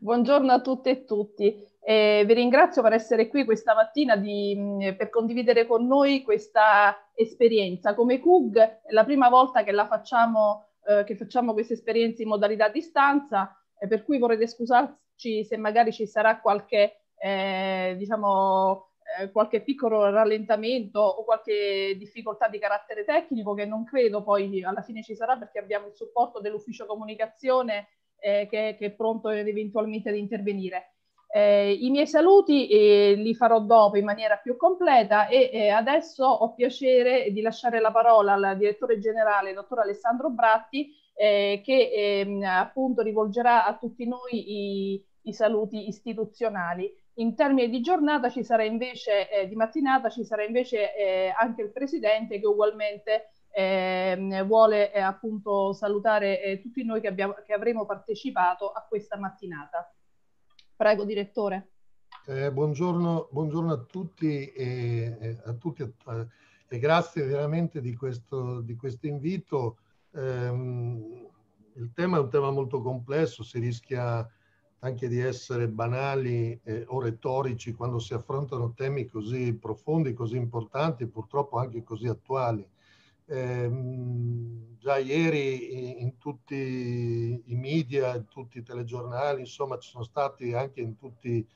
Buongiorno a tutte e tutti. Eh, vi ringrazio per essere qui questa mattina di, mm, per condividere con noi questa esperienza. Come CUG è la prima volta che, facciamo, eh, che facciamo queste esperienze in modalità a distanza, eh, per cui vorrete scusarci se magari ci sarà qualche, eh, diciamo, eh, qualche piccolo rallentamento o qualche difficoltà di carattere tecnico che non credo poi alla fine ci sarà perché abbiamo il supporto dell'ufficio comunicazione eh, che, che, è pronto eventualmente ad intervenire. Eh, I miei saluti eh, li farò dopo in maniera più completa e eh, adesso ho piacere di lasciare la parola al direttore generale, dottor Alessandro Bratti, eh, che ehm, appunto rivolgerà a tutti noi i, i, saluti istituzionali. In termini di giornata ci sarà invece, eh, di mattinata ci sarà invece anche il Presidente che ugualmente eh, vuole eh, appunto salutare eh, tutti noi che, abbiamo, che, avremo partecipato a questa mattinata. Prego, direttore. Eh, buongiorno, buongiorno, a tutti, e, a tutti a, e grazie veramente di questo, di questo invito. Ehm, il tema è un tema molto complesso, si rischia anche di essere banali eh, o retorici quando si affrontano temi così profondi, così importanti e purtroppo anche così attuali. Eh, già ieri in tutti i media, in tutti i telegiornali, insomma ci sono stati anche in tutti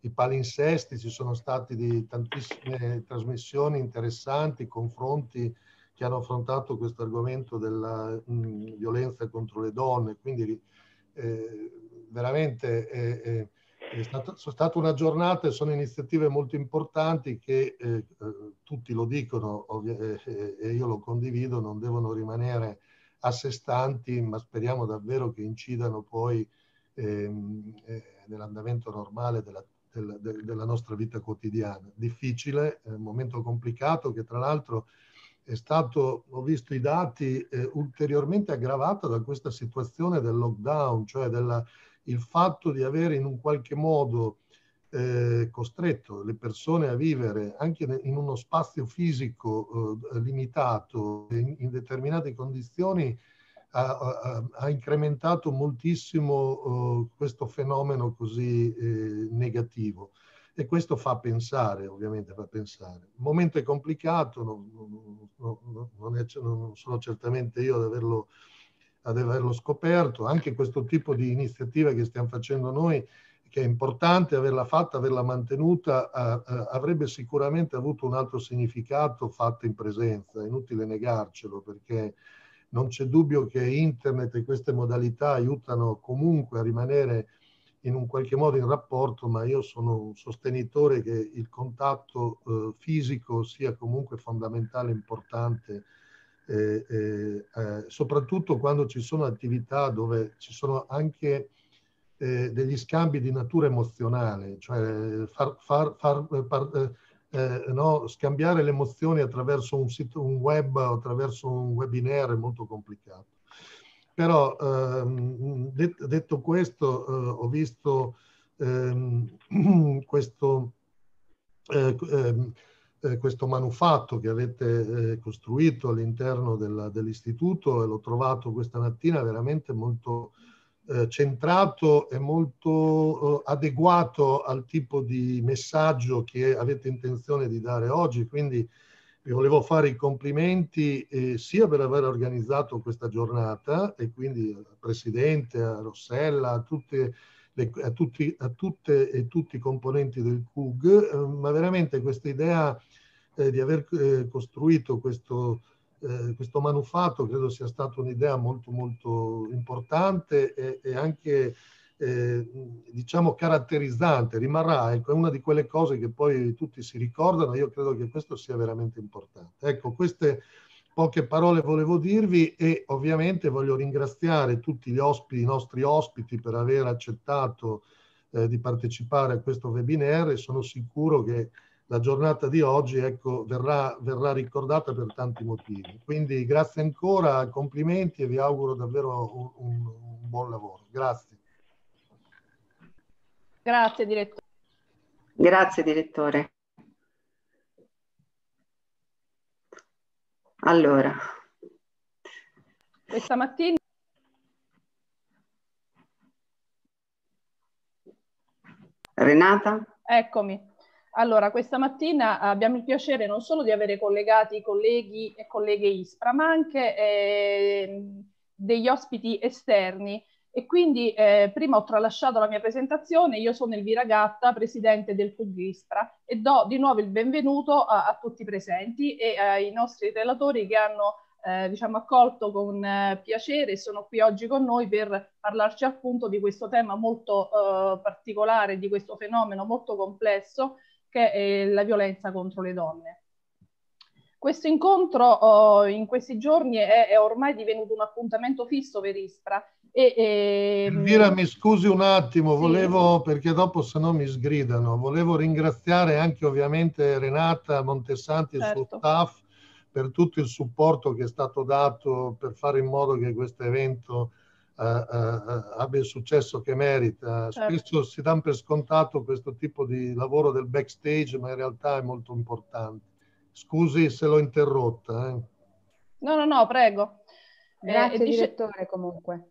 i palinsesti, ci sono state tantissime trasmissioni interessanti, confronti che hanno affrontato questo argomento della mh, mm, violenza contro le donne, quindi eh, veramente... Eh, eh Stato, sono state una giornata e sono iniziative molto importanti che eh, eh tutti lo dicono ovvie, eh, eh, e io lo condivido, non devono rimanere a sé stanti, ma speriamo davvero che incidano poi ehm, eh, nell'andamento normale della, della, della, nostra vita quotidiana. Difficile, un momento complicato che tra l'altro è stato, ho visto i dati, eh, ulteriormente aggravato da questa situazione del lockdown, cioè della il fatto di avere in un qualche modo eh, costretto le persone a vivere anche in uno spazio fisico eh, limitato in, in, determinate condizioni ha, ha, ha incrementato moltissimo eh, questo fenomeno così eh, negativo e questo fa pensare, ovviamente fa pensare. Il momento è complicato, non, non, non, non sono certamente io ad averlo ad averlo scoperto, anche questo tipo di iniziativa che stiamo facendo noi, che è importante averla fatta, averla mantenuta, eh, eh, avrebbe sicuramente avuto un altro significato fatto in presenza, è inutile negarcelo perché non c'è dubbio che internet e queste modalità aiutano comunque a rimanere in un qualche modo in rapporto, ma io sono un sostenitore che il contatto eh, fisico sia comunque fondamentale, importante eh, eh, soprattutto quando ci sono attività dove ci sono anche eh, degli scambi di natura emozionale, cioè far, far, far, eh, par, eh, no, scambiare le emozioni attraverso un, sito, un web o attraverso un webinar è molto complicato. Però ehm, det, detto questo, ho visto ehm, questo... Eh, ehm, eh, questo manufatto che avete eh, costruito all'interno dell'istituto e l'ho trovato questa mattina veramente molto eh, centrato e molto eh, adeguato al tipo di messaggio che avete intenzione di dare oggi. Quindi vi volevo fare i complimenti eh, sia per aver organizzato questa giornata e quindi al Presidente, a Rossella, a tutte a, tutti, a tutte e tutti i componenti del CUG, eh, ma veramente questa idea eh, di aver eh, costruito questo, eh, questo, manufatto credo sia stata un'idea molto molto importante e, e anche eh, diciamo caratterizzante, rimarrà, ecco, è una di quelle cose che poi tutti si ricordano, io credo che questo sia veramente importante. Ecco, queste poche parole volevo dirvi e ovviamente voglio ringraziare tutti gli ospiti, i nostri ospiti per aver accettato eh, di partecipare a questo webinar e sono sicuro che la giornata di oggi ecco, verrà, verrà, ricordata per tanti motivi. Quindi grazie ancora, complimenti e vi auguro davvero un, un, un buon lavoro. Grazie. Grazie direttore. Grazie direttore. Allora. Questa mattina... Renata? Eccomi. Allora, questa mattina eh, abbiamo il piacere non solo di avere collegati colleghi e colleghe ISPRA, ma anche eh, degli ospiti esterni. E quindi eh, prima ho tralasciato la mia presentazione, io sono Elvira Gatta, presidente del FUG ISPRA, e do di nuovo il benvenuto a, a tutti i presenti e ai eh, nostri relatori che hanno eh, diciamo, accolto con eh, piacere e sono qui oggi con noi per parlarci appunto di questo tema molto eh, particolare, di questo fenomeno molto complesso che è la violenza contro le donne. Questo incontro oh, in questi giorni è, è, ormai divenuto un appuntamento fisso per Ispra. E, e... Mm, Elvira, mi scusi un attimo, sì. volevo, perché dopo se no mi sgridano, volevo ringraziare anche ovviamente Renata Montessanti e certo. il suo certo. staff per tutto il supporto che è stato dato per fare in modo che questo evento eh, eh, eh, abbia il successo che merita. Certo. Spesso si dà per scontato questo tipo di lavoro del backstage, ma in realtà è molto importante. Scusi se l'ho interrotta. Eh. No, no, no, prego. Grazie eh, dice... direttore comunque.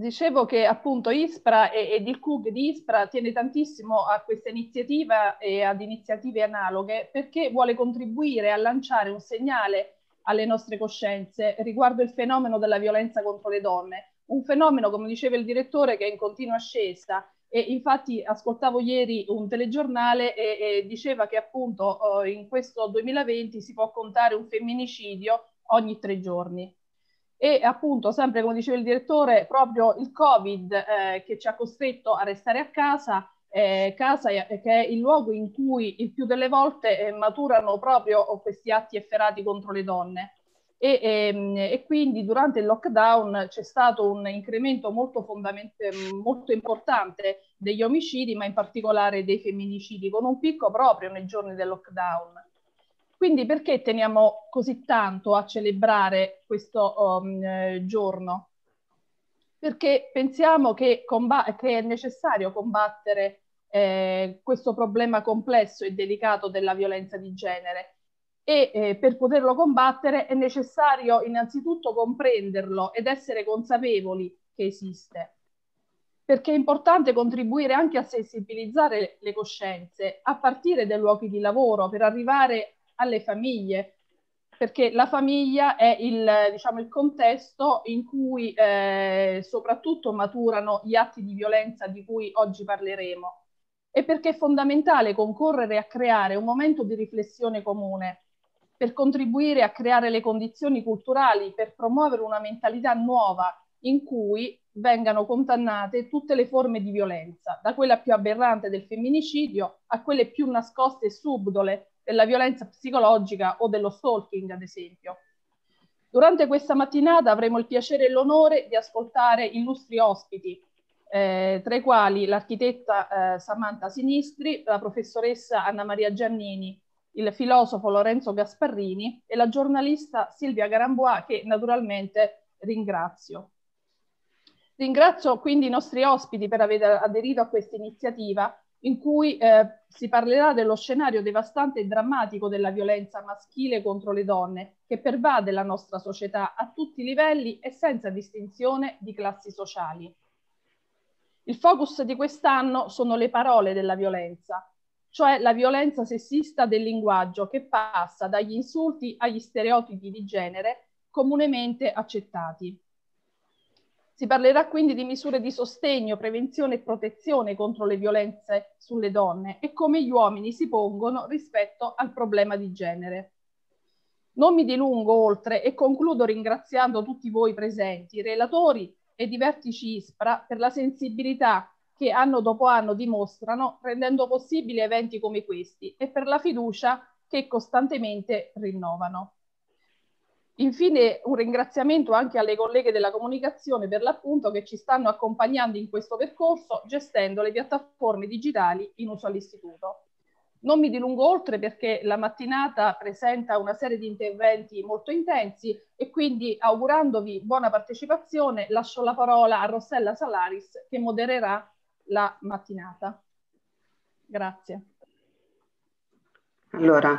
Dicevo che appunto ISPRA ed il CUG di ISPRA tiene tantissimo a questa iniziativa e ad iniziative analoghe perché vuole contribuire a lanciare un segnale alle nostre coscienze riguardo il fenomeno della violenza contro le donne, un fenomeno, come diceva il direttore, che è in continua ascesa. E infatti ascoltavo ieri un telegiornale e, e diceva che appunto eh, in questo 2020 si può contare un femminicidio ogni tre giorni. E appunto, sempre come diceva il direttore, proprio il Covid eh, che ci ha costretto a restare a casa, eh, casa eh, che è il luogo in cui il più delle volte eh, maturano proprio questi atti efferati contro le donne. E, e, ehm, e, quindi durante il lockdown c'è stato un incremento molto, fondament- molto importante degli omicidi, ma in particolare dei femminicidi, con un picco proprio nei giorni del lockdown. Quindi perché teniamo così tanto a celebrare questo um, giorno? Perché pensiamo che, comb- che è necessario combattere eh, questo problema complesso e delicato della violenza di genere e eh, per poterlo combattere è necessario innanzitutto comprenderlo ed essere consapevoli che esiste, perché è importante contribuire anche a sensibilizzare le coscienze, a partire dai luoghi di lavoro, per arrivare alle famiglie, perché la famiglia è il, diciamo, il contesto in cui eh, soprattutto maturano gli atti di violenza di cui oggi parleremo e perché è fondamentale concorrere a creare un momento di riflessione comune per contribuire a creare le condizioni culturali per promuovere una mentalità nuova in cui vengano condannate tutte le forme di violenza, da quella più aberrante del femminicidio a quelle più nascoste e subdole della violenza psicologica o dello stalking, ad esempio. Durante questa mattinata avremo il piacere e l'onore di ascoltare illustri ospiti, eh, tra i quali l'architetta eh, Samantha Sinistri, la professoressa Anna Maria Giannini, il filosofo Lorenzo Gasparrini e la giornalista Silvia Garambois che naturalmente ringrazio. Ringrazio quindi i nostri ospiti per aver aderito a questa iniziativa in cui eh, si parlerà dello scenario devastante e drammatico della violenza maschile contro le donne che pervade la nostra società a tutti i livelli e senza distinzione di classi sociali. Il focus di quest'anno sono le parole della violenza, cioè la violenza sessista del linguaggio che passa dagli insulti agli stereotipi di genere comunemente accettati. Si parlerà quindi di misure di sostegno, prevenzione e protezione contro le violenze sulle donne e come gli uomini si pongono rispetto al problema di genere. Non mi dilungo oltre e concludo ringraziando tutti voi presenti, relatori e di vertici ISPRA per la sensibilità che anno dopo anno dimostrano, rendendo possibili eventi come questi, e per la fiducia che costantemente rinnovano. Infine un ringraziamento anche alle colleghe della comunicazione per l'appunto che ci stanno accompagnando in questo percorso gestendo le piattaforme digitali in uso all'istituto. Non mi dilungo oltre perché la mattinata presenta una serie di interventi molto intensi e quindi augurandovi buona partecipazione lascio la parola a Rossella Salaris che modererà la mattinata. Grazie. Allora,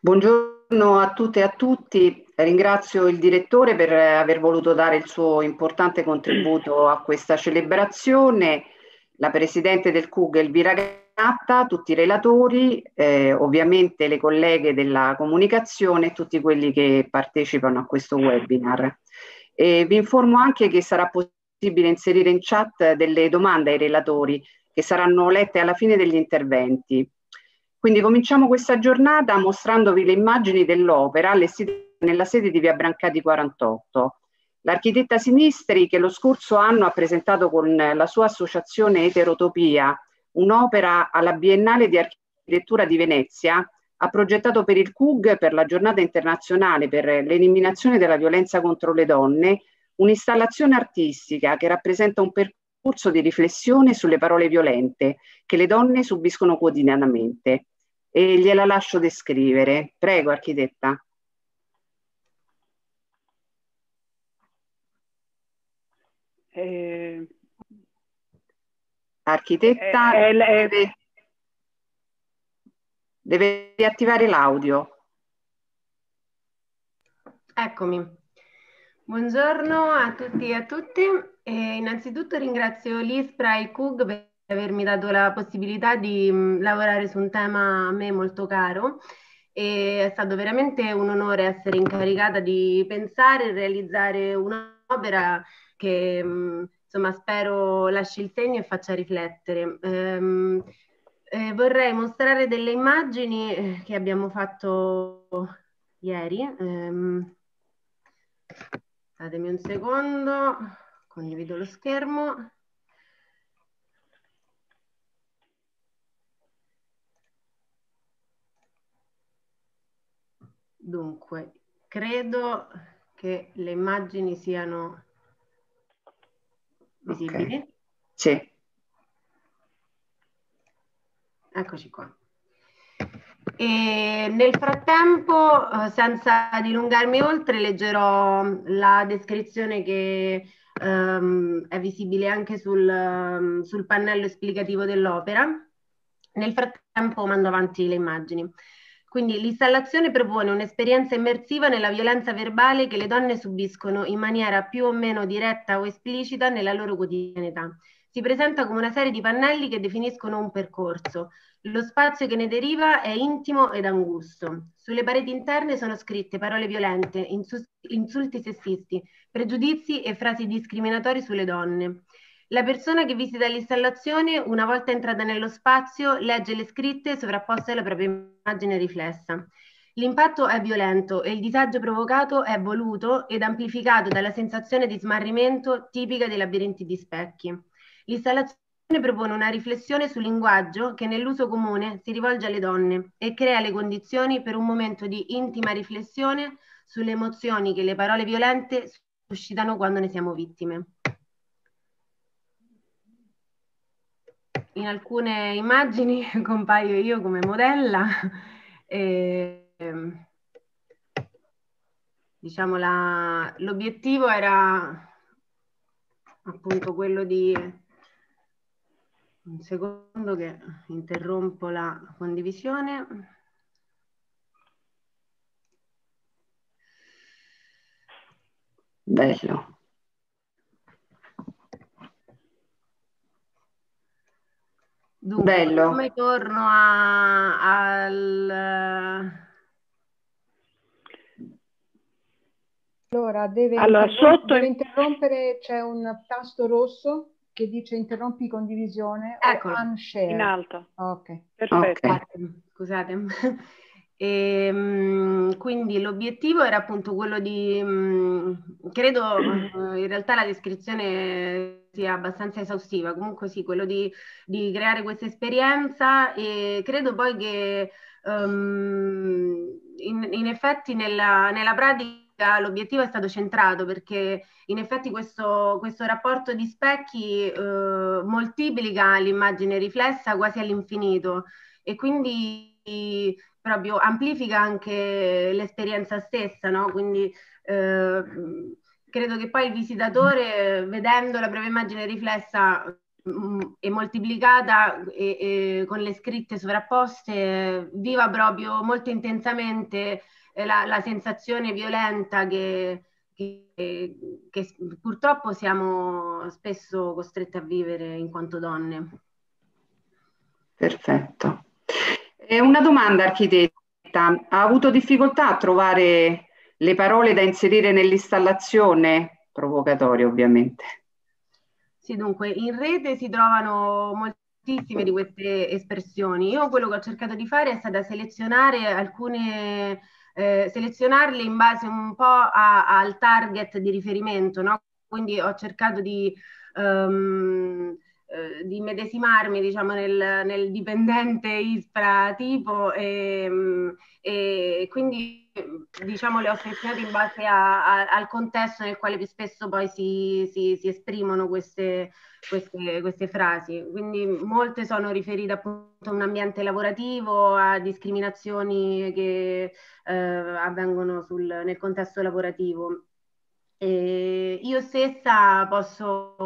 buongiorno a tutte e a tutti. Ringrazio il direttore per aver voluto dare il suo importante contributo a questa celebrazione, la presidente del CUG Elvira Gatta, tutti i relatori, eh, ovviamente le colleghe della comunicazione e tutti quelli che partecipano a questo webinar. E vi informo anche che sarà possibile possibile inserire in chat delle domande ai relatori che saranno lette alla fine degli interventi. Quindi cominciamo questa giornata mostrandovi le immagini dell'opera allestite nella sede di Via Brancati 48. L'architetta Sinistri, che lo scorso anno ha presentato con la sua associazione Eterotopia un'opera alla Biennale di Architettura di Venezia, ha progettato per il CUG, per la giornata internazionale per l'eliminazione della violenza contro le donne, Un'installazione artistica che rappresenta un percorso di riflessione sulle parole violente che le donne subiscono quotidianamente. E gliela lascio descrivere. Prego, architetta. Eh, Architetta, eh, eh, deve, deve riattivare l'audio. Eccomi. Buongiorno a tutti e a tutte. E innanzitutto ringrazio l'ISPRA e il CUG per avermi dato la possibilità di mm, lavorare su un tema a me molto caro. E è stato veramente un onore essere incaricata di pensare e realizzare un'opera che mm, insomma, spero lasci il segno e faccia riflettere. Ehm, eh, vorrei mostrare delle immagini eh, che abbiamo fatto ieri. Ehm, Datemi un secondo, condivido lo schermo. Dunque, credo che le immagini siano visibili. Okay. Sì. Eccoci qua. E nel frattempo, eh, senza dilungarmi oltre, leggerò mm, la descrizione che ehm, è visibile anche sul, mm, sul pannello esplicativo dell'opera. Nel frattempo mando avanti le immagini. Quindi l'installazione propone un'esperienza immersiva nella violenza verbale che le donne subiscono in maniera più o meno diretta o esplicita nella loro quotidianità. Si presenta come una serie di pannelli che definiscono un percorso. Lo spazio che ne deriva è intimo ed angusto. Sulle pareti interne sono scritte parole violente, insulti sessisti, pregiudizi e frasi discriminatori sulle donne. La persona che visita l'installazione, una volta entrata nello spazio, legge le scritte sovrapposte alla propria immagine riflessa. L'impatto è violento e il disagio provocato è voluto ed amplificato dalla sensazione di smarrimento tipica dei labirinti di specchi. L'installazione propone una riflessione sul linguaggio che nell'uso comune si rivolge alle donne e crea le condizioni per un momento di intima riflessione sulle emozioni che le parole violente suscitano quando ne siamo vittime. In alcune immagini compaio io come modella, e, ehm, diciamo l'obiettivo era appunto quello di un secondo che interrompo la condivisione. Bello. Dunque, Bello. come torno a, al... Allora, deve, allora, sotto... interrompere, c'è un tasto rosso che dice interrompi condivisione Eccolo, in alto. Ok. Perfetto. Okay. Scusate. E, ehm, quindi l'obiettivo era appunto quello di, mm, credo eh, in realtà la descrizione sia abbastanza esaustiva, comunque sì, quello di, di creare questa esperienza e credo poi che um, in, in, effetti nella, nella pratica cioè, l'obiettivo è stato centrato perché in effetti questo, questo rapporto di specchi eh, moltiplica l'immagine riflessa quasi all'infinito e quindi proprio amplifica anche l'esperienza stessa, no? Quindi eh, credo che poi il visitatore vedendo la propria immagine riflessa mm, e moltiplicata e, e con le scritte sovrapposte viva proprio molto intensamente la, la sensazione violenta che, che, che, purtroppo siamo spesso costrette a vivere in quanto donne. Perfetto. E una domanda, architetta. Ha avuto difficoltà a trovare le parole da inserire nell'installazione? Provocatorio, ovviamente. Sì, dunque, in rete si trovano moltissime di queste espressioni. Io quello che ho cercato di fare è stata selezionare alcune eh, selezionarle in base un po' a, al target di riferimento, no? quindi ho cercato di, um, eh, di medesimarmi diciamo, nel, nel, dipendente ISPRA tipo e, ehm, e quindi diciamo, le ho selezionate in base a, a, al contesto nel quale più spesso poi si, si, si esprimono queste queste, queste, frasi, quindi molte sono riferite appunto a un ambiente lavorativo, a discriminazioni che eh, avvengono sul, nel contesto lavorativo. E io stessa posso,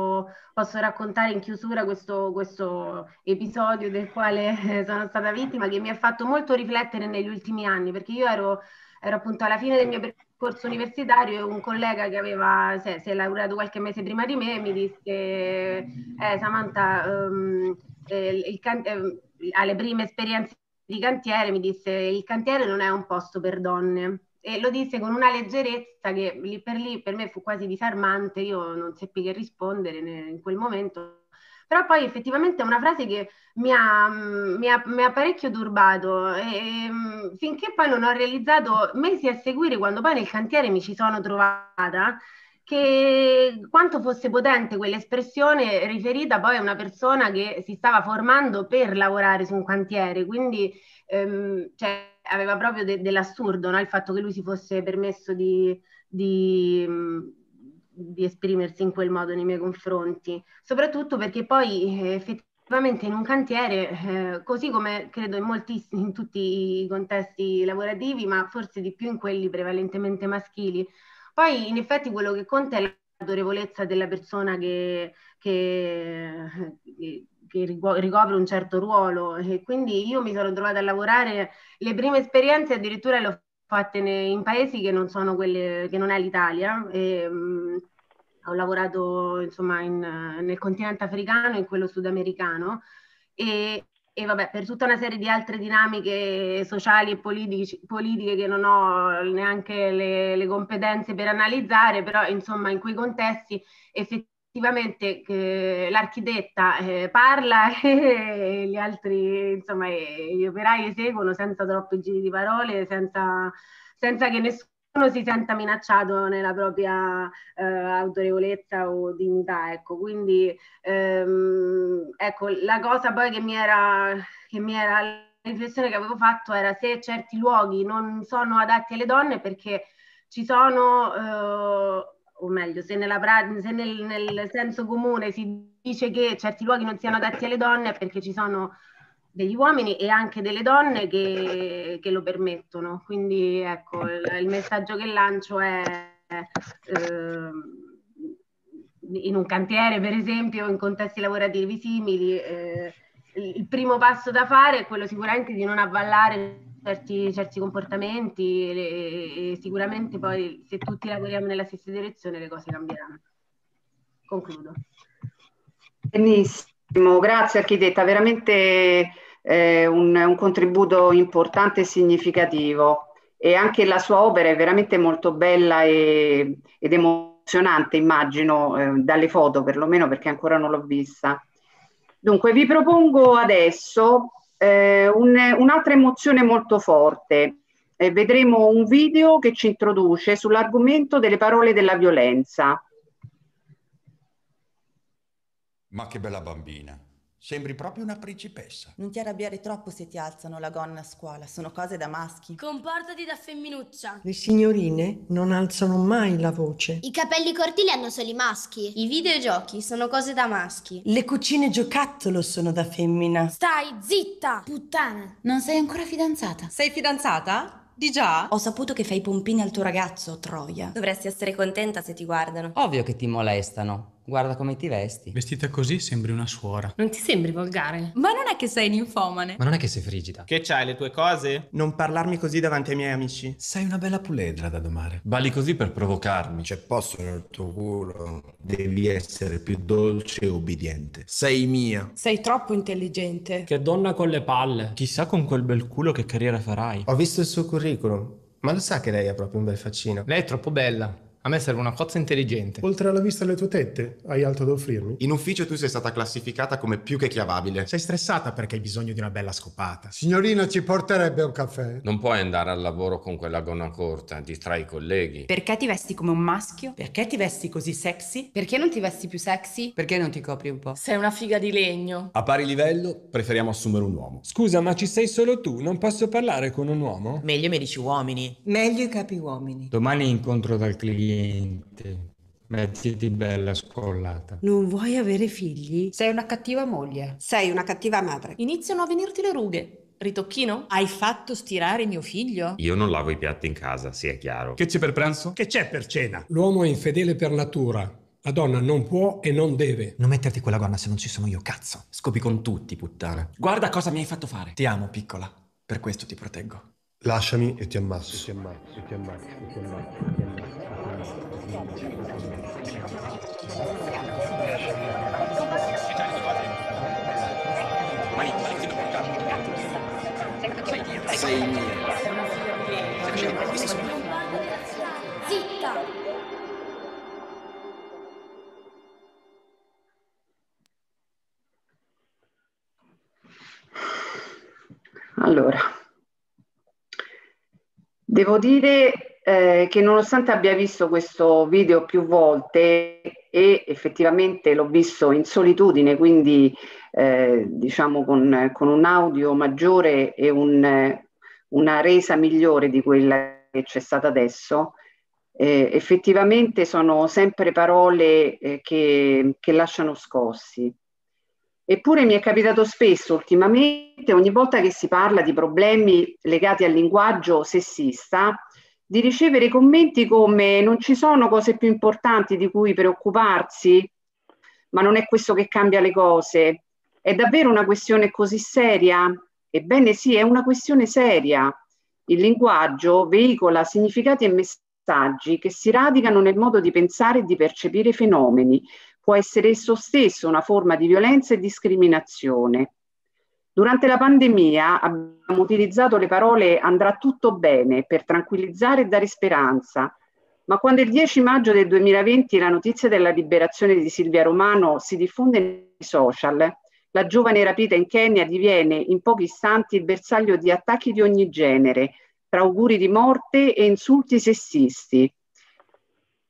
posso, raccontare in chiusura questo, questo, episodio del quale sono stata vittima che mi ha fatto molto riflettere negli ultimi anni perché io ero, ero appunto alla fine del mio percorso corso universitario un collega che aveva, si è laureato qualche mese prima di me mi disse, eh, Samantha, um, eh, can- eh, alle prime esperienze di cantiere mi disse, il cantiere non è un posto per donne. E lo disse con una leggerezza che lì per lì per me fu quasi disarmante, io non seppi che rispondere in quel momento, però poi effettivamente è una frase che mi ha, mi ha, mi ha parecchio turbato e, mm, finché poi non ho realizzato mesi a seguire quando poi nel cantiere mi ci sono trovata che quanto fosse potente quell'espressione riferita poi a una persona che si stava formando per lavorare su un cantiere, quindi ehm, cioè, aveva proprio de- dell'assurdo no? il fatto che lui si fosse permesso di, di, mm, di esprimersi in quel modo nei miei confronti, soprattutto perché poi eh, effettivamente in un cantiere, eh, così come credo in moltissimi, in tutti i contesti lavorativi, ma forse di più in quelli prevalentemente maschili, poi in effetti quello che conta è l'autorevolezza della persona che, che, eh, che che ricopre un certo ruolo e quindi io mi sono trovata a lavorare le prime esperienze addirittura le ho fatte in paesi che non sono quelle che non è l'Italia. E, ehm, mh, ho lavorato insomma in, nel continente africano e in quello sudamericano e, e vabbè, per tutta una serie di altre dinamiche sociali e politici, politiche che non ho neanche le, le competenze per analizzare, però insomma in quei contesti effettivamente effettivamente eh, l'architetta eh, parla e gli altri, insomma, gli operai eseguono senza troppi giri di parole, senza, senza che nessuno si senta minacciato nella propria eh, autorevolezza o dignità, ecco. Quindi, ehm, ecco, la cosa poi che mi era, che mi era, la riflessione che avevo fatto era se certi luoghi non sono adatti alle donne perché ci sono eh, o meglio, se, nella, se nel, nel, senso comune si dice che certi luoghi non siano adatti alle donne è perché ci sono degli uomini e anche delle donne che, che lo permettono. Quindi ecco, il, il messaggio che lancio è eh, in un cantiere, per esempio, in contesti lavorativi simili, eh, il primo passo da fare è quello sicuramente di non avvallare certi, certi comportamenti le, e sicuramente poi se tutti lavoriamo nella stessa direzione le cose cambieranno. Concludo. Benissimo, grazie architetta, veramente eh, un, un contributo importante e significativo e anche la sua opera è veramente molto bella e, ed emozionante, immagino, eh, dalle foto perlomeno perché ancora non l'ho vista. Dunque vi propongo adesso eh, un, un'altra emozione molto forte. Eh, vedremo un video che ci introduce sull'argomento delle parole della violenza. Ma che bella bambina. Sembri proprio una principessa. Non ti arrabbiare troppo se ti alzano la gonna a scuola, sono cose da maschi. Comportati da femminuccia. Le signorine non alzano mai la voce. I capelli corti li hanno solo i maschi. I videogiochi sono cose da maschi. Le cucine giocattolo sono da femmina. Stai zitta! Puttana! Non sei ancora fidanzata. Sei fidanzata? Di già? Ho saputo che fai pompini al tuo ragazzo, Troia. Dovresti essere contenta se ti guardano. Ovvio che ti molestano. Guarda come ti vesti. Vestita così sembri una suora. Non ti sembri volgare? Ma non è che sei ninfomane. Ma non è che sei frigida. Che c'hai, le tue cose? Non parlarmi così davanti ai miei amici. Sei una bella puledra da domare. Balli così per provocarmi. C'è posto nel tuo culo. Devi essere più dolce e obbediente. Sei mia. Sei troppo intelligente. Che donna con le palle. Chissà con quel bel culo che carriera farai. Ho visto il suo curriculum. Ma lo sa che lei ha proprio un bel faccino. Lei è troppo bella. A me serve una cozza intelligente. Oltre alla vista delle tue tette, hai altro da offrirmi? In ufficio tu sei stata classificata come più che chiavabile. Sei stressata perché hai bisogno di una bella scopata. Signorina, ci porterebbe un caffè? Non puoi andare al lavoro con quella gonna corta, distrai i colleghi. Perché ti vesti come un maschio? Perché ti vesti così sexy? Perché non ti vesti più sexy? Perché non ti copri un po'? Sei una figa di legno. A pari livello, preferiamo assumere un uomo. Scusa, ma ci sei solo tu? Non posso parlare con un uomo? Meglio i medici uomini. Meglio i capi uomini. Domani incontro dal cliente niente. Mettiti bella scollata. Non vuoi avere figli? Sei una cattiva moglie. Sei una cattiva madre. Iniziano a venirti le rughe. Ritocchino, hai fatto stirare mio figlio? Io non lavo i piatti in casa, sia chiaro. Che c'è per pranzo? Che c'è per cena? L'uomo è infedele per natura. La donna non può e non deve. Non metterti quella gonna se non ci sono io, cazzo. Scopi con tutti, puttana. Guarda cosa mi hai fatto fare. Ti amo, piccola. Per questo ti proteggo. Lasciami e ti ammazzo. Ti ammazzo, ti ammazzo, ti ti ammazzo. Ti ti ammazzo. Sei mia. Zitta! Allora. Devo dire eh, che nonostante abbia visto questo video più volte e effettivamente l'ho visto in solitudine, quindi eh, diciamo con, con, un audio maggiore e un, una resa migliore di quella che c'è stata adesso, eh, effettivamente sono sempre parole eh, che, che lasciano scossi. Eppure mi è capitato spesso ultimamente, ogni volta che si parla di problemi legati al linguaggio sessista, di ricevere commenti come non ci sono cose più importanti di cui preoccuparsi, ma non è questo che cambia le cose. È davvero una questione così seria? Ebbene sì, è una questione seria. Il linguaggio veicola significati e messaggi che si radicano nel modo di pensare e di percepire i fenomeni, può essere esso stesso una forma di violenza e discriminazione. Durante la pandemia abbiamo utilizzato le parole andrà tutto bene per tranquillizzare e dare speranza, ma quando il 10 maggio del 2020 la notizia della liberazione di Silvia Romano si diffonde nei social, la giovane rapita in Kenya diviene in pochi istanti il bersaglio di attacchi di ogni genere, tra auguri di morte e insulti sessisti.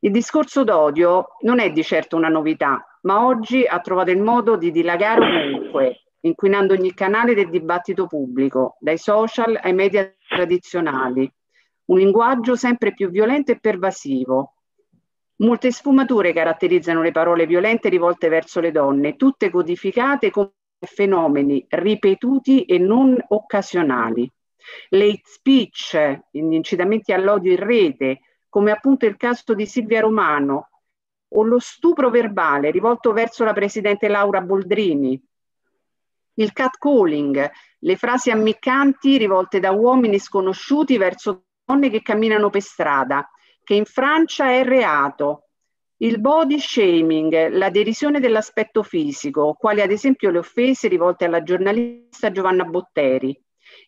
Il discorso d'odio non è di certo una novità, ma oggi ha trovato il modo di dilagare ovunque, inquinando ogni canale del dibattito pubblico, dai social ai media tradizionali. Un linguaggio sempre più violento e pervasivo. Molte sfumature caratterizzano le parole violente rivolte verso le donne, tutte codificate come fenomeni ripetuti e non occasionali. L'hate speech, gli incitamenti all'odio in rete, come appunto il caso di Silvia Romano, o lo stupro verbale rivolto verso la presidente Laura Boldrini, il catcalling, le frasi ammiccanti rivolte da uomini sconosciuti verso donne che camminano per strada, che in Francia è reato, il body shaming, la derisione dell'aspetto fisico, quali ad esempio le offese rivolte alla giornalista Giovanna Botteri,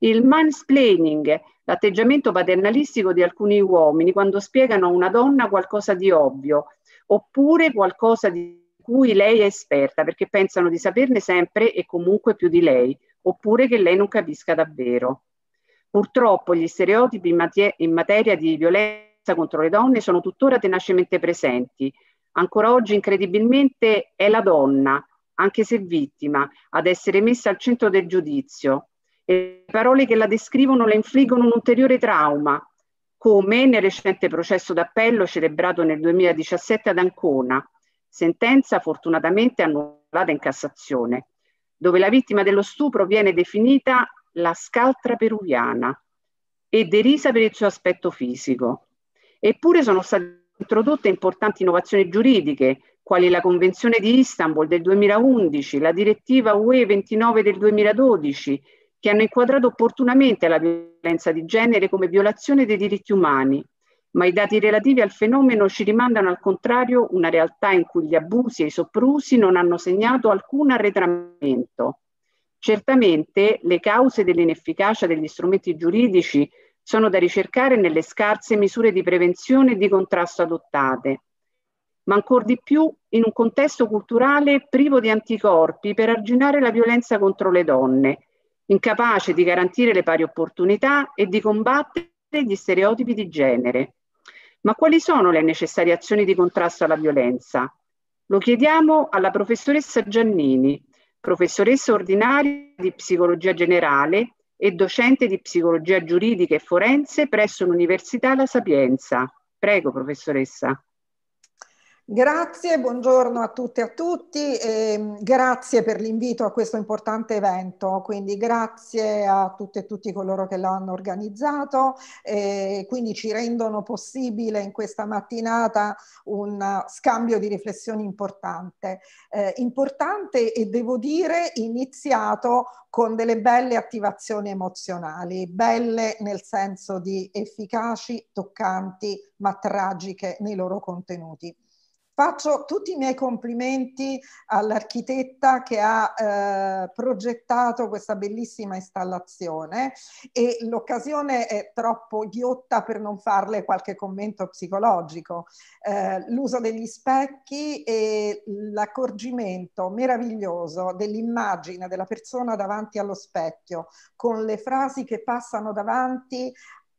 il mansplaining, l'atteggiamento paternalistico di alcuni uomini quando spiegano a una donna qualcosa di ovvio oppure qualcosa di cui lei è esperta perché pensano di saperne sempre e comunque più di lei oppure che lei non capisca davvero. Purtroppo gli stereotipi in, mater- in materia di violenza contro le donne sono tuttora tenacemente presenti. Ancora oggi incredibilmente è la donna, anche se vittima, ad essere messa al centro del giudizio, e parole che la descrivono le infliggono un ulteriore trauma, come nel recente processo d'appello celebrato nel 2017 ad Ancona, sentenza fortunatamente annullata in Cassazione, dove la vittima dello stupro viene definita la scaltra peruviana e derisa per il suo aspetto fisico. Eppure sono state introdotte importanti innovazioni giuridiche, quali la Convenzione di Istanbul del 2011, la direttiva UE 29 del 2012 che hanno inquadrato opportunamente la violenza di genere come violazione dei diritti umani, ma i dati relativi al fenomeno ci rimandano al contrario una realtà in cui gli abusi e i soprusi non hanno segnato alcun arretramento. Certamente le cause dell'inefficacia degli strumenti giuridici sono da ricercare nelle scarse misure di prevenzione e di contrasto adottate, ma ancor di più in un contesto culturale privo di anticorpi per arginare la violenza contro le donne, incapace di garantire le pari opportunità e di combattere gli stereotipi di genere. Ma quali sono le necessarie azioni di contrasto alla violenza? Lo chiediamo alla professoressa Giannini, professoressa ordinaria di psicologia generale e docente di psicologia giuridica e forense presso l'Università La Sapienza. Prego, professoressa. Grazie, buongiorno a tutte e a tutti e ehm, grazie per l'invito a questo importante evento, quindi grazie a tutte e tutti coloro che l'hanno organizzato e eh, quindi ci rendono possibile in questa mattinata un scambio di riflessioni importante. Eh, importante e devo dire iniziato con delle belle attivazioni emozionali, belle nel senso di efficaci, toccanti, ma tragiche nei loro contenuti. Faccio tutti i miei complimenti all'architetta che ha eh, progettato questa bellissima installazione e l'occasione è troppo ghiotta per non farle qualche commento psicologico. Eh, l'uso degli specchi e l'accorgimento meraviglioso dell'immagine della persona davanti allo specchio con le frasi che passano davanti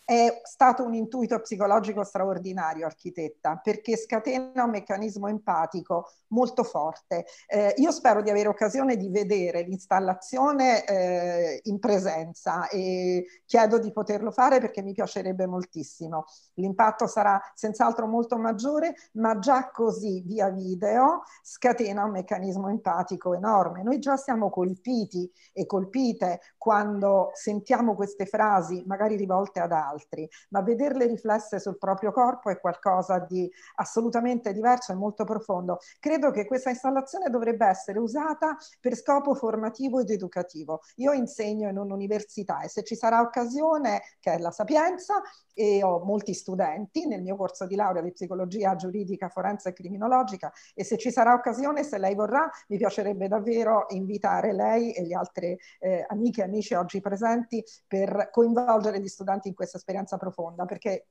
è stato un intuito psicologico straordinario, architetta, perché scatena un meccanismo empatico molto forte. Eh, io spero di avere occasione di vedere l'installazione eh, in presenza e chiedo di poterlo fare perché mi piacerebbe moltissimo. L'impatto sarà senz'altro molto maggiore, ma già così via video scatena un meccanismo empatico enorme. Noi già siamo colpiti e colpite quando sentiamo queste frasi, magari rivolte ad altri altri, ma vederle riflesse sul proprio corpo è qualcosa di assolutamente diverso e molto profondo. Credo che questa installazione dovrebbe essere usata per scopo formativo ed educativo. Io insegno in un'università e se ci sarà occasione, che è la Sapienza, e ho molti studenti nel mio corso di laurea di psicologia giuridica, forense e criminologica e se ci sarà occasione, se lei vorrà, mi piacerebbe davvero invitare lei e gli altri eh, amiche e amici oggi presenti per coinvolgere gli studenti in questa esperienza profonda, perché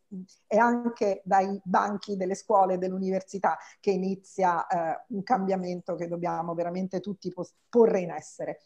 è anche dai banchi delle scuole e dell'università che inizia eh, un cambiamento che dobbiamo veramente tutti porre in essere.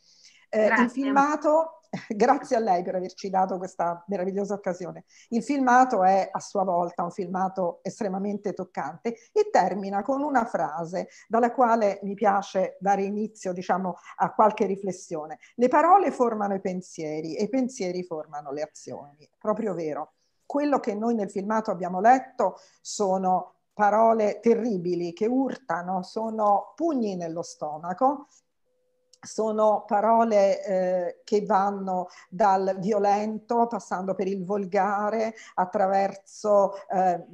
Eh, il filmato, grazie a lei per averci dato questa meravigliosa occasione, il filmato è a sua volta un filmato estremamente toccante e termina con una frase dalla quale mi piace dare inizio diciamo, a qualche riflessione. Le parole formano i pensieri e i pensieri formano le azioni, proprio vero. Quello che noi nel filmato abbiamo letto sono parole terribili che urtano, sono pugni nello stomaco sono parole eh, che vanno dal violento, passando per il volgare, attraverso eh,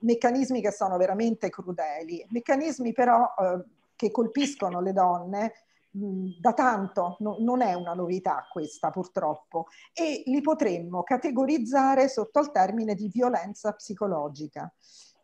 meccanismi che sono veramente crudeli, meccanismi però eh, che colpiscono le donne da tanto, no, non è una novità questa purtroppo, e li potremmo categorizzare sotto il termine di violenza psicologica.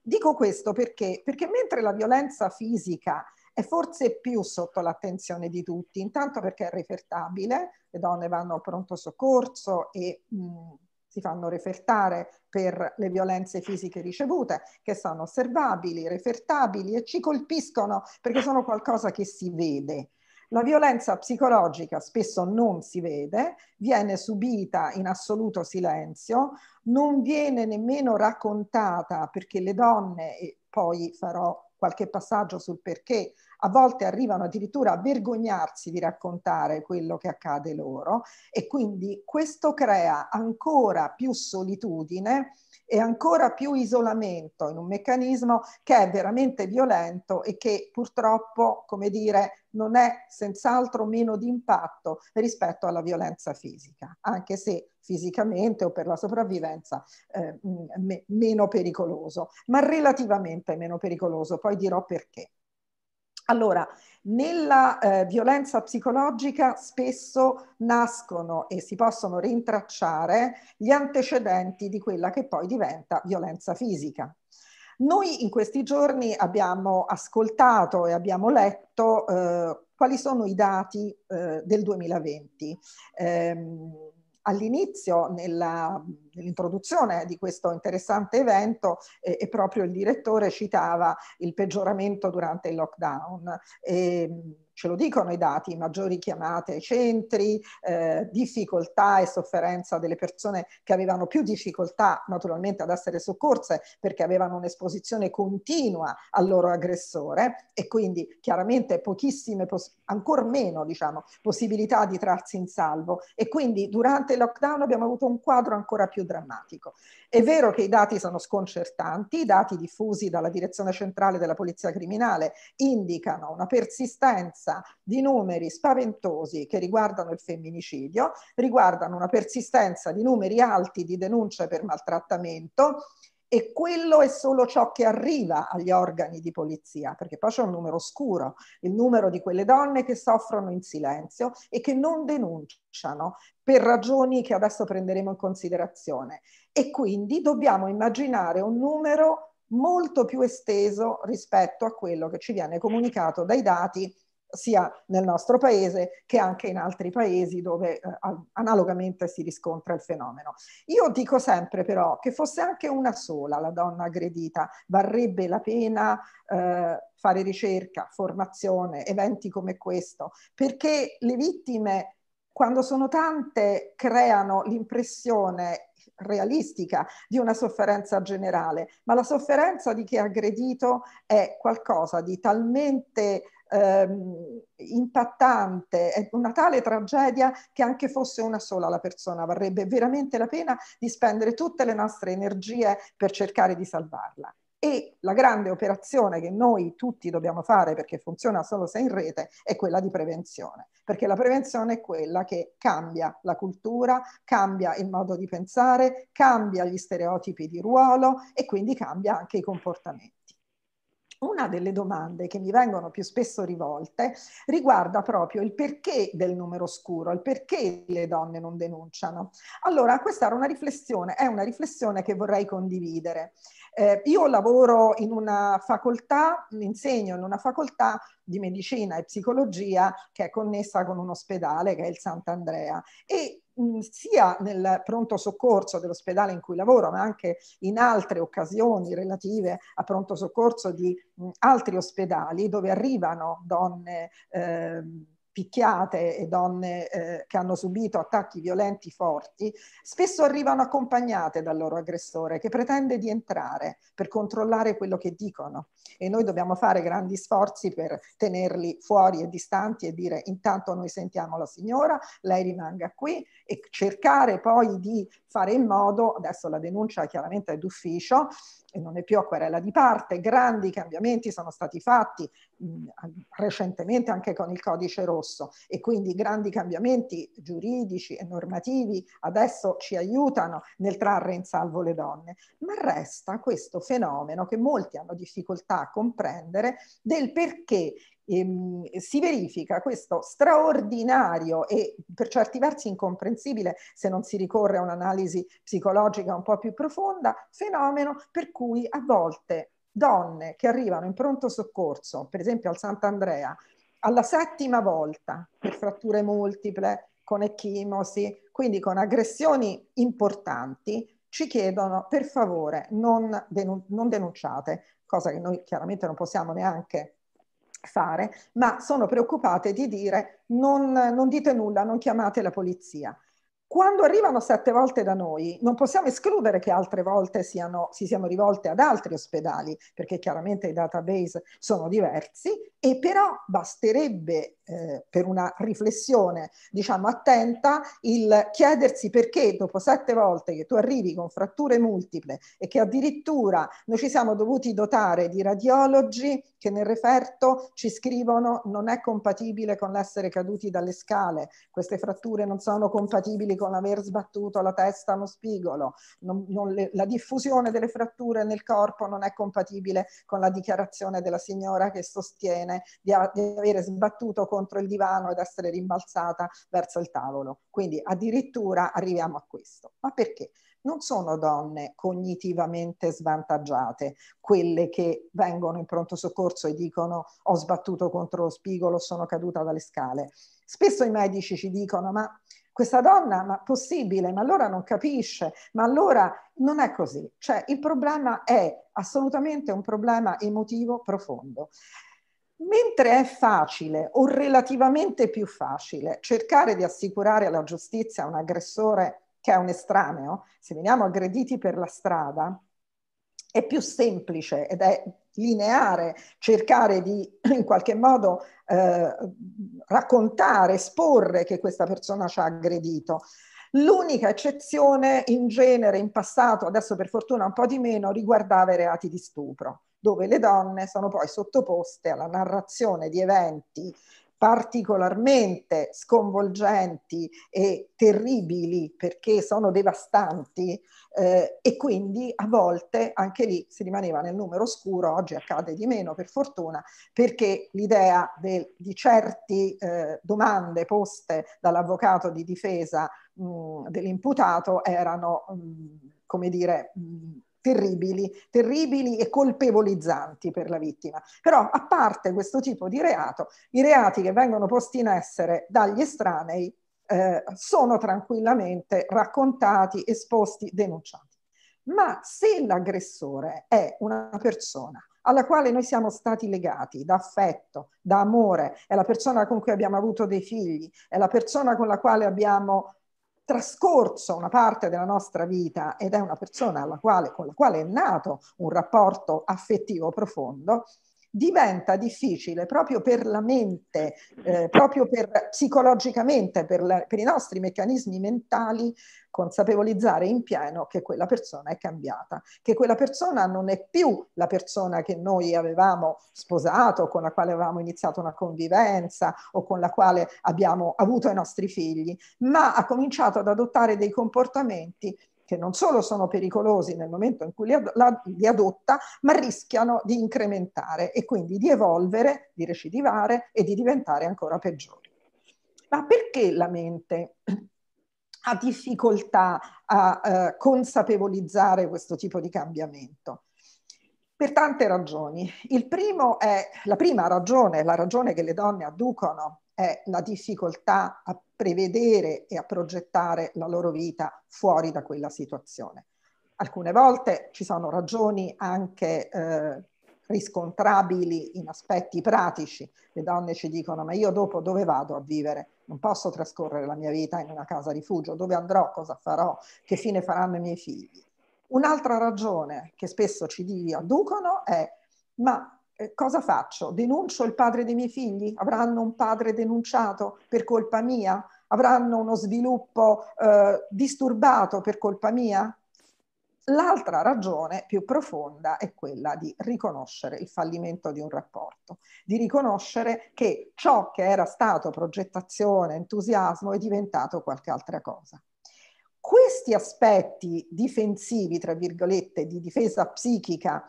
Dico questo perché, perché mentre la violenza fisica è forse più sotto l'attenzione di tutti, intanto perché è refertabile, le donne vanno a pronto soccorso e mh, si fanno refertare per le violenze fisiche ricevute, che sono osservabili, refertabili e ci colpiscono perché sono qualcosa che si vede. La violenza psicologica spesso non si vede, viene subita in assoluto silenzio, non viene nemmeno raccontata perché le donne, e poi farò qualche passaggio sul perché, a volte arrivano addirittura a vergognarsi di raccontare quello che accade loro e quindi questo crea ancora più solitudine e ancora più isolamento in un meccanismo che è veramente violento e che purtroppo, come dire, non è senz'altro meno di impatto rispetto alla violenza fisica, anche se fisicamente o per la sopravvivenza eh, mh, meno pericoloso, ma relativamente meno pericoloso, poi dirò perché. Allora, nella eh, violenza psicologica spesso nascono e si possono rintracciare gli antecedenti di quella che poi diventa violenza fisica. Noi in questi giorni abbiamo ascoltato e abbiamo letto eh, quali sono i dati eh, del 2020. Ehm, all'inizio, nell'introduzione di questo interessante evento, eh, e proprio il direttore citava il peggioramento durante il lockdown. E, ehm, ce lo dicono i dati, maggiori chiamate ai centri, eh, difficoltà e sofferenza delle persone che avevano più difficoltà naturalmente ad essere soccorse perché avevano un'esposizione continua al loro aggressore e quindi chiaramente pochissime, pos- ancora meno diciamo, possibilità di trarsi in salvo e quindi durante il lockdown abbiamo avuto un quadro ancora più drammatico. È vero che i dati sono sconcertanti, i dati diffusi dalla Direzione Centrale della Polizia Criminale indicano una persistenza conoscenza di numeri spaventosi che riguardano il femminicidio, riguardano una persistenza di numeri alti di denunce per maltrattamento e quello è solo ciò che arriva agli organi di polizia, perché poi c'è un numero scuro, il numero di quelle donne che soffrono in silenzio e che non denunciano per ragioni che adesso prenderemo in considerazione. E quindi dobbiamo immaginare un numero molto più esteso rispetto a quello che ci viene comunicato dai dati sia nel nostro paese che anche in altri paesi dove eh, analogamente si riscontra il fenomeno. Io dico sempre però che fosse anche una sola la donna aggredita, varrebbe la pena eh, fare ricerca, formazione, eventi come questo, perché le vittime quando sono tante creano l'impressione realistica di una sofferenza generale, ma la sofferenza di chi è aggredito è qualcosa di talmente ehm, impattante, è una tale tragedia che anche fosse una sola la persona varrebbe veramente la pena di spendere tutte le nostre energie per cercare di salvarla. E la grande operazione che noi tutti dobbiamo fare, perché funziona solo se in rete, è quella di prevenzione, perché la prevenzione è quella che cambia la cultura, cambia il modo di pensare, cambia gli stereotipi di ruolo e quindi cambia anche i comportamenti. Una delle domande che mi vengono più spesso rivolte riguarda proprio il perché del numero scuro, il perché le donne non denunciano. Allora, questa era una riflessione, è una riflessione che vorrei condividere. Eh, io lavoro in una facoltà, insegno in una facoltà di medicina e psicologia che è connessa con un ospedale che è il Sant'Andrea e mh, sia nel pronto soccorso dell'ospedale in cui lavoro, ma anche in altre occasioni relative a pronto soccorso di mh, altri ospedali dove arrivano donne eh, picchiate e donne eh, che hanno subito attacchi violenti forti, spesso arrivano accompagnate dal loro aggressore che pretende di entrare per controllare quello che dicono e noi dobbiamo fare grandi sforzi per tenerli fuori e distanti e dire intanto noi sentiamo la signora, lei rimanga qui e cercare poi di fare in modo, adesso la denuncia chiaramente è d'ufficio e non è più a di parte, grandi cambiamenti sono stati fatti mh, recentemente anche con il codice rosso e quindi grandi cambiamenti giuridici e normativi adesso ci aiutano nel trarre in salvo le donne, ma resta questo fenomeno che molti hanno difficoltà a comprendere del perché ehm, si verifica questo straordinario e per certi versi incomprensibile se non si ricorre a un'analisi psicologica un po' più profonda, fenomeno per cui a volte donne che arrivano in pronto soccorso, per esempio al Sant'Andrea, alla settima volta per fratture multiple, con ecchimosi, quindi con aggressioni importanti, ci chiedono per favore non, denun- non denunciate, cosa che noi chiaramente non possiamo neanche fare, ma sono preoccupate di dire non, non dite nulla, non chiamate la polizia. Quando arrivano sette volte da noi, non possiamo escludere che altre volte siano, si siano rivolte ad altri ospedali, perché chiaramente i database sono diversi, e però basterebbe eh, per una riflessione, diciamo, attenta, il chiedersi perché dopo sette volte che tu arrivi con fratture multiple e che addirittura noi ci siamo dovuti dotare di radiologi che nel referto ci scrivono non è compatibile con l'essere caduti dalle scale, queste fratture non sono compatibili con aver sbattuto la testa a uno spigolo, non, non le, la diffusione delle fratture nel corpo non è compatibile con la dichiarazione della signora che sostiene di, a, di avere sbattuto contro il divano ed essere rimbalzata verso il tavolo. Quindi addirittura arriviamo a questo. Ma perché? non sono donne cognitivamente svantaggiate, quelle che vengono in pronto soccorso e dicono ho sbattuto contro lo spigolo, sono caduta dalle scale. Spesso i medici ci dicono ma questa donna, ma possibile, ma allora non capisce, ma allora non è così. Cioè il problema è assolutamente un problema emotivo profondo. Mentre è facile o relativamente più facile cercare di assicurare alla giustizia un aggressore che è un estraneo, se veniamo aggrediti per la strada, è più semplice ed è lineare, cercare di in qualche modo eh, raccontare, esporre che questa persona ci ha aggredito. L'unica eccezione in genere in passato, adesso per fortuna un po' di meno, riguardava i reati di stupro, dove le donne sono poi sottoposte alla narrazione di eventi particolarmente sconvolgenti e terribili perché sono devastanti eh, e quindi a volte anche lì si rimaneva nel numero scuro, oggi accade di meno per fortuna, perché l'idea di certe eh, domande poste dall'avvocato di difesa dell'imputato erano, mh, come dire, mh, terribili, terribili e colpevolizzanti per la vittima. Però a parte questo tipo di reato, i reati che vengono posti in essere dagli estranei eh, sono tranquillamente raccontati, esposti, denunciati. Ma se l'aggressore è una persona alla quale noi siamo stati legati da affetto, da amore, è la persona con cui abbiamo avuto dei figli, è la persona con la quale abbiamo trascorso una parte della nostra vita ed è una persona quale, con la quale è nato un rapporto affettivo profondo, diventa difficile proprio per la mente, eh, proprio per, psicologicamente, per, la, per i nostri meccanismi mentali, consapevolizzare in pieno che quella persona è cambiata, che quella persona non è più la persona che noi avevamo sposato, con la quale avevamo iniziato una convivenza o con la quale abbiamo avuto i nostri figli, ma ha cominciato ad adottare dei comportamenti che non solo sono pericolosi nel momento in cui li, ad la, li adotta, ma rischiano di incrementare e quindi di evolvere, di recidivare e di diventare ancora peggiori. Ma perché la mente ha difficoltà a eh, consapevolizzare questo tipo di cambiamento? Per tante ragioni. È, la prima ragione, la ragione che le donne adducono, è la difficoltà a prevedere e a progettare la loro vita fuori da quella situazione. Alcune volte ci sono ragioni anche eh, riscontrabili in aspetti pratici. Le donne ci dicono ma io dopo dove vado a vivere? Non posso trascorrere la mia vita in una casa rifugio, dove andrò, cosa farò, che fine faranno i miei figli. Un'altra ragione che spesso ci adducono è ma eh, cosa faccio? Denuncio il padre dei miei figli? Avranno un padre denunciato per colpa mia? Avranno uno sviluppo eh, disturbato per colpa mia? L'altra ragione più profonda è quella di riconoscere il fallimento di un rapporto, di riconoscere che ciò che era stato progettazione, entusiasmo è diventato qualche altra cosa. Questi aspetti difensivi, tra virgolette, di difesa psichica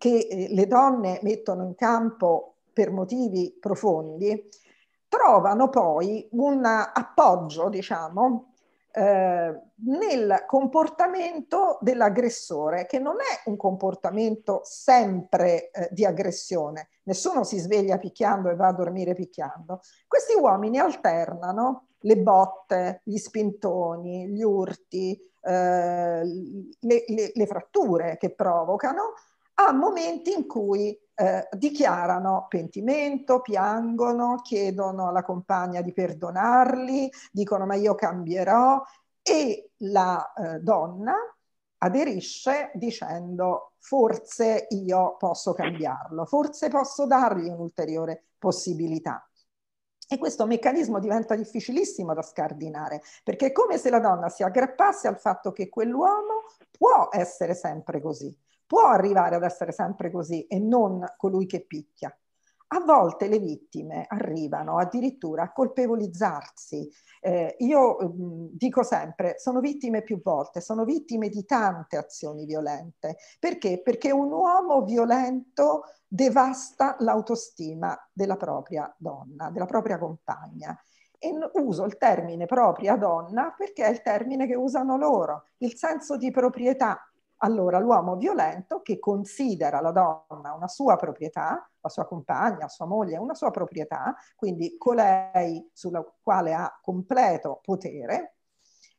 che eh, le donne mettono in campo per motivi profondi, trovano poi un appoggio, diciamo, eh, nel comportamento dell'aggressore, che non è un comportamento sempre eh, di aggressione. Nessuno si sveglia picchiando e va a dormire picchiando. Questi uomini alternano le botte, gli spintoni, gli urti, eh, le, le, le fratture che provocano a momenti in cui eh, dichiarano pentimento, piangono, chiedono alla compagna di perdonarli, dicono ma io cambierò e la eh, donna aderisce dicendo forse io posso cambiarlo, forse posso dargli un'ulteriore possibilità. E questo meccanismo diventa difficilissimo da scardinare, perché è come se la donna si aggrappasse al fatto che quell'uomo può essere sempre così, può arrivare ad essere sempre così e non colui che picchia. A volte le vittime arrivano addirittura a colpevolizzarsi. Eh, io mh, mm, dico sempre, sono vittime più volte, sono vittime di tante azioni violente. Perché? Perché un uomo violento devasta l'autostima della propria donna, della propria compagna. E uso il termine propria donna perché è il termine che usano loro, il senso di proprietà allora l'uomo violento che considera la donna una sua proprietà, la sua compagna, la sua moglie, una sua proprietà, quindi colei sulla quale ha completo potere,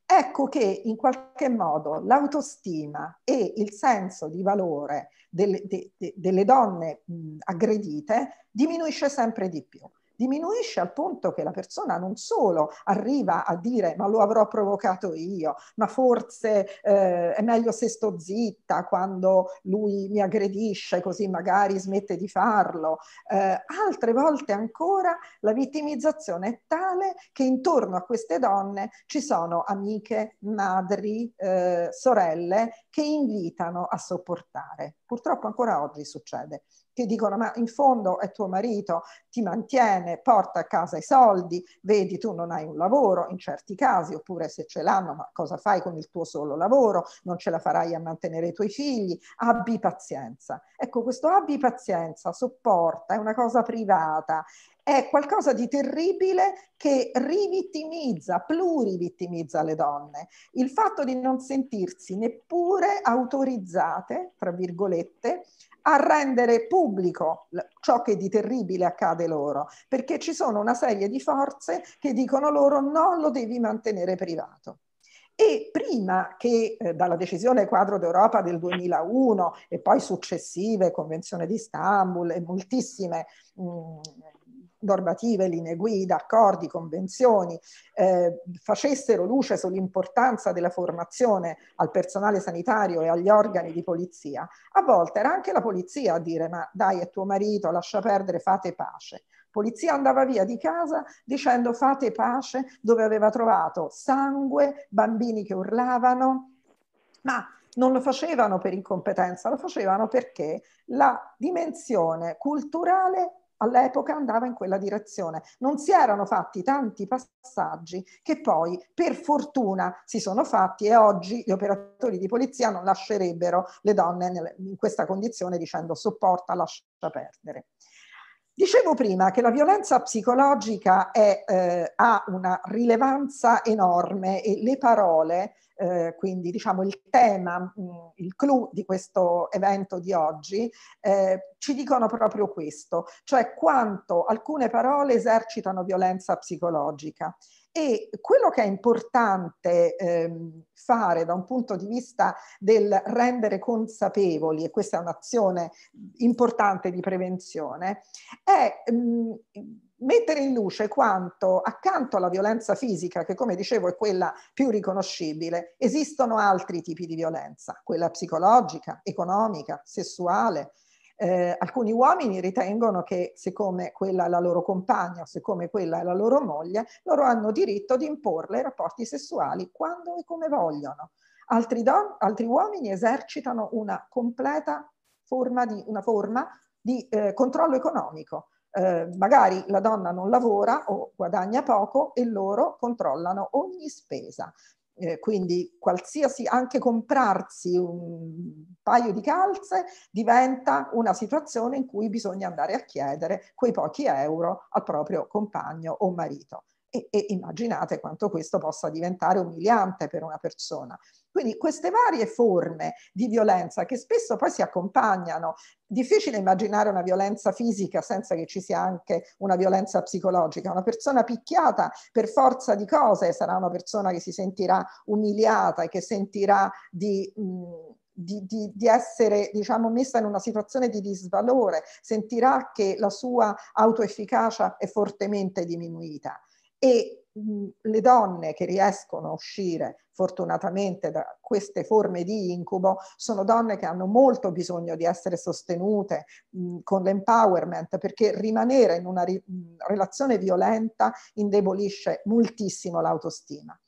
ecco che in qualche modo l'autostima e il senso di valore delle, de, de, delle donne mh, aggredite diminuisce sempre di più diminuisce al punto che la persona non solo arriva a dire ma lo avrò provocato io, ma forse eh, è meglio se sto zitta quando lui mi aggredisce così magari smette di farlo. Eh, altre volte ancora la vittimizzazione è tale che intorno a queste donne ci sono amiche, madri, eh, sorelle che invitano a sopportare. Purtroppo ancora oggi succede che dicono ma in fondo è tuo marito, ti mantiene, porta a casa i soldi, vedi tu non hai un lavoro in certi casi, oppure se ce l'hanno ma cosa fai con il tuo solo lavoro, non ce la farai a mantenere i tuoi figli, abbi pazienza. Ecco questo abbi pazienza, sopporta, è una cosa privata, è qualcosa di terribile che rivittimizza, plurivittimizza le donne. Il fatto di non sentirsi neppure autorizzate, tra virgolette, a rendere pubblico ciò che di terribile accade loro, perché ci sono una serie di forze che dicono loro no, lo devi mantenere privato. E prima che eh, dalla decisione quadro d'Europa del 2001 e poi successive, Convenzione di Istanbul e moltissime mh, mm, normative, linee guida, accordi, convenzioni, eh, facessero luce sull'importanza della formazione al personale sanitario e agli organi di polizia, a volte era anche la polizia a dire ma dai è tuo marito, lascia perdere, fate pace. Polizia andava via di casa dicendo fate pace dove aveva trovato sangue, bambini che urlavano, ma non lo facevano per incompetenza, lo facevano perché la dimensione culturale all'epoca andava in quella direzione. Non si erano fatti tanti passaggi che poi per fortuna si sono fatti e oggi gli operatori di polizia non lascerebbero le donne in questa condizione dicendo sopporta, lascia perdere. Dicevo prima che la violenza psicologica è, eh, ha una rilevanza enorme e le parole, eh, quindi diciamo il tema, mh, mm, il clou di questo evento di oggi, eh, ci dicono proprio questo, cioè quanto alcune parole esercitano violenza psicologica. E quello che è importante ehm, fare da un punto di vista del rendere consapevoli, e questa è un'azione importante di prevenzione, è mh, mettere in luce quanto accanto alla violenza fisica, che come dicevo è quella più riconoscibile, esistono altri tipi di violenza, quella psicologica, economica, sessuale, eh, alcuni uomini ritengono che siccome quella è la loro compagna o siccome quella è la loro moglie, loro hanno diritto di imporle rapporti sessuali quando e come vogliono. Altri, altri uomini esercitano una completa forma di, una forma di eh, controllo economico. Eh, magari la donna non lavora o guadagna poco e loro controllano ogni spesa eh, quindi qualsiasi, anche comprarsi un paio di calze diventa una situazione in cui bisogna andare a chiedere quei pochi euro al proprio compagno o marito e, e immaginate quanto questo possa diventare umiliante per una persona. Quindi queste varie forme di violenza che spesso poi si accompagnano, difficile immaginare una violenza fisica senza che ci sia anche una violenza psicologica, una persona picchiata per forza di cose sarà una persona che si sentirà umiliata e che sentirà di... Mh, di, di, di, essere diciamo, messa in una situazione di disvalore, sentirà che la sua autoefficacia è fortemente diminuita e le donne che riescono a uscire fortunatamente da queste forme di incubo sono donne che hanno molto bisogno di essere sostenute mh, con l'empowerment perché rimanere in una ri- relazione violenta indebolisce moltissimo l'autostima.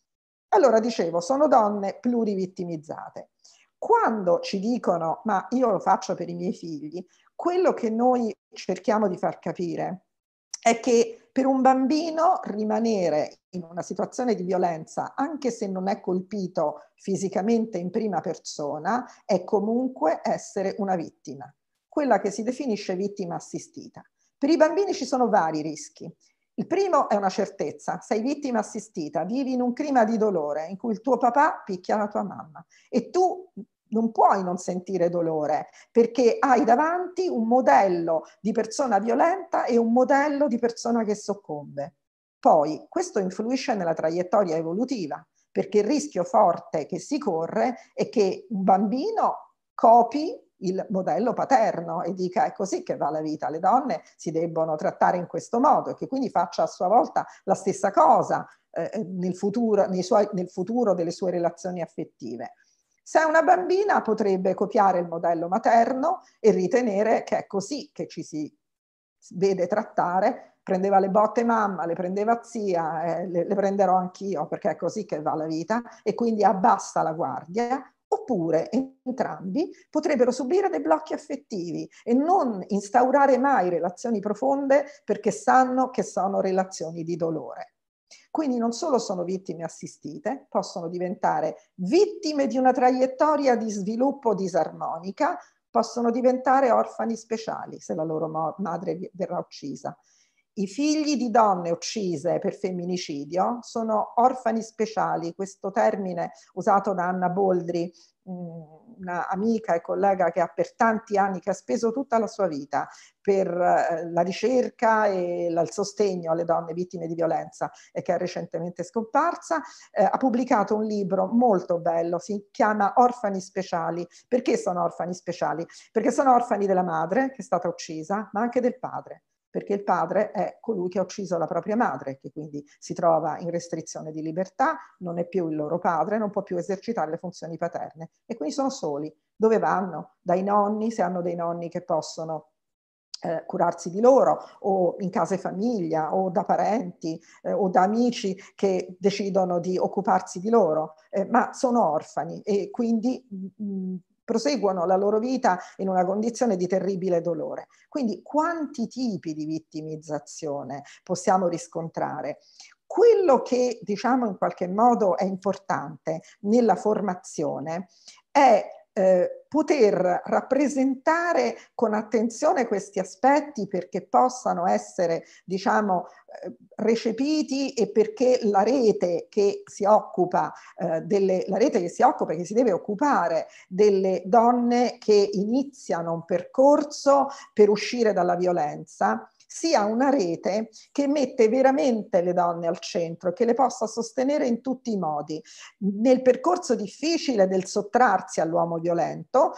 Allora dicevo, sono donne plurivittimizzate. Quando ci dicono ma io lo faccio per i miei figli, quello che noi cerchiamo di far capire è che per un bambino rimanere in una situazione di violenza, anche se non è colpito fisicamente in prima persona, è comunque essere una vittima, quella che si definisce vittima assistita. Per i bambini ci sono vari rischi. Il primo è una certezza, sei vittima assistita, vivi in un clima di dolore in cui il tuo papà picchia la tua mamma e tu non puoi non sentire dolore perché hai davanti un modello di persona violenta e un modello di persona che soccombe. Poi questo influisce nella traiettoria evolutiva perché il rischio forte che si corre è che un bambino copi il modello paterno e dica è così che va la vita, le donne si debbono trattare in questo modo e che quindi faccia a sua volta la stessa cosa eh, nel, futuro, suoi, nel futuro delle sue relazioni affettive. Se è una bambina potrebbe copiare il modello materno e ritenere che è così che ci si vede trattare, prendeva le botte mamma, le prendeva zia, eh, le, le prenderò anch'io perché è così che va la vita e quindi abbassa la guardia, oppure entrambi potrebbero subire dei blocchi affettivi e non instaurare mai relazioni profonde perché sanno che sono relazioni di dolore. Quindi non solo sono vittime assistite, possono diventare vittime di una traiettoria di sviluppo disarmonica, possono diventare orfani speciali se la loro madre verrà uccisa. I figli di donne uccise per femminicidio sono orfani speciali, questo termine usato da Anna Boldri un'amica e collega che ha per tanti anni, che ha speso tutta la sua vita per eh, la ricerca e il sostegno alle donne vittime di violenza e che è recentemente scomparsa, eh, ha pubblicato un libro molto bello, si chiama Orfani speciali. Perché sono orfani speciali? Perché sono orfani della madre che è stata uccisa, ma anche del padre perché il padre è colui che ha ucciso la propria madre, che quindi si trova in restrizione di libertà, non è più il loro padre, non può più esercitare le funzioni paterne e quindi sono soli. Dove vanno? Dai nonni, se hanno dei nonni che possono eh, curarsi di loro o in casa e famiglia o da parenti eh, o da amici che decidono di occuparsi di loro, eh, ma sono orfani e quindi mh, mm, mm, proseguono la loro vita in una condizione di terribile dolore. Quindi quanti tipi di vittimizzazione possiamo riscontrare? Quello che diciamo in qualche modo è importante nella formazione è eh, poter rappresentare con attenzione questi aspetti perché possano essere, diciamo, eh, recepiti e perché la rete che si occupa eh, delle, la rete che si occupa, che si deve occupare delle donne che iniziano un percorso per uscire dalla violenza, sia una rete che mette veramente le donne al centro, che le possa sostenere in tutti i modi. Nel percorso difficile del sottrarsi all'uomo violento,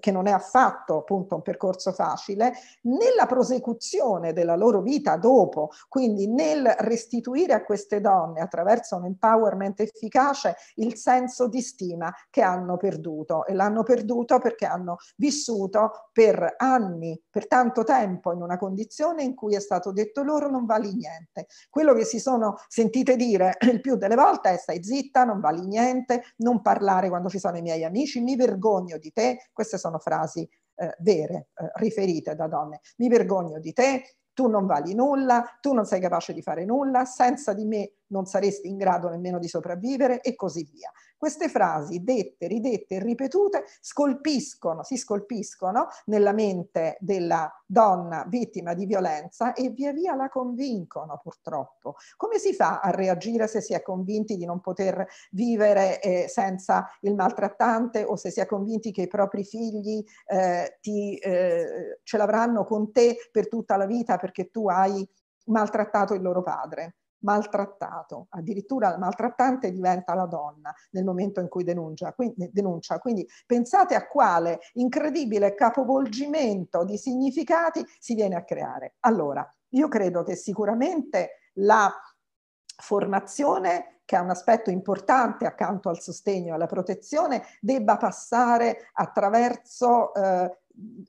che non è affatto appunto un percorso facile, nella prosecuzione della loro vita dopo, quindi nel restituire a queste donne attraverso un empowerment efficace il senso di stima che hanno perduto e l'hanno perduto perché hanno vissuto per anni, per tanto tempo in una condizione in cui è stato detto loro non vali niente. Quello che si sono sentite dire il più delle volte è stai zitta, non vali niente, non parlare quando ci sono i miei amici, mi vergogno di te, Questo queste sono frasi eh, vere, eh, riferite da donne. Mi vergogno di te, tu non vali nulla, tu non sei capace di fare nulla, senza di me non saresti in grado nemmeno di sopravvivere e così via. Queste frasi dette, ridette ripetute scolpiscono, si scolpiscono nella mente della donna vittima di violenza e via via la convincono purtroppo. Come si fa a reagire se si è convinti di non poter vivere eh, senza il maltrattante o se si è convinti che i propri figli eh, ti, eh, ce l'avranno con te per tutta la vita perché tu hai maltrattato il loro padre? maltrattato, addirittura il maltrattante diventa la donna nel momento in cui denuncia. Quindi, denuncia. quindi pensate a quale incredibile capovolgimento di significati si viene a creare. Allora, io credo che sicuramente la formazione che ha un aspetto importante accanto al sostegno e alla protezione, debba passare attraverso eh,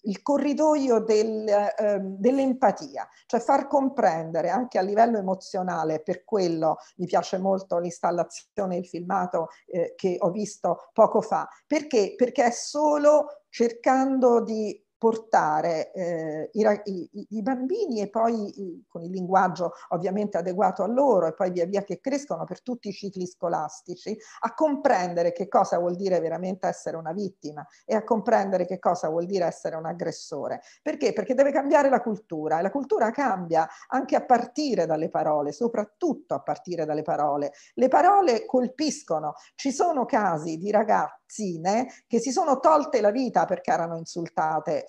il corridoio del, eh, dell'empatia, cioè far comprendere anche a livello emozionale, per quello mi piace molto l'installazione il filmato eh, che ho visto poco fa, perché? Perché è solo cercando di portare eh, i, i, i, bambini e poi con il linguaggio ovviamente adeguato a loro e poi via via che crescono per tutti i cicli scolastici a comprendere che cosa vuol dire veramente essere una vittima e a comprendere che cosa vuol dire essere un aggressore. Perché? Perché deve cambiare la cultura e la cultura cambia anche a partire dalle parole, soprattutto a partire dalle parole. Le parole colpiscono. Ci sono casi di ragazzine che si sono tolte la vita perché erano insultate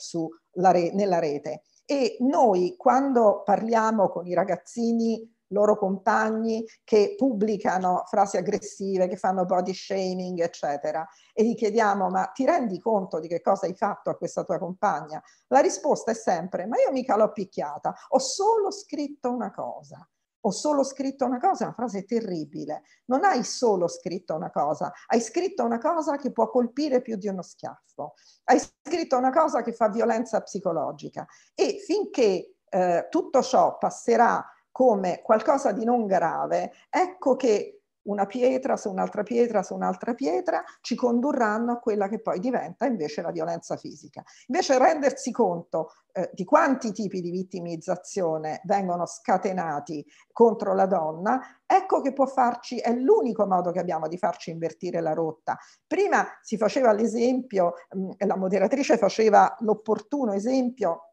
re nella rete. E noi quando parliamo con i ragazzini loro compagni che pubblicano frasi aggressive, che fanno body shaming, eccetera, e gli chiediamo ma ti rendi conto di che cosa hai fatto a questa tua compagna? La risposta è sempre ma io mica l'ho picchiata, ho solo scritto una cosa ho solo scritto una cosa, una frase terribile. Non hai solo scritto una cosa, hai scritto una cosa che può colpire più di uno schiaffo, hai scritto una cosa che fa violenza psicologica e finché eh, tutto ciò passerà come qualcosa di non grave, ecco che una pietra su un'altra pietra su un'altra pietra, ci condurranno a quella che poi diventa invece la violenza fisica. Invece rendersi conto eh, di quanti tipi di vittimizzazione vengono scatenati contro la donna, ecco che può farci, è l'unico modo che abbiamo di farci invertire la rotta. Prima si faceva l'esempio, mm, la moderatrice faceva l'opportuno esempio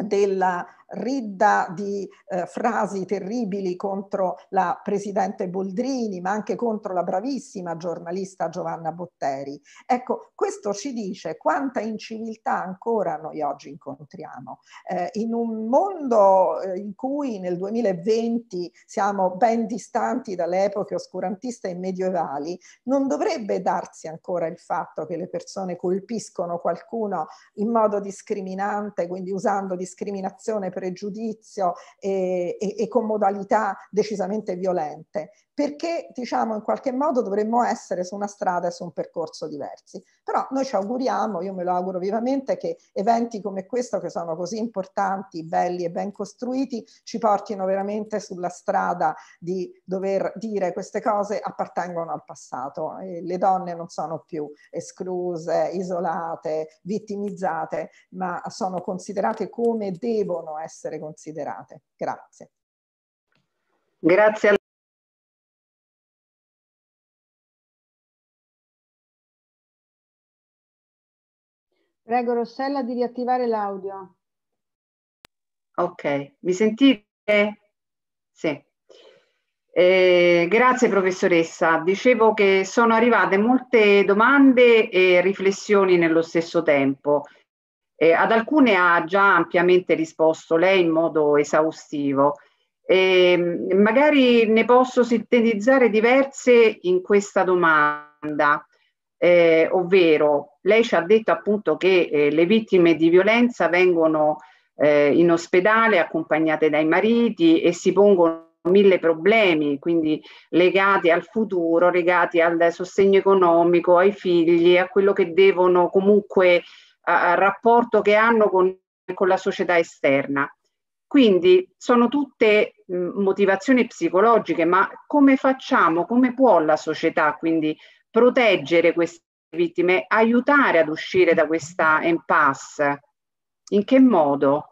della, ridda di eh, frasi terribili contro la presidente Boldrini, ma anche contro la bravissima giornalista Giovanna Botteri. Ecco, questo ci dice quanta inciviltà ancora noi oggi incontriamo. Eh, in un mondo eh, in cui nel 2020 siamo ben distanti dalle epoche oscurantiste e medievali, non dovrebbe darsi ancora il fatto che le persone colpiscono qualcuno in modo discriminante, quindi usando discriminazione per pregiudizio e, eh, e, e con modalità decisamente violente perché diciamo in qualche modo dovremmo essere su una strada e su un percorso diversi. Però noi ci auguriamo, io me lo auguro vivamente, che eventi come questo, che sono così importanti, belli e ben costruiti, ci portino veramente sulla strada di dover dire queste cose appartengono al passato. le donne non sono più escluse, isolate, vittimizzate, ma sono considerate come devono essere considerate. Grazie. Grazie. Prego Rossella di riattivare l'audio. Ok, mi sentite? Sì. Eh, grazie professoressa, dicevo che sono arrivate molte domande e riflessioni nello stesso tempo. Eh, ad alcune ha già ampiamente risposto lei in modo esaustivo. Eh, magari ne posso sintetizzare diverse in questa domanda eh, ovvero lei ci ha detto appunto che eh, le vittime di violenza vengono eh, in ospedale accompagnate dai mariti e si pongono mille problemi, quindi legati al futuro, legati al sostegno economico, ai figli, a quello che devono comunque, al rapporto che hanno con, con la società esterna. Quindi sono tutte motivazioni psicologiche, ma come facciamo, come può la società quindi proteggere queste vittime, aiutare ad uscire da questa impasse? In che modo?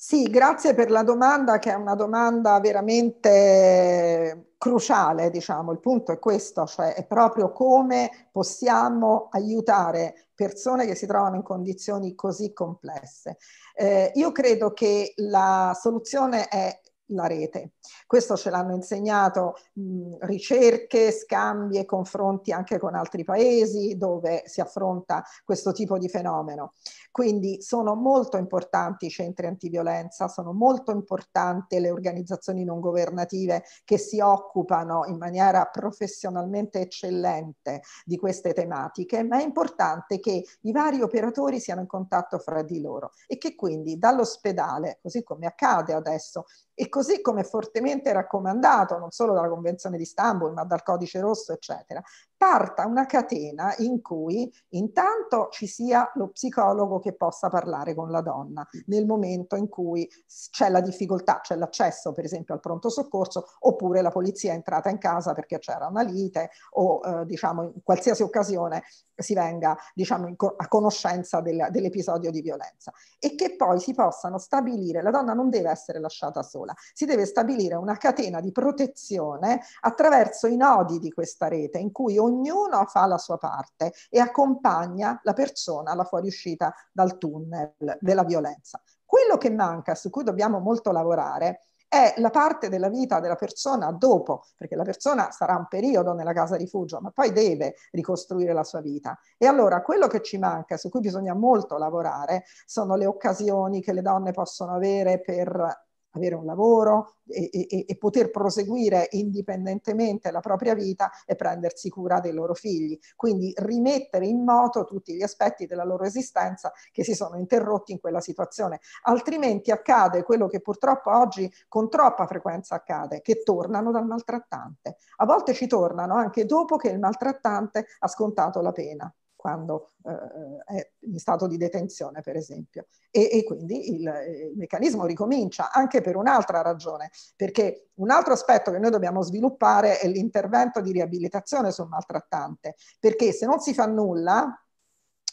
Sì, grazie per la domanda che è una domanda veramente cruciale, diciamo, il punto è questo, cioè è proprio come possiamo aiutare persone che si trovano in condizioni così complesse. Eh, io credo che la soluzione è la rete. Questo ce l'hanno insegnato mh, ricerche, scambi e confronti anche con altri paesi dove si affronta questo tipo di fenomeno. Quindi sono molto importanti i centri antiviolenza, sono molto importanti le organizzazioni non governative che si occupano in maniera professionalmente eccellente di queste tematiche, ma è importante che i vari operatori siano in contatto fra di loro e che quindi dall'ospedale, così come accade adesso, e così come fortemente raccomandato non solo dalla Convenzione di Istanbul ma dal Codice Rosso eccetera, parta una catena in cui intanto ci sia lo psicologo che possa parlare con la donna mm. nel momento in cui c'è la difficoltà, c'è l'accesso per esempio al pronto soccorso oppure la polizia è entrata in casa perché c'era una lite o eh, diciamo in qualsiasi occasione si venga diciamo, co- a conoscenza del, dell'episodio di violenza e che poi si possano stabilire, la donna non deve essere lasciata sola, si deve stabilire una catena di protezione attraverso i nodi di questa rete in cui ogni ognuno fa la sua parte e accompagna la persona alla fuoriuscita dal tunnel della violenza. Quello che manca, su cui dobbiamo molto lavorare, è la parte della vita della persona dopo, perché la persona sarà un periodo nella casa rifugio, ma poi deve ricostruire la sua vita. E allora quello che ci manca, su cui bisogna molto lavorare, sono le occasioni che le donne possono avere per avere un lavoro e, e, e, poter proseguire indipendentemente la propria vita e prendersi cura dei loro figli. Quindi rimettere in moto tutti gli aspetti della loro esistenza che si sono interrotti in quella situazione. Altrimenti accade quello che purtroppo oggi con troppa frequenza accade, che tornano dal maltrattante. A volte ci tornano anche dopo che il maltrattante ha scontato la pena quando eh, è in stato di detenzione, per esempio. E, e quindi il, il, meccanismo ricomincia anche per un'altra ragione, perché un altro aspetto che noi dobbiamo sviluppare è l'intervento di riabilitazione sul maltrattante, perché se non si fa nulla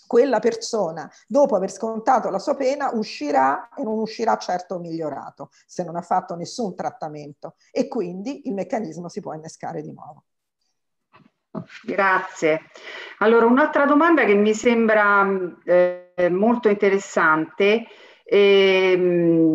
quella persona, dopo aver scontato la sua pena, uscirà e non uscirà certo migliorato, se non ha fatto nessun trattamento e quindi il meccanismo si può innescare di nuovo. Grazie. Allora, un'altra domanda che mi sembra eh, molto interessante, eh,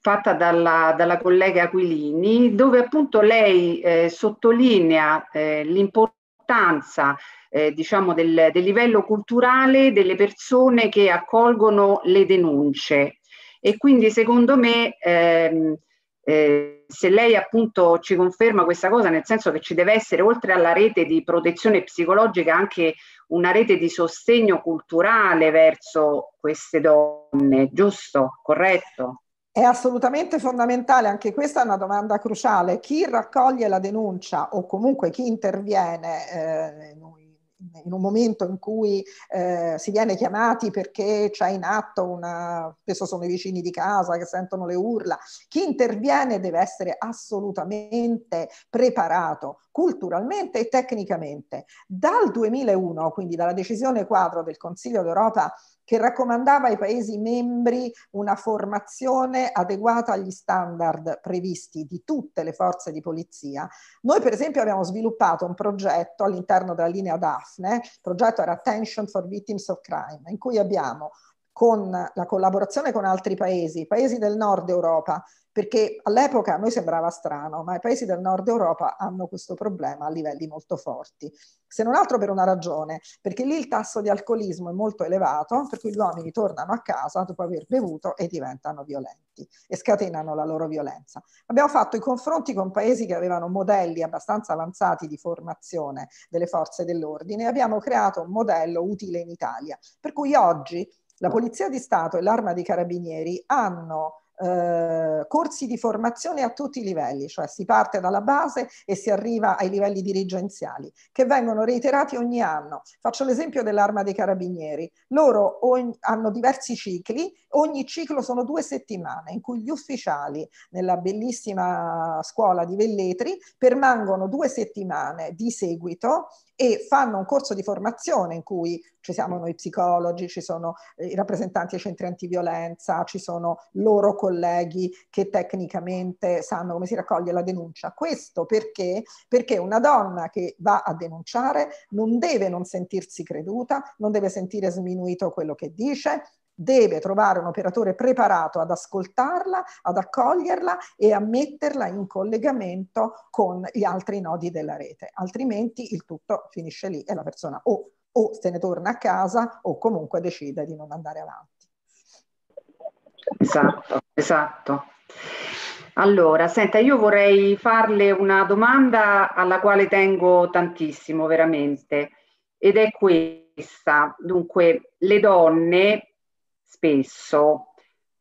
fatta dalla, dalla, collega Aquilini, dove appunto lei eh, sottolinea eh, l'importanza eh, diciamo del, del livello culturale delle persone che accolgono le denunce. E quindi secondo me ehm, eh, se lei appunto ci conferma questa cosa, nel senso che ci deve essere oltre alla rete di protezione psicologica anche una rete di sostegno culturale verso queste donne, giusto? Corretto? È assolutamente fondamentale, anche questa è una domanda cruciale. Chi raccoglie la denuncia o comunque chi interviene eh, in un momento in cui eh, si viene chiamati perché c'è in atto una, spesso sono i vicini di casa che sentono le urla, chi interviene deve essere assolutamente preparato, culturalmente e tecnicamente. Dal 2001, quindi dalla decisione quadro del Consiglio d'Europa che raccomandava ai Paesi membri una formazione adeguata agli standard previsti di tutte le forze di polizia. Noi per esempio abbiamo sviluppato un progetto all'interno della linea Daphne, il progetto era Attention for Victims of Crime, in cui abbiamo con la collaborazione con altri paesi, paesi del nord Europa, perché all'epoca a noi sembrava strano, ma i paesi del nord Europa hanno questo problema a livelli molto forti, se non altro per una ragione, perché lì il tasso di alcolismo è molto elevato, per cui gli uomini tornano a casa dopo aver bevuto e diventano violenti e scatenano la loro violenza. Abbiamo fatto i confronti con paesi che avevano modelli abbastanza avanzati di formazione delle forze dell'ordine e abbiamo creato un modello utile in Italia, per cui oggi la Polizia di Stato e l'Arma dei Carabinieri hanno eh, corsi di formazione a tutti i livelli, cioè si parte dalla base e si arriva ai livelli dirigenziali, che vengono reiterati ogni anno. Faccio l'esempio dell'arma dei carabinieri. Loro ogni, hanno diversi cicli ogni ciclo sono due settimane in cui gli ufficiali nella bellissima scuola di Velletri permangono due settimane di seguito e fanno un corso di formazione in cui ci siamo noi psicologi, ci sono eh, i rappresentanti dei centri antiviolenza, ci sono loro colleghi che tecnicamente sanno come si raccoglie la denuncia. Questo perché? Perché una donna che va a denunciare non deve non sentirsi creduta, non deve sentire sminuito quello che dice, deve trovare un operatore preparato ad ascoltarla, ad accoglierla e a metterla in collegamento con gli altri nodi della rete, altrimenti il tutto finisce lì e la persona o, o se ne torna a casa o comunque decide di non andare avanti. Esatto, esatto. Allora, senta, io vorrei farle una domanda alla quale tengo tantissimo, veramente, ed è questa. Dunque, le donne spesso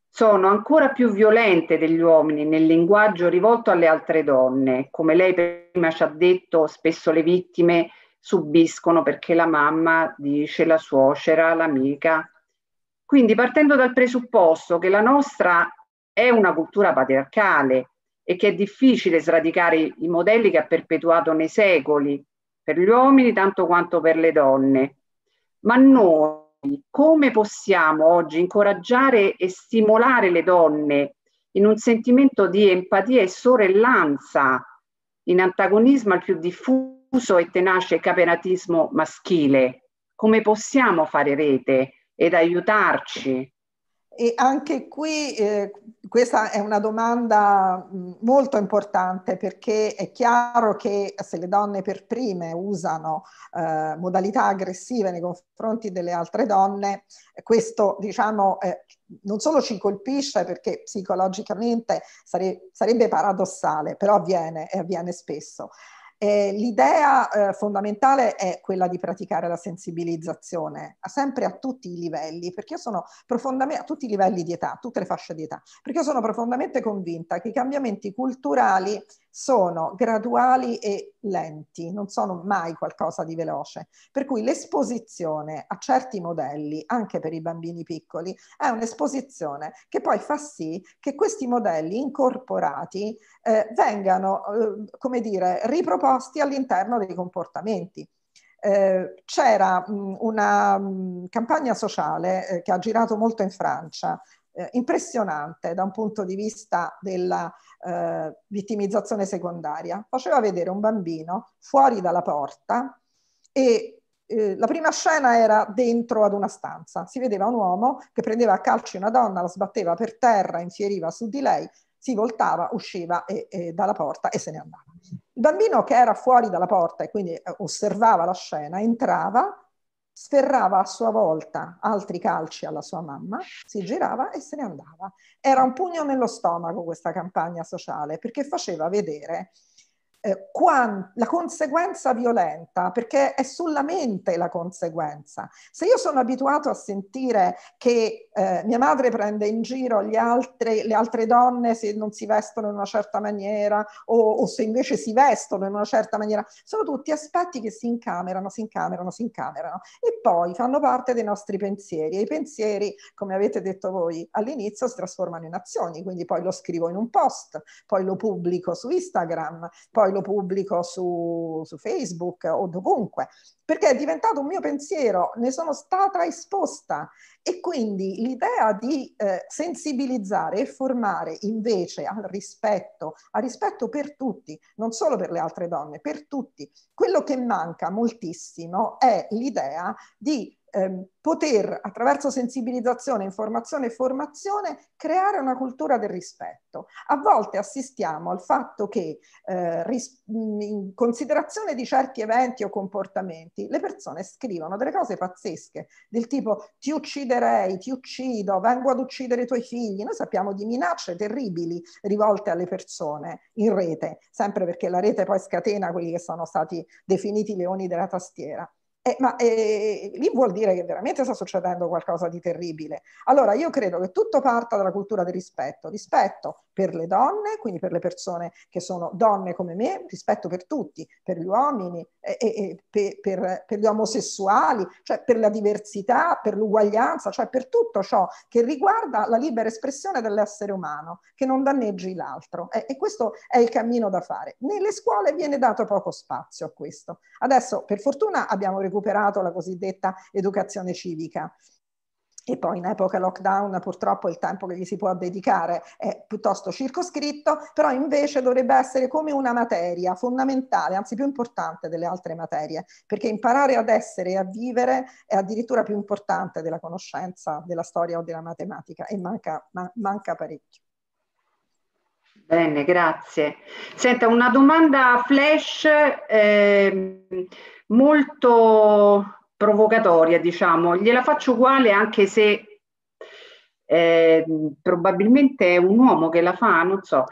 sono ancora più violente degli uomini nel linguaggio rivolto alle altre donne. Come lei prima ci ha detto, spesso le vittime subiscono perché la mamma dice, la suocera, l'amica. Quindi partendo dal presupposto che la nostra è una cultura patriarcale e che è difficile sradicare i modelli che ha perpetuato nei secoli per gli uomini tanto quanto per le donne, ma noi come possiamo oggi incoraggiare e stimolare le donne in un sentimento di empatia e sorellanza in antagonismo al più diffuso e tenace caperatismo maschile? Come possiamo fare rete ed aiutarci e anche qui eh, questa è una domanda mm, molto importante perché è chiaro che se le donne per prime usano eh, modalità aggressive nei confronti delle altre donne, questo diciamo eh, non solo ci colpisce perché psicologicamente sare sarebbe paradossale, però avviene e avviene spesso. Eh, l'idea eh, fondamentale è quella di praticare la sensibilizzazione, sempre a tutti i livelli, perché io sono profondamente, a tutti i livelli di età, tutte le fasce di età, perché io sono profondamente convinta che i cambiamenti culturali sono graduali e lenti, non sono mai qualcosa di veloce. Per cui l'esposizione a certi modelli, anche per i bambini piccoli, è un'esposizione che poi fa sì che questi modelli incorporati eh, vengano, eh, come dire, riproposti proposti all'interno dei comportamenti. Eh, c'era mh, mm, una mh, mm, campagna sociale eh, che ha girato molto in Francia, eh, impressionante da un punto di vista della eh, vittimizzazione secondaria. Faceva vedere un bambino fuori dalla porta e eh, la prima scena era dentro ad una stanza. Si vedeva un uomo che prendeva a calci una donna, la sbatteva per terra, infieriva su di lei si voltava, usciva e, e dalla porta e se ne andava. Il bambino che era fuori dalla porta e quindi eh, osservava la scena, entrava, sferrava a sua volta altri calci alla sua mamma, si girava e se ne andava. Era un pugno nello stomaco questa campagna sociale perché faceva vedere eh, quant- la conseguenza violenta, perché è sulla mente la conseguenza. Se io sono abituato a sentire che eh, mia madre prende in giro altri, le altre donne se non si vestono in una certa maniera o, o se invece si vestono in una certa maniera, sono tutti aspetti che si incamerano, si incamerano, si incamerano e poi fanno parte dei nostri pensieri e i pensieri, come avete detto voi all'inizio, si trasformano in azioni, quindi poi lo scrivo in un post, poi lo pubblico su Instagram, poi lo pubblico su, su Facebook o dovunque, perché è diventato un mio pensiero, ne sono stata esposta e quindi l'idea di eh, sensibilizzare e formare invece al rispetto, al rispetto per tutti, non solo per le altre donne, per tutti, quello che manca moltissimo è l'idea di Ehm, poter attraverso sensibilizzazione, informazione e formazione creare una cultura del rispetto. A volte assistiamo al fatto che eh, ris- in considerazione di certi eventi o comportamenti le persone scrivono delle cose pazzesche del tipo ti ucciderei, ti uccido, vengo ad uccidere i tuoi figli. Noi sappiamo di minacce terribili rivolte alle persone in rete, sempre perché la rete poi scatena quelli che sono stati definiti leoni della tastiera. Eh, ma eh, lì vuol dire che veramente sta succedendo qualcosa di terribile. Allora io credo che tutto parta dalla cultura del rispetto, rispetto per le donne, quindi per le persone che sono donne come me, rispetto per tutti, per gli uomini, eh, eh, per, per, per, gli omosessuali, cioè per la diversità, per l'uguaglianza, cioè per tutto ciò che riguarda la libera espressione dell'essere umano, che non danneggi l'altro. e questo è il cammino da fare. Nelle scuole viene dato poco spazio a questo. Adesso per fortuna abbiamo recuperato recuperato la cosiddetta educazione civica e poi in epoca lockdown purtroppo il tempo che gli si può dedicare è piuttosto circoscritto, però invece dovrebbe essere come una materia fondamentale, anzi più importante delle altre materie, perché imparare ad essere e a vivere è addirittura più importante della conoscenza della storia o della matematica e manca, ma, manca parecchio. Bene, grazie. Senta, una domanda flash eh, molto provocatoria, diciamo. Gliela faccio uguale anche se eh, probabilmente è un uomo che la fa, non so.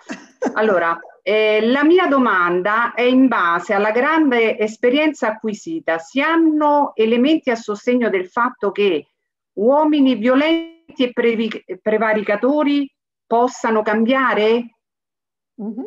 Allora, eh, la mia domanda è in base alla grande esperienza acquisita. Si hanno elementi a sostegno del fatto che uomini violenti e previ- prevaricatori possano cambiare? Mm-hmm.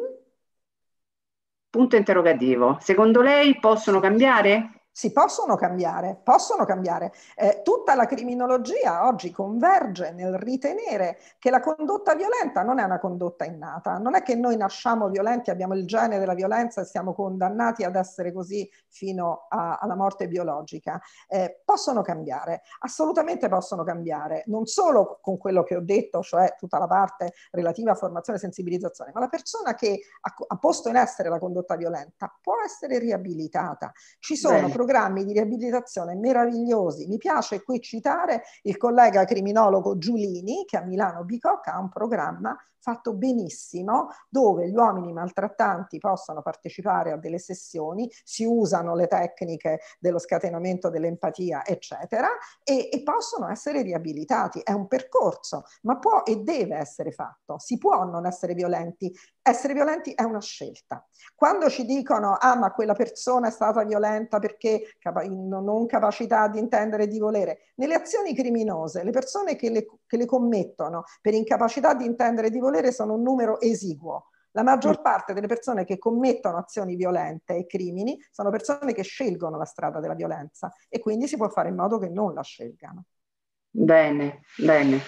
Punto interrogativo. Secondo lei possono cambiare? si possono cambiare, possono cambiare. Eh, tutta la criminologia oggi converge nel ritenere che la condotta violenta non è una condotta innata, non è che noi nasciamo violenti, abbiamo il gene della violenza e siamo condannati ad essere così fino a, alla morte biologica. Eh, possono cambiare, assolutamente possono cambiare, non solo con quello che ho detto, cioè tutta la parte relativa a formazione e sensibilizzazione, ma la persona che ha, ha posto in essere la condotta violenta può essere riabilitata. Ci sono Bene programmi di riabilitazione meravigliosi. Mi piace qui citare il collega criminologo Giulini, che a Milano Bicocca ha un programma fatto benissimo, dove gli uomini maltrattanti possono partecipare a delle sessioni, si usano le tecniche dello scatenamento dell'empatia, eccetera, e, e possono essere riabilitati. È un percorso, ma può e deve essere fatto. Si può non essere violenti. Essere violenti è una scelta. Quando ci dicono, ah ma quella persona è stata violenta perché non capacità di intendere di volere, nelle azioni criminose le persone che le, che le commettono per incapacità di intendere di volere volere sono un numero esiguo. La maggior mm. parte delle persone che commettono azioni violente e crimini sono persone che scelgono la strada della violenza e quindi si può fare in modo che non la scelgano. Bene, bene.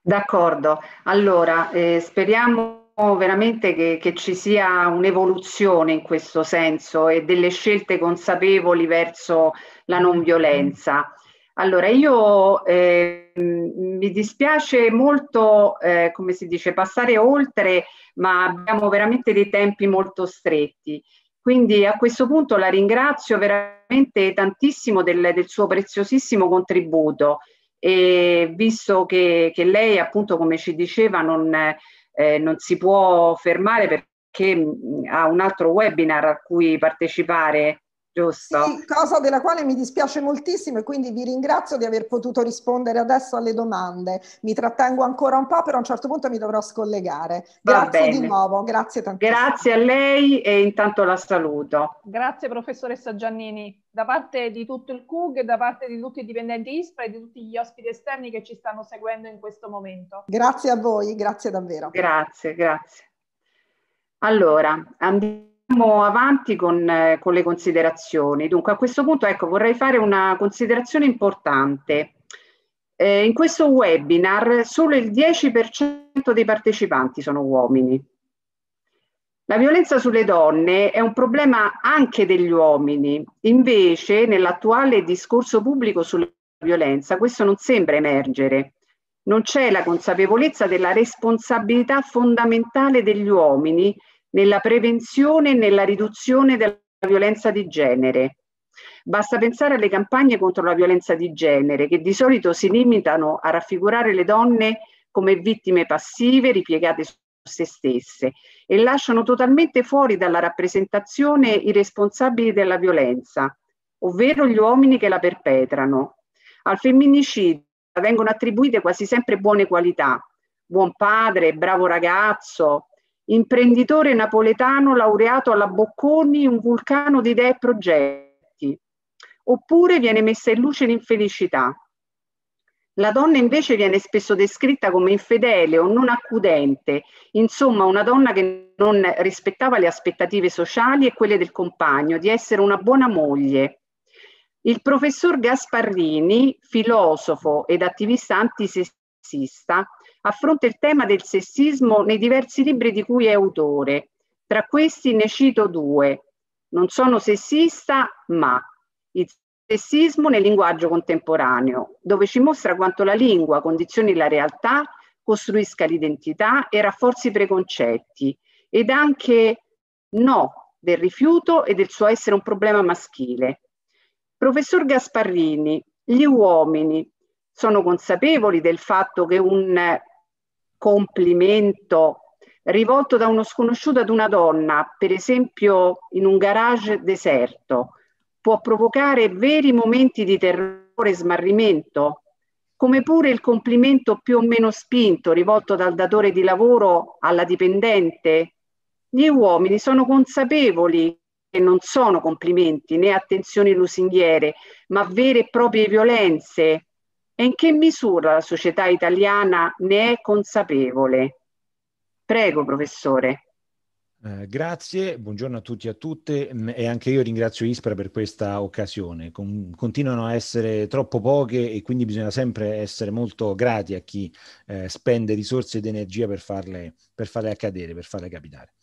D'accordo. Allora, eh, speriamo veramente che, che, ci sia un'evoluzione in questo senso e delle scelte consapevoli verso la non violenza. Allora, io eh, mi dispiace molto, eh, come si dice, passare oltre, ma abbiamo veramente dei tempi molto stretti. Quindi a questo punto la ringrazio veramente tantissimo del, del suo preziosissimo contributo. E visto che, che, lei, appunto, come ci diceva, non, eh, non si può fermare perché mm, ha un altro webinar a cui partecipare giusto? Sì, cosa della quale mi dispiace moltissimo e quindi vi ringrazio di aver potuto rispondere adesso alle domande. Mi trattengo ancora un po', però a un certo punto mi dovrò scollegare. Grazie di nuovo, grazie tantissimo. Grazie a lei e intanto la saluto. Grazie professoressa Giannini. Da parte di tutto il CUG, da parte di tutti i dipendenti ISPRA e di tutti gli ospiti esterni che ci stanno seguendo in questo momento. Grazie a voi, grazie davvero. Grazie, grazie. Allora, andiamo andiamo avanti con, eh, con, le considerazioni. Dunque, a questo punto ecco, vorrei fare una considerazione importante. Eh, in questo webinar solo il 10% dei partecipanti sono uomini. La violenza sulle donne è un problema anche degli uomini, invece nell'attuale discorso pubblico sulla violenza questo non sembra emergere. Non c'è la consapevolezza della responsabilità fondamentale degli uomini nella prevenzione e nella riduzione della violenza di genere. Basta pensare alle campagne contro la violenza di genere, che di solito si limitano a raffigurare le donne come vittime passive, ripiegate su se stesse e lasciano totalmente fuori dalla rappresentazione i responsabili della violenza, ovvero gli uomini che la perpetrano. Al femminicidio vengono attribuite quasi sempre buone qualità, buon padre, bravo ragazzo, imprenditore napoletano laureato alla Bocconi, un vulcano di idee e progetti. Oppure viene messa in luce l'infelicità. La donna invece viene spesso descritta come infedele o non accudente, insomma una donna che non rispettava le aspettative sociali e quelle del compagno, di essere una buona moglie. Il professor Gasparrini, filosofo ed attivista antisessista, affronta il tema del sessismo nei diversi libri di cui è autore. Tra questi ne cito due. Non sono sessista, ma il sessismo nel linguaggio contemporaneo, dove ci mostra quanto la lingua condizioni la realtà, costruisca l'identità e rafforzi i preconcetti, ed anche no del rifiuto e del suo essere un problema maschile. Professor Gasparrini, gli uomini sono consapevoli del fatto che un complimento rivolto da uno sconosciuto ad una donna, per esempio in un garage deserto, può provocare veri momenti di terrore e smarrimento, come pure il complimento più o meno spinto rivolto dal datore di lavoro alla dipendente. Gli uomini sono consapevoli che non sono complimenti né attenzioni lusinghiere, ma vere e proprie violenze e in che misura la società italiana ne è consapevole? Prego, professore. Eh, grazie, buongiorno a tutti e a tutte mm, e anche io ringrazio Ispra per questa occasione. Con, continuano a essere troppo poche e quindi bisogna sempre essere molto grati a chi eh, spende risorse ed energia per farle, per farle accadere, per farle capitare.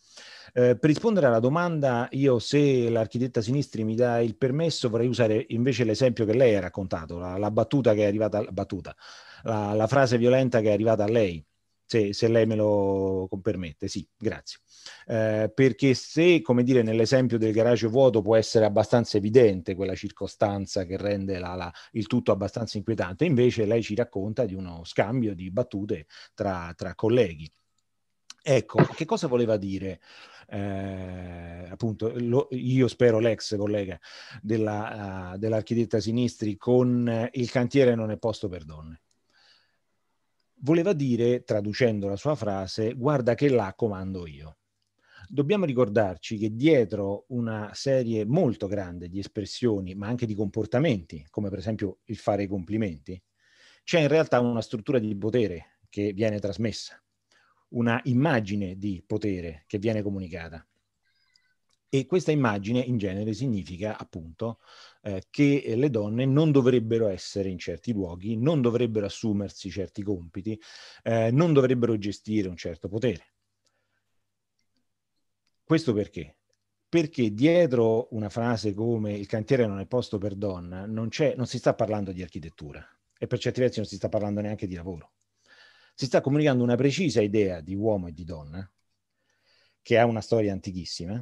Ehm, per rispondere alla domanda, io se l'architetta Sinistri mi dà il permesso, vorrei usare invece l'esempio che lei ha raccontato, la, la battuta che è arrivata, la, battuta, la, la frase violenta che è arrivata a lei. Se, se, lei me lo permette, sì, grazie. Eh, perché se, come dire, nell'esempio del garage vuoto può essere abbastanza evidente quella circostanza che rende la, la, il tutto abbastanza inquietante, invece lei ci racconta di uno scambio di battute tra, tra colleghi. Ecco, che cosa voleva dire? eh, appunto lo, io spero l'ex collega della, uh, eh, dell'architetta Sinistri con eh, il cantiere non è posto per donne voleva dire, traducendo la sua frase, guarda che là comando io. Dobbiamo ricordarci che dietro una serie molto grande di espressioni, ma anche di comportamenti, come per esempio il fare i complimenti, c'è in realtà una struttura di potere che viene trasmessa una immagine di potere che viene comunicata. E questa immagine in genere significa appunto eh, che le donne non dovrebbero essere in certi luoghi, non dovrebbero assumersi certi compiti, eh, non dovrebbero gestire un certo potere. Questo perché? Perché dietro una frase come il cantiere non è posto per donna non, non si sta parlando di architettura e per certi versi non si sta parlando neanche di lavoro si sta comunicando una precisa idea di uomo e di donna, che ha una storia antichissima,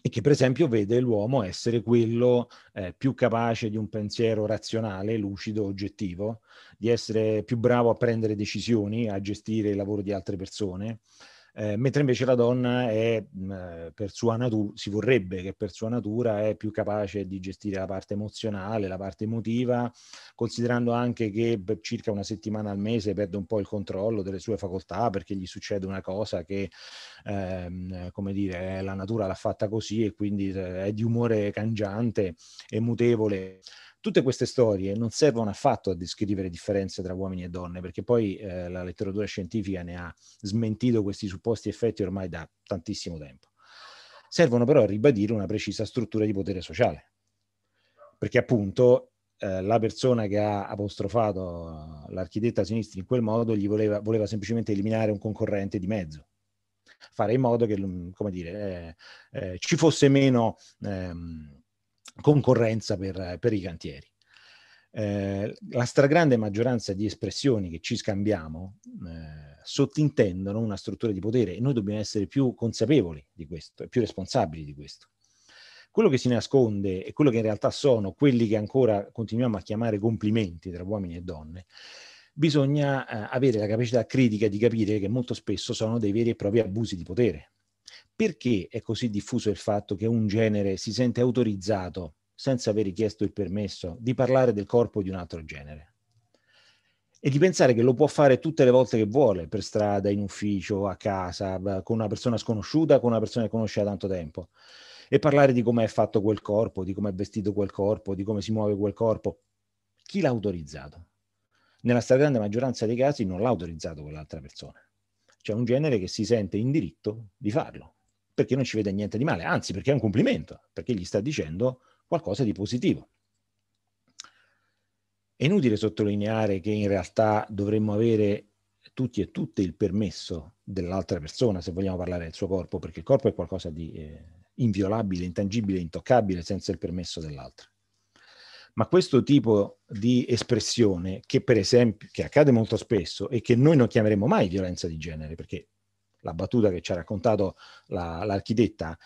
e che per esempio vede l'uomo essere quello eh, più capace di un pensiero razionale, lucido, oggettivo, di essere più bravo a prendere decisioni, a gestire il lavoro di altre persone, eh, mentre invece la donna è, mm, eh, per sua natura, si vorrebbe che per sua natura è più capace di gestire la parte emozionale, la parte emotiva, considerando anche che per circa una settimana al mese perde un po' il controllo delle sue facoltà perché gli succede una cosa che, ehm, come dire, eh, la natura l'ha fatta così e quindi è di umore cangiante e mutevole. Tutte queste storie non servono affatto a descrivere differenze tra uomini e donne, perché poi eh, la letteratura scientifica ne ha smentito questi supposti effetti ormai da tantissimo tempo. Servono però a ribadire una precisa struttura di potere sociale, perché appunto eh, la persona che ha apostrofato eh, l'architetta sinistra in quel modo gli voleva, voleva semplicemente eliminare un concorrente di mezzo fare in modo che mm, come dire, eh, eh, ci fosse meno ehm, concorrenza per, per i cantieri. Eh, la stragrande maggioranza di espressioni che ci scambiamo eh, sottintendono una struttura di potere e noi dobbiamo essere più consapevoli di questo, più responsabili di questo. Quello che si nasconde e quello che in realtà sono quelli che ancora continuiamo a chiamare complimenti tra uomini e donne, bisogna eh, avere la capacità critica di capire che molto spesso sono dei veri e propri abusi di potere perché è così diffuso il fatto che un genere si sente autorizzato, senza aver richiesto il permesso, di parlare del corpo di un altro genere? E di pensare che lo può fare tutte le volte che vuole, per strada, in ufficio, a casa, con una persona sconosciuta, con una persona che conosce da tanto tempo. E parlare di come è fatto quel corpo, di come è vestito quel corpo, di come si muove quel corpo. Chi l'ha autorizzato? Nella stragrande maggioranza dei casi non l'ha autorizzato quell'altra persona. C'è un genere che si sente in diritto di farlo perché non ci vede niente di male, anzi perché è un complimento, perché gli sta dicendo qualcosa di positivo. È inutile sottolineare che in realtà dovremmo avere tutti e tutte il permesso dell'altra persona se vogliamo parlare del suo corpo, perché il corpo è qualcosa di eh, inviolabile, intangibile, intoccabile senza il permesso dell'altra. Ma questo tipo di espressione, che per esempio che accade molto spesso e che noi non chiameremo mai violenza di genere, perché la battuta che ci ha raccontato la, l'architetta,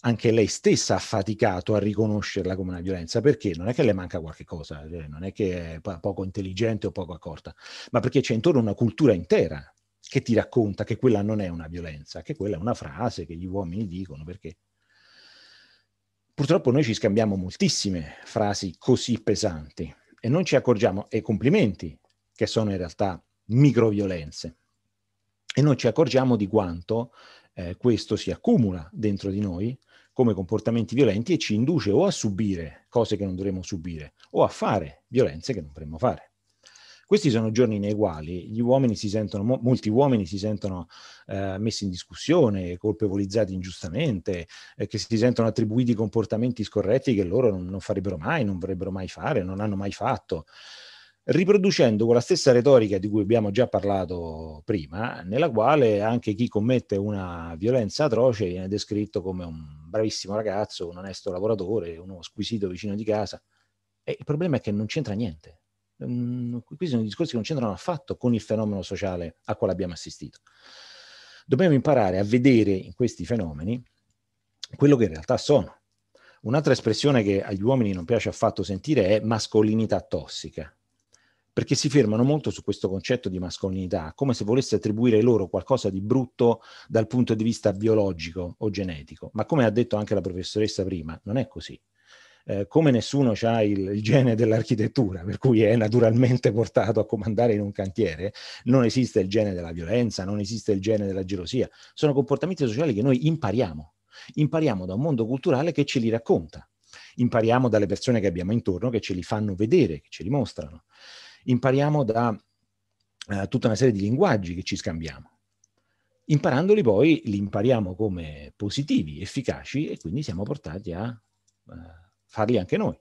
anche lei stessa ha faticato a riconoscerla come una violenza perché non è che le manca qualche cosa, cioè, non è che è poco intelligente o poco accorta, ma perché c'è intorno una cultura intera che ti racconta che quella non è una violenza, che quella è una frase che gli uomini dicono perché. Purtroppo noi ci scambiamo moltissime frasi così pesanti e non ci accorgiamo, e complimenti, che sono in realtà microviolenze e non ci accorgiamo di quanto eh, questo si accumula dentro di noi come comportamenti violenti e ci induce o a subire cose che non dovremmo subire o a fare violenze che non dovremmo fare. Questi sono giorni nei quali gli uomini si sentono, molti uomini si sentono eh, messi in discussione, colpevolizzati ingiustamente, eh, che si sentono attribuiti comportamenti scorretti che loro non, non farebbero mai, non vorrebbero mai fare, non hanno mai fatto riproducendo quella stessa retorica di cui abbiamo già parlato prima, nella quale anche chi commette una violenza atroce viene descritto come un bravissimo ragazzo, un onesto lavoratore, uno squisito vicino di casa. E il problema è che non c'entra niente. Mm, qui sono discorsi che non c'entrano affatto con il fenomeno sociale a quale abbiamo assistito. Dobbiamo imparare a vedere in questi fenomeni quello che in realtà sono. Un'altra espressione che agli uomini non piace affatto sentire è mascolinità tossica perché si fermano molto su questo concetto di mascolinità, come se volesse attribuire loro qualcosa di brutto dal punto di vista biologico o genetico. Ma come ha detto anche la professoressa prima, non è così. Eh, come nessuno ha il, il, gene dell'architettura, per cui è naturalmente portato a comandare in un cantiere, non esiste il gene della violenza, non esiste il gene della gelosia, sono comportamenti sociali che noi impariamo, impariamo da un mondo culturale che ce li racconta, impariamo dalle persone che abbiamo intorno che ce li fanno vedere, che ce li mostrano impariamo da eh, tutta una serie di linguaggi che ci scambiamo. Imparandoli poi li impariamo come positivi, efficaci e quindi siamo portati a eh, farli anche noi.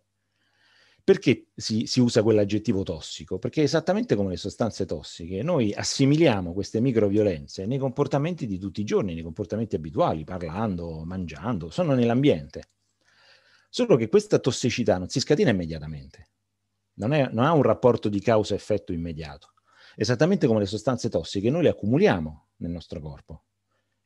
Perché si, si usa quell'aggettivo tossico? Perché esattamente come le sostanze tossiche, noi assimiliamo queste microviolenze nei comportamenti di tutti i giorni, nei comportamenti abituali, parlando, mangiando, sono nell'ambiente. Solo che questa tossicità non si scatena immediatamente non, è, non ha un rapporto di causa-effetto immediato. Esattamente come le sostanze tossiche, noi le accumuliamo nel nostro corpo.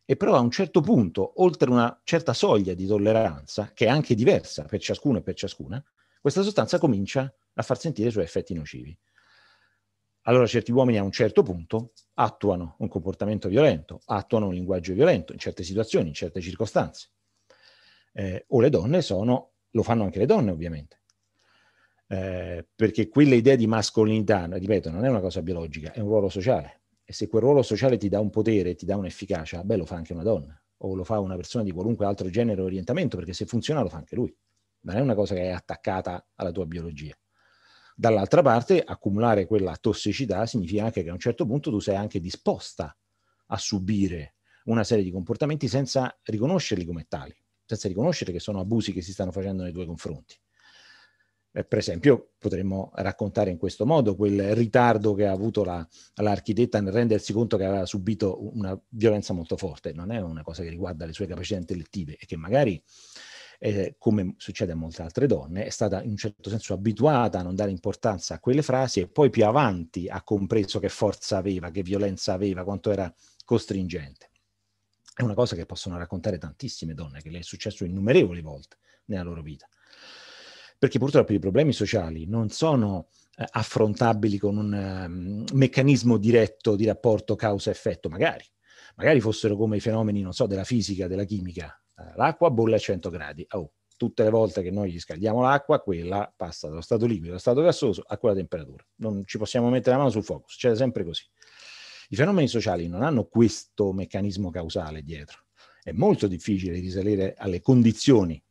E però a un certo punto, oltre una certa soglia di tolleranza, che è anche diversa per ciascuno e per ciascuna, questa sostanza comincia a far sentire i suoi effetti nocivi. Allora certi uomini a un certo punto attuano un comportamento violento, attuano un linguaggio violento in certe situazioni, in certe circostanze. Eh, o le donne sono, lo fanno anche le donne ovviamente, eh, perché quella idea di mascolinità, ripeto, non è una cosa biologica, è un ruolo sociale. E se quel ruolo sociale ti dà un potere, ti dà un'efficacia, beh, lo fa anche una donna o lo fa una persona di qualunque altro genere o orientamento, perché se funziona lo fa anche lui. Non è una cosa che è attaccata alla tua biologia. Dall'altra parte, accumulare quella tossicità significa anche che a un certo punto tu sei anche disposta a subire una serie di comportamenti senza riconoscerli come tali, senza riconoscere che sono abusi che si stanno facendo nei tuoi confronti. Eh, per esempio, potremmo raccontare in questo modo quel ritardo che ha avuto la, l'architetta nel rendersi conto che aveva subito una violenza molto forte, non è una cosa che riguarda le sue capacità intellettive e che magari, eh, come succede a molte altre donne, è stata in un certo senso abituata a non dare importanza a quelle frasi e poi più avanti ha compreso che forza aveva, che violenza aveva, quanto era costringente. È una cosa che possono raccontare tantissime donne, che le è successo innumerevoli volte nella loro vita perché purtroppo i problemi sociali non sono eh, affrontabili con un um, meccanismo diretto di rapporto causa-effetto, magari. Magari fossero come i fenomeni, non so, della fisica, della chimica. Eh, l'acqua bolle a 100 gradi. Oh, tutte le volte che noi gli scaldiamo l'acqua, quella passa dallo stato liquido allo stato gassoso a quella temperatura. Non ci possiamo mettere la mano sul focus, succede sempre così. I fenomeni sociali non hanno questo meccanismo causale dietro. È molto difficile risalire alle condizioni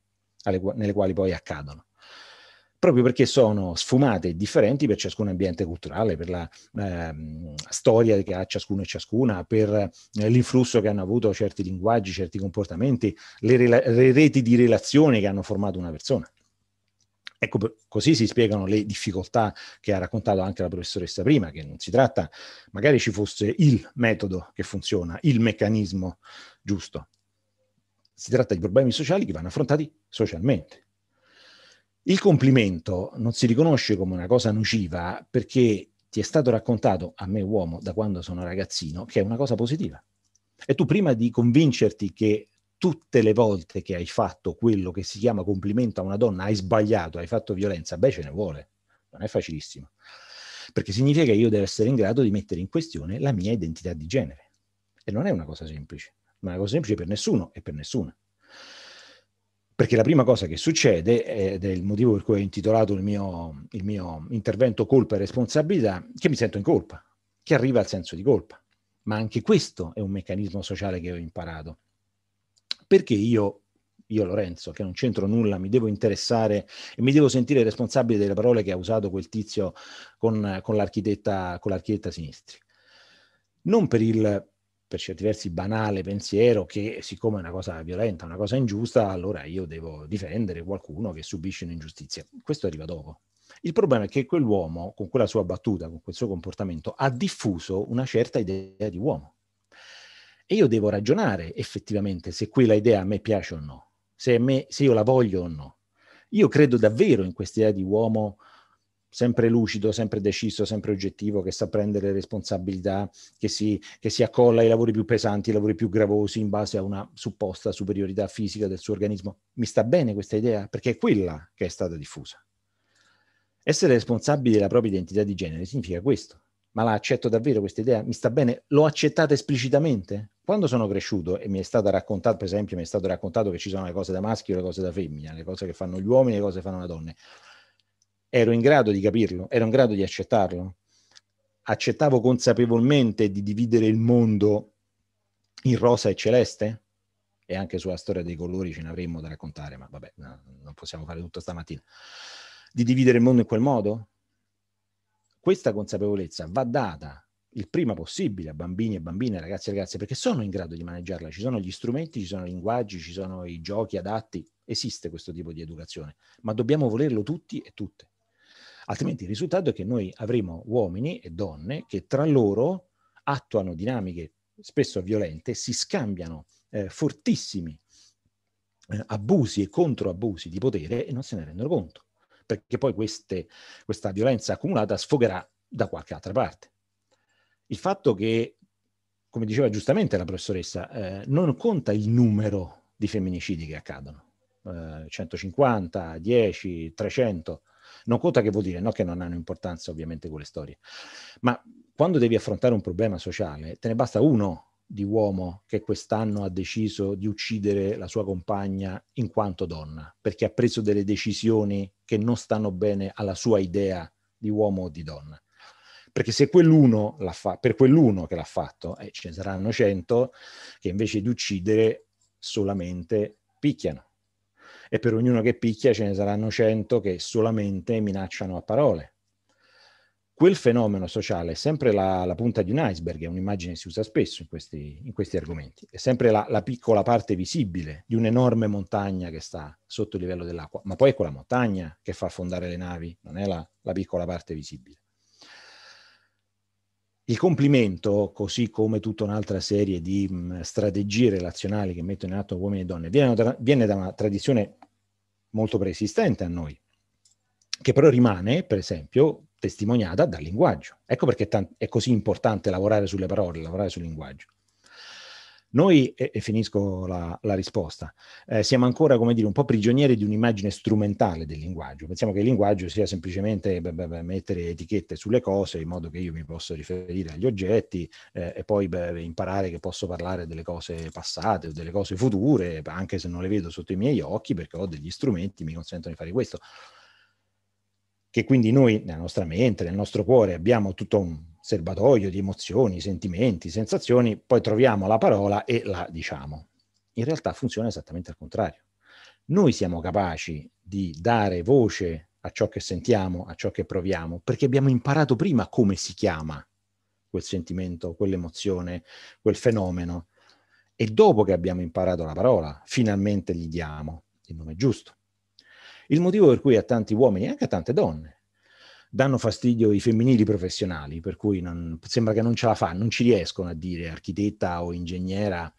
alle, nelle quali poi accadono proprio perché sono sfumate e differenti per ciascun ambiente culturale, per la eh, storia che ha ciascuno e ciascuna, per eh, l'influsso che hanno avuto certi linguaggi, certi comportamenti, le, rela- le reti di relazione che hanno formato una persona. Ecco, così si spiegano le difficoltà che ha raccontato anche la professoressa prima, che non si tratta, magari ci fosse il metodo che funziona, il meccanismo giusto. Si tratta di problemi sociali che vanno affrontati socialmente. Il complimento non si riconosce come una cosa nociva perché ti è stato raccontato, a me uomo, da quando sono ragazzino, che è una cosa positiva. E tu prima di convincerti che tutte le volte che hai fatto quello che si chiama complimento a una donna hai sbagliato, hai fatto violenza, beh ce ne vuole, non è facilissimo. Perché significa che io devo essere in grado di mettere in questione la mia identità di genere. E non è una cosa semplice, ma è una cosa semplice per nessuno e per nessuna perché la prima cosa che succede, ed è il motivo per cui ho intitolato il mio, il mio intervento colpa e responsabilità, che mi sento in colpa, che arriva al senso di colpa. Ma anche questo è un meccanismo sociale che ho imparato. Perché io, io Lorenzo, che non c'entro nulla, mi devo interessare e mi devo sentire responsabile delle parole che ha usato quel tizio con, con l'architetta, con l'architetta Sinistri. Non per il per certi versi banale pensiero che siccome è una cosa violenta, una cosa ingiusta, allora io devo difendere qualcuno che subisce un'ingiustizia. Questo arriva dopo. Il problema è che quell'uomo, con quella sua battuta, con quel suo comportamento, ha diffuso una certa idea di uomo. E io devo ragionare effettivamente se quella idea a me piace o no, se, me, se io la voglio o no. Io credo davvero in questa idea di uomo sempre lucido, sempre deciso, sempre oggettivo, che sa prendere responsabilità, che si, che si accolla ai lavori più pesanti, ai lavori più gravosi in base a una supposta superiorità fisica del suo organismo. Mi sta bene questa idea? Perché è quella che è stata diffusa. Essere responsabili della propria identità di genere significa questo. Ma la accetto davvero questa idea? Mi sta bene? L'ho accettata esplicitamente? Quando sono cresciuto e mi è stata raccontata, per esempio, mi è stato raccontato che ci sono le cose da maschio, e le cose da femmina, le cose che fanno gli uomini, e le cose che fanno le donne ero in grado di capirlo, ero in grado di accettarlo. Accettavo consapevolmente di dividere il mondo in rosa e celeste? E anche sulla storia dei colori ce ne avremmo da raccontare, ma vabbè, no, non possiamo fare tutto stamattina. Di dividere il mondo in quel modo? Questa consapevolezza va data il prima possibile a bambini e bambine, ragazzi e ragazze, perché sono in grado di maneggiarla. Ci sono gli strumenti, ci sono i linguaggi, ci sono i giochi adatti. Esiste questo tipo di educazione, ma dobbiamo volerlo tutti e tutte. Altrimenti il risultato è che noi avremo uomini e donne che tra loro attuano dinamiche spesso violente, si scambiano eh, fortissimi eh, abusi e controabusi di potere e non se ne rendono conto, perché poi queste, questa violenza accumulata sfogherà da qualche altra parte. Il fatto che, come diceva giustamente la professoressa, eh, non conta il numero di femminicidi che accadono, 150, 10, 300, non conta che vuol dire, no che non hanno importanza ovviamente quelle storie, ma quando devi affrontare un problema sociale, te ne basta uno di uomo che quest'anno ha deciso di uccidere la sua compagna in quanto donna, perché ha preso delle decisioni che non stanno bene alla sua idea di uomo o di donna. Perché se quell'uno l'ha fa- per quell'uno che l'ha fatto, eh, ce ne saranno cento che invece di uccidere solamente picchiano e per ognuno che picchia ce ne saranno 100 che solamente minacciano a parole. Quel fenomeno sociale è sempre la, la punta di un iceberg, è un'immagine che si usa spesso in questi, in questi argomenti, è sempre la, la, piccola parte visibile di un'enorme montagna che sta sotto il livello dell'acqua, ma poi è quella montagna che fa affondare le navi, non è la, la piccola parte visibile. Il complimento, così come tutta un'altra serie di mh, strategie relazionali che mettono in atto uomini e donne, viene, viene da una tradizione molto preesistente a noi, che però rimane, per esempio, testimoniata dal linguaggio. Ecco perché è così importante lavorare sulle parole, lavorare sul linguaggio. Noi, e, e finisco la, la risposta, eh, siamo ancora, come dire, un po' prigionieri di un'immagine strumentale del linguaggio. Pensiamo che il linguaggio sia semplicemente beh, beh, mettere etichette sulle cose in modo che io mi possa riferire agli oggetti eh, e poi beh, imparare che posso parlare delle cose passate o delle cose future, anche se non le vedo sotto i miei occhi, perché ho degli strumenti che mi consentono di fare questo che quindi noi nella nostra mente, nel nostro cuore abbiamo tutto un serbatoio di emozioni, sentimenti, sensazioni, poi troviamo la parola e la diciamo. In realtà funziona esattamente al contrario. Noi siamo capaci di dare voce a ciò che sentiamo, a ciò che proviamo, perché abbiamo imparato prima come si chiama quel sentimento, quell'emozione, quel fenomeno. E dopo che abbiamo imparato la parola, finalmente gli diamo il nome giusto. Il motivo per cui a tanti uomini e anche a tante donne danno fastidio i femminili professionali, per cui non, sembra che non ce la fanno, non ci riescono a dire architetta o ingegnera.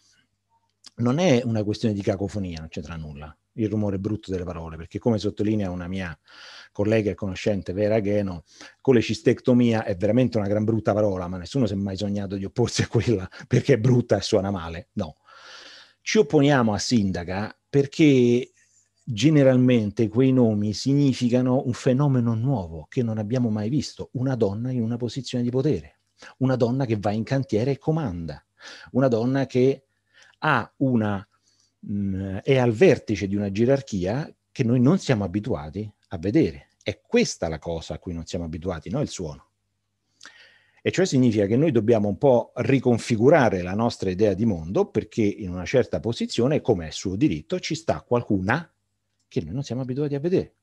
Non è una questione di cacofonia, non c'entra nulla, il rumore brutto delle parole, perché come sottolinea una mia collega e conoscente Vera Geno, colecistectomia è veramente una gran brutta parola, ma nessuno si è mai sognato di opporsi a quella perché è brutta e suona male, no. Ci opponiamo a sindaca perché generalmente quei nomi significano un fenomeno nuovo che non abbiamo mai visto, una donna in una posizione di potere, una donna che va in cantiere e comanda, una donna che una, mh, mm, è al vertice di una gerarchia che noi non siamo abituati a vedere. È questa la cosa a cui non siamo abituati, no il suono. E cioè significa che noi dobbiamo un po' riconfigurare la nostra idea di mondo perché in una certa posizione, come è suo diritto, ci sta qualcuna che noi non siamo abituati a vedere.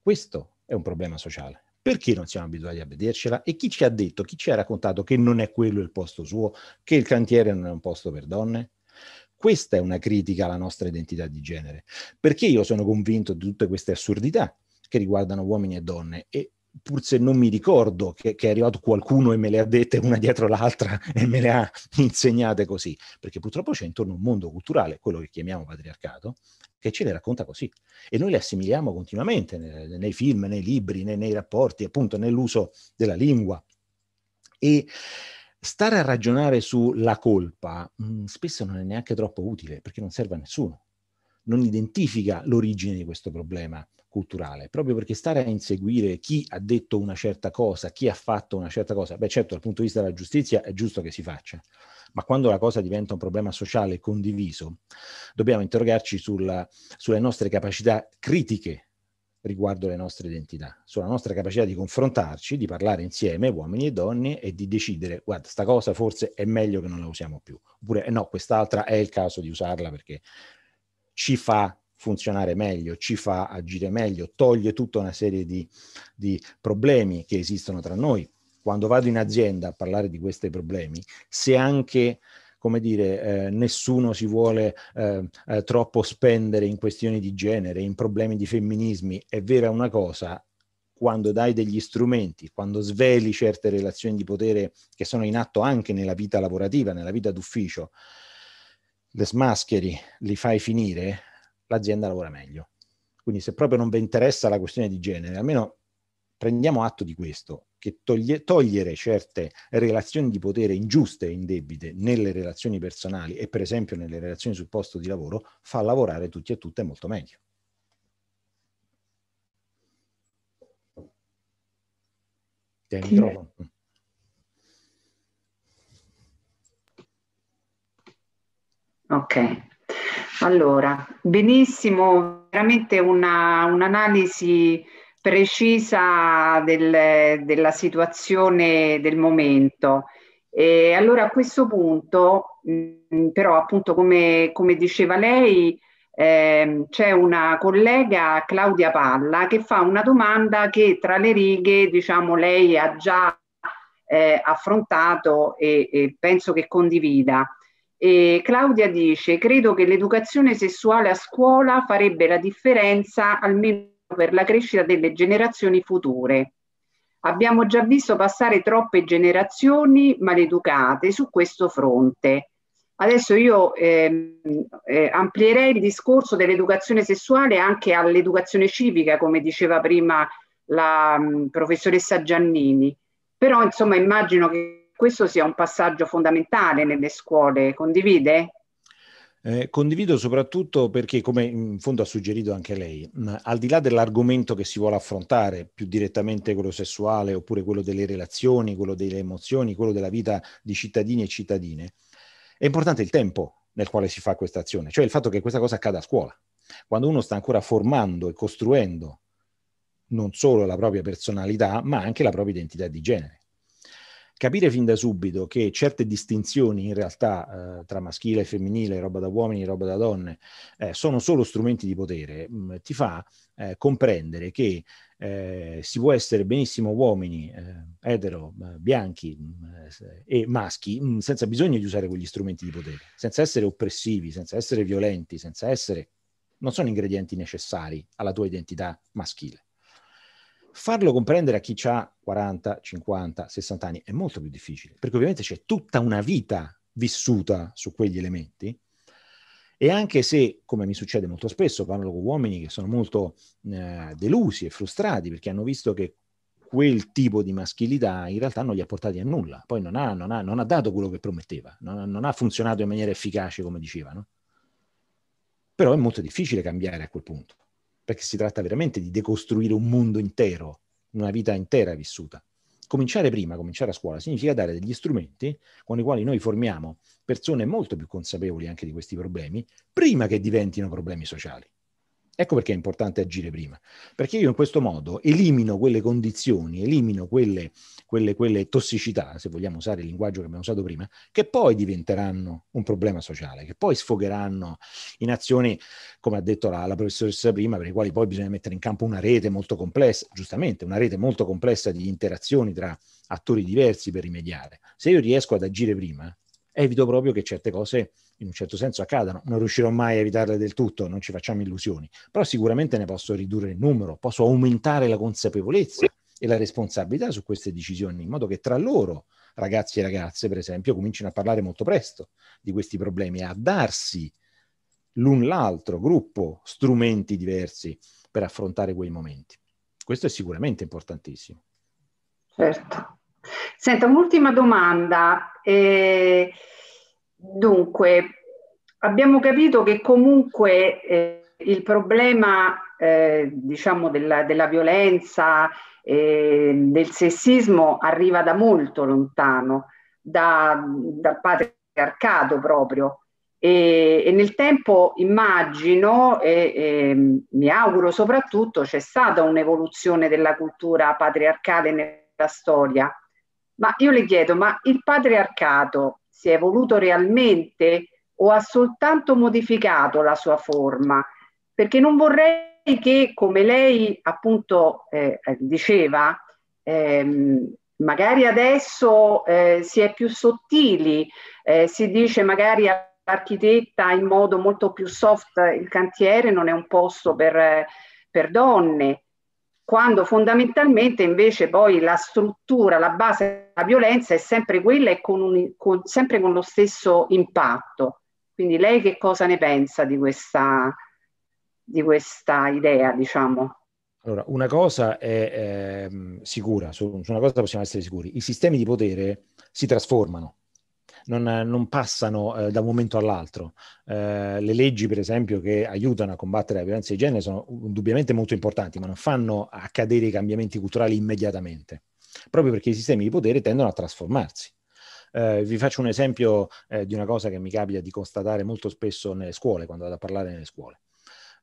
Questo è un problema sociale. Perché non siamo abituati a vedercela? E chi ci ha detto, chi ci ha raccontato che non è quello il posto suo, che il cantiere non è un posto per donne? Questa è una critica alla nostra identità di genere, perché io sono convinto di tutte queste assurdità che riguardano uomini e donne e pur se non mi ricordo che, che, è arrivato qualcuno e me le ha dette una dietro l'altra e me le ha insegnate così, perché purtroppo c'è intorno un mondo culturale, quello che chiamiamo patriarcato, che ce le racconta così e noi le assimiliamo continuamente nei, nei film, nei libri, nei, nei rapporti, appunto nell'uso della lingua. E stare a ragionare sulla colpa mh, mm, spesso non è neanche troppo utile perché non serve a nessuno, non identifica l'origine di questo problema culturale, proprio perché stare a inseguire chi ha detto una certa cosa, chi ha fatto una certa cosa, beh certo dal punto di vista della giustizia è giusto che si faccia, ma quando la cosa diventa un problema sociale condiviso, dobbiamo interrogarci sulla, sulle nostre capacità critiche riguardo le nostre identità, sulla nostra capacità di confrontarci, di parlare insieme, uomini e donne, e di decidere, guarda, sta cosa forse è meglio che non la usiamo più, oppure eh no, quest'altra è il caso di usarla perché ci fa funzionare meglio, ci fa agire meglio, toglie tutta una serie di, di problemi che esistono tra noi, quando vado in azienda a parlare di questi problemi, se anche come dire, eh, nessuno si vuole eh, eh, troppo spendere in questioni di genere, in problemi di femminismi, è vera una cosa, quando dai degli strumenti, quando sveli certe relazioni di potere che sono in atto anche nella vita lavorativa, nella vita d'ufficio, le smascheri, li fai finire, l'azienda lavora meglio. Quindi se proprio non vi interessa la questione di genere, almeno prendiamo atto di questo che toglie, togliere certe relazioni di potere ingiuste e indebite nelle relazioni personali e per esempio nelle relazioni sul posto di lavoro fa lavorare tutti e tutte molto meglio. Tieni il microfono. Mm. Ok, allora, benissimo, veramente una, un'analisi precisa del, della situazione del momento. E allora a questo punto, mh, mm, però appunto come, come diceva lei, eh, c'è una collega Claudia Palla che fa una domanda che tra le righe diciamo lei ha già eh, affrontato e, e, penso che condivida. E Claudia dice credo che l'educazione sessuale a scuola farebbe la differenza almeno per la crescita delle generazioni future. Abbiamo già visto passare troppe generazioni maleducate su questo fronte. Adesso io eh, eh, amplierei il discorso dell'educazione sessuale anche all'educazione civica, come diceva prima la mh, mm, professoressa Giannini. Però insomma immagino che questo sia un passaggio fondamentale nelle scuole, condivide? Eh, condivido soprattutto perché, come in fondo ha suggerito anche lei, mh, mm, al di là dell'argomento che si vuole affrontare, più direttamente quello sessuale, oppure quello delle relazioni, quello delle emozioni, quello della vita di cittadini e cittadine, è importante il tempo nel quale si fa questa azione, cioè il fatto che questa cosa accada a scuola, quando uno sta ancora formando e costruendo non solo la propria personalità, ma anche la propria identità di genere capire fin da subito che certe distinzioni in realtà eh, tra maschile e femminile, roba da uomini, roba da donne, eh, sono solo strumenti di potere, mh, mm, ti fa eh, comprendere che eh, si può essere benissimo uomini, eh, etero, eh, bianchi mh, mm, e maschi mh, mm, senza bisogno di usare quegli strumenti di potere, senza essere oppressivi, senza essere violenti, senza essere... non sono ingredienti necessari alla tua identità maschile farlo comprendere a chi ha 40, 50, 60 anni è molto più difficile, perché ovviamente c'è tutta una vita vissuta su quegli elementi. E anche se, come mi succede molto spesso, parlo con uomini che sono molto eh, delusi e frustrati perché hanno visto che quel tipo di maschilità in realtà non gli ha portati a nulla, poi non ha, non ha, non ha dato quello che prometteva, non, non, ha funzionato in maniera efficace come dicevano. Però è molto difficile cambiare a quel punto perché si tratta veramente di decostruire un mondo intero, una vita intera vissuta. Cominciare prima, cominciare a scuola, significa dare degli strumenti con i quali noi formiamo persone molto più consapevoli anche di questi problemi, prima che diventino problemi sociali. Ecco perché è importante agire prima, perché io in questo modo elimino quelle condizioni, elimino quelle, quelle, quelle tossicità, se vogliamo usare il linguaggio che abbiamo usato prima, che poi diventeranno un problema sociale, che poi sfogheranno in azioni, come ha detto la, la professoressa prima, per le quali poi bisogna mettere in campo una rete molto complessa, giustamente una rete molto complessa di interazioni tra attori diversi per rimediare. Se io riesco ad agire prima, evito proprio che certe cose in un certo senso accadano, non riuscirò mai a evitarle del tutto, non ci facciamo illusioni, però sicuramente ne posso ridurre il numero, posso aumentare la consapevolezza e la responsabilità su queste decisioni, in modo che tra loro, ragazzi e ragazze, per esempio, comincino a parlare molto presto di questi problemi e a darsi l'un l'altro gruppo strumenti diversi per affrontare quei momenti. Questo è sicuramente importantissimo. Certo. Senta, un'ultima domanda. Eh... Dunque, abbiamo capito che comunque eh, il problema eh, diciamo della, della violenza, eh, del sessismo arriva da molto lontano, da, dal patriarcato proprio. E, e nel tempo immagino e, e mi auguro soprattutto c'è stata un'evoluzione della cultura patriarcale nella storia. Ma io le chiedo, ma il patriarcato si è evoluto realmente o ha soltanto modificato la sua forma? Perché non vorrei che, come lei appunto eh, eh, diceva, ehm, magari adesso eh, si è più sottili, eh, si dice magari architetta in modo molto più soft il cantiere non è un posto per, eh, per donne, quando fondamentalmente invece poi la struttura, la base della violenza è sempre quella e con un, con, sempre con lo stesso impatto. Quindi lei che cosa ne pensa di questa, di questa idea, diciamo? Allora, una cosa è eh, sicura, su, su una cosa possiamo essere sicuri, i sistemi di potere si trasformano non, non passano eh, da un momento all'altro. Eh, le leggi, per esempio, che aiutano a combattere la violenza di genere sono indubbiamente molto importanti, ma non fanno accadere i cambiamenti culturali immediatamente, proprio perché i sistemi di potere tendono a trasformarsi. Eh, vi faccio un esempio eh, di una cosa che mi capita di constatare molto spesso nelle scuole, quando vado a parlare nelle scuole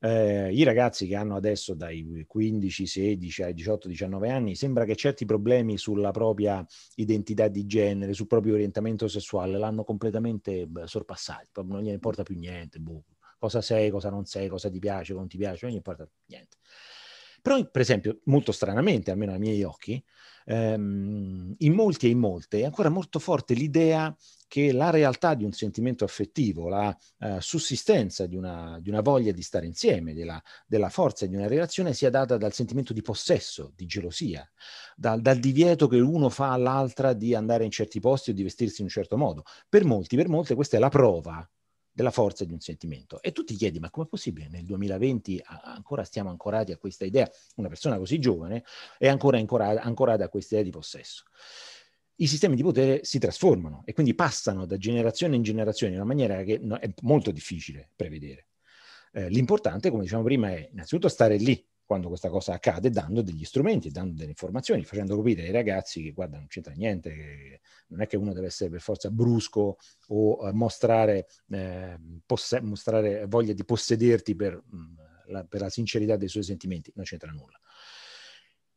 eh, i ragazzi che hanno adesso dai 15, 16 ai 18, 19 anni, sembra che certi problemi sulla propria identità di genere, sul proprio orientamento sessuale, l'hanno completamente sorpassato, non gli importa più niente, boh. cosa sei, cosa non sei, cosa ti piace, cosa non ti piace, non gli importa niente. Però, per esempio, molto stranamente, almeno ai miei occhi, ehm, in molti e in molte è ancora molto forte l'idea che la realtà di un sentimento affettivo, la eh, sussistenza di una, di una, voglia di stare insieme, della, della, forza di una relazione sia data dal sentimento di possesso, di gelosia, dal, dal, divieto che uno fa all'altra di andare in certi posti o di vestirsi in un certo modo. Per molti, per molte, questa è la prova della forza di un sentimento. E tu ti chiedi, ma com'è possibile? Nel 2020 ancora stiamo ancorati a questa idea, una persona così giovane è ancora ancora, ancorata a questa idea di possesso i sistemi di potere si trasformano e quindi passano da generazione in generazione in una maniera che è molto difficile prevedere. Eh, l'importante, come diciamo prima, è innanzitutto stare lì quando questa cosa accade, dando degli strumenti, dando delle informazioni, facendo capire ai ragazzi che guarda, non c'entra niente, che non è che uno deve essere per forza brusco o eh, mostrare, eh, posse- mostrare, voglia di possederti per, mh, mm, la, per la sincerità dei suoi sentimenti, non c'entra nulla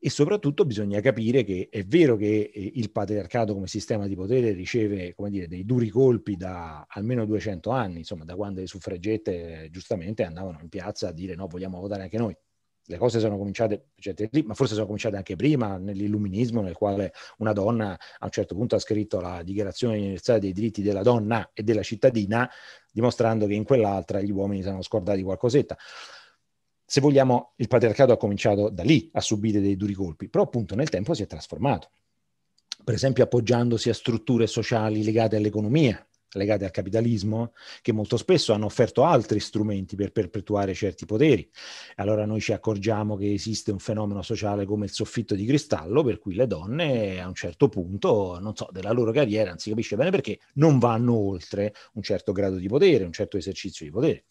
e soprattutto bisogna capire che è vero che eh, il patriarcato come sistema di potere riceve dire, dei duri colpi da almeno 200 anni, insomma da quando le suffragette eh, giustamente andavano in piazza a dire no vogliamo votare anche noi. Le cose sono cominciate, cioè, ma forse sono cominciate anche prima nell'illuminismo nel quale una donna a un certo punto ha scritto la dichiarazione universale dei diritti della donna e della cittadina dimostrando che in quell'altra gli uomini si sono scordati qualcosetta se vogliamo, il patriarcato ha cominciato da lì a subire dei duri colpi, però appunto nel tempo si è trasformato, per esempio appoggiandosi a strutture sociali legate all'economia, legate al capitalismo, che molto spesso hanno offerto altri strumenti per perpetuare certi poteri. Allora noi ci accorgiamo che esiste un fenomeno sociale come il soffitto di cristallo, per cui le donne a un certo punto, non so, della loro carriera, non si capisce bene perché, non vanno oltre un certo grado di potere, un certo esercizio di potere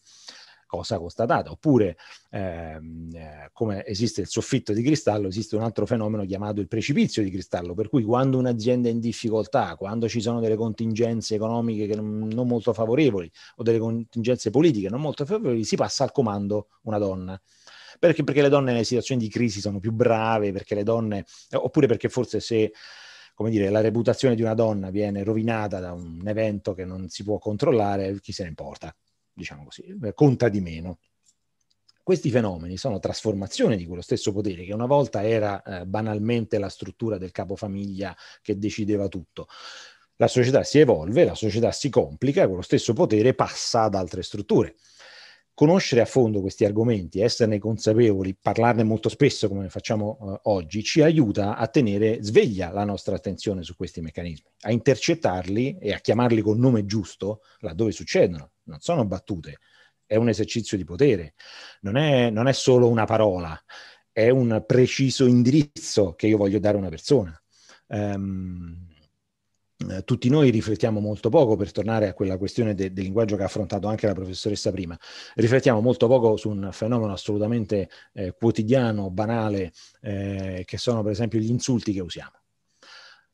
cosa constatata. Oppure, ehm, eh, come esiste il soffitto di cristallo, esiste un altro fenomeno chiamato il precipizio di cristallo, per cui quando un'azienda è in difficoltà, quando ci sono delle contingenze economiche che non, non molto favorevoli o delle contingenze politiche non molto favorevoli, si passa al comando una donna. Perché, perché le donne nelle situazioni di crisi sono più brave, perché le donne, oppure perché forse se come dire, la reputazione di una donna viene rovinata da un evento che non si può controllare, chi se ne importa diciamo così, eh, conta di meno. Questi fenomeni sono trasformazioni di quello stesso potere che una volta era eh, banalmente la struttura del capofamiglia che decideva tutto. La società si evolve, la società si complica, quello stesso potere passa ad altre strutture. Conoscere a fondo questi argomenti, esserne consapevoli, parlarne molto spesso come facciamo eh, oggi, ci aiuta a tenere sveglia la nostra attenzione su questi meccanismi, a intercettarli e a chiamarli col nome giusto laddove succedono, non sono battute, è un esercizio di potere, non è, non è solo una parola, è un preciso indirizzo che io voglio dare a una persona. Um, tutti noi riflettiamo molto poco, per tornare a quella questione del linguaggio che ha affrontato anche la professoressa prima, riflettiamo molto poco su un fenomeno assolutamente eh, quotidiano, banale, eh, che sono per esempio gli insulti che usiamo.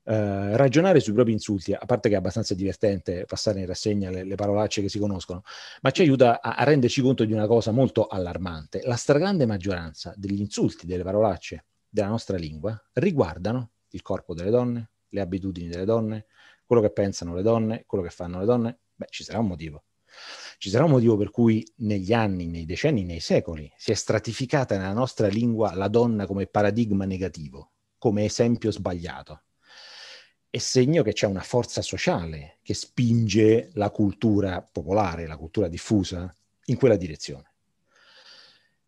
Eh, ragionare sui propri insulti, a parte che è abbastanza divertente passare in rassegna le, le parolacce che si conoscono, ma ci aiuta a, a renderci conto di una cosa molto allarmante. La stragrande maggioranza degli insulti, delle parolacce della nostra lingua riguardano il corpo delle donne, le abitudini delle donne, quello che pensano le donne, quello che fanno le donne. Beh, ci sarà un motivo. Ci sarà un motivo per cui negli anni, nei decenni, nei secoli si è stratificata nella nostra lingua la donna come paradigma negativo, come esempio sbagliato è segno che c'è una forza sociale che spinge la cultura popolare, la cultura diffusa, in quella direzione.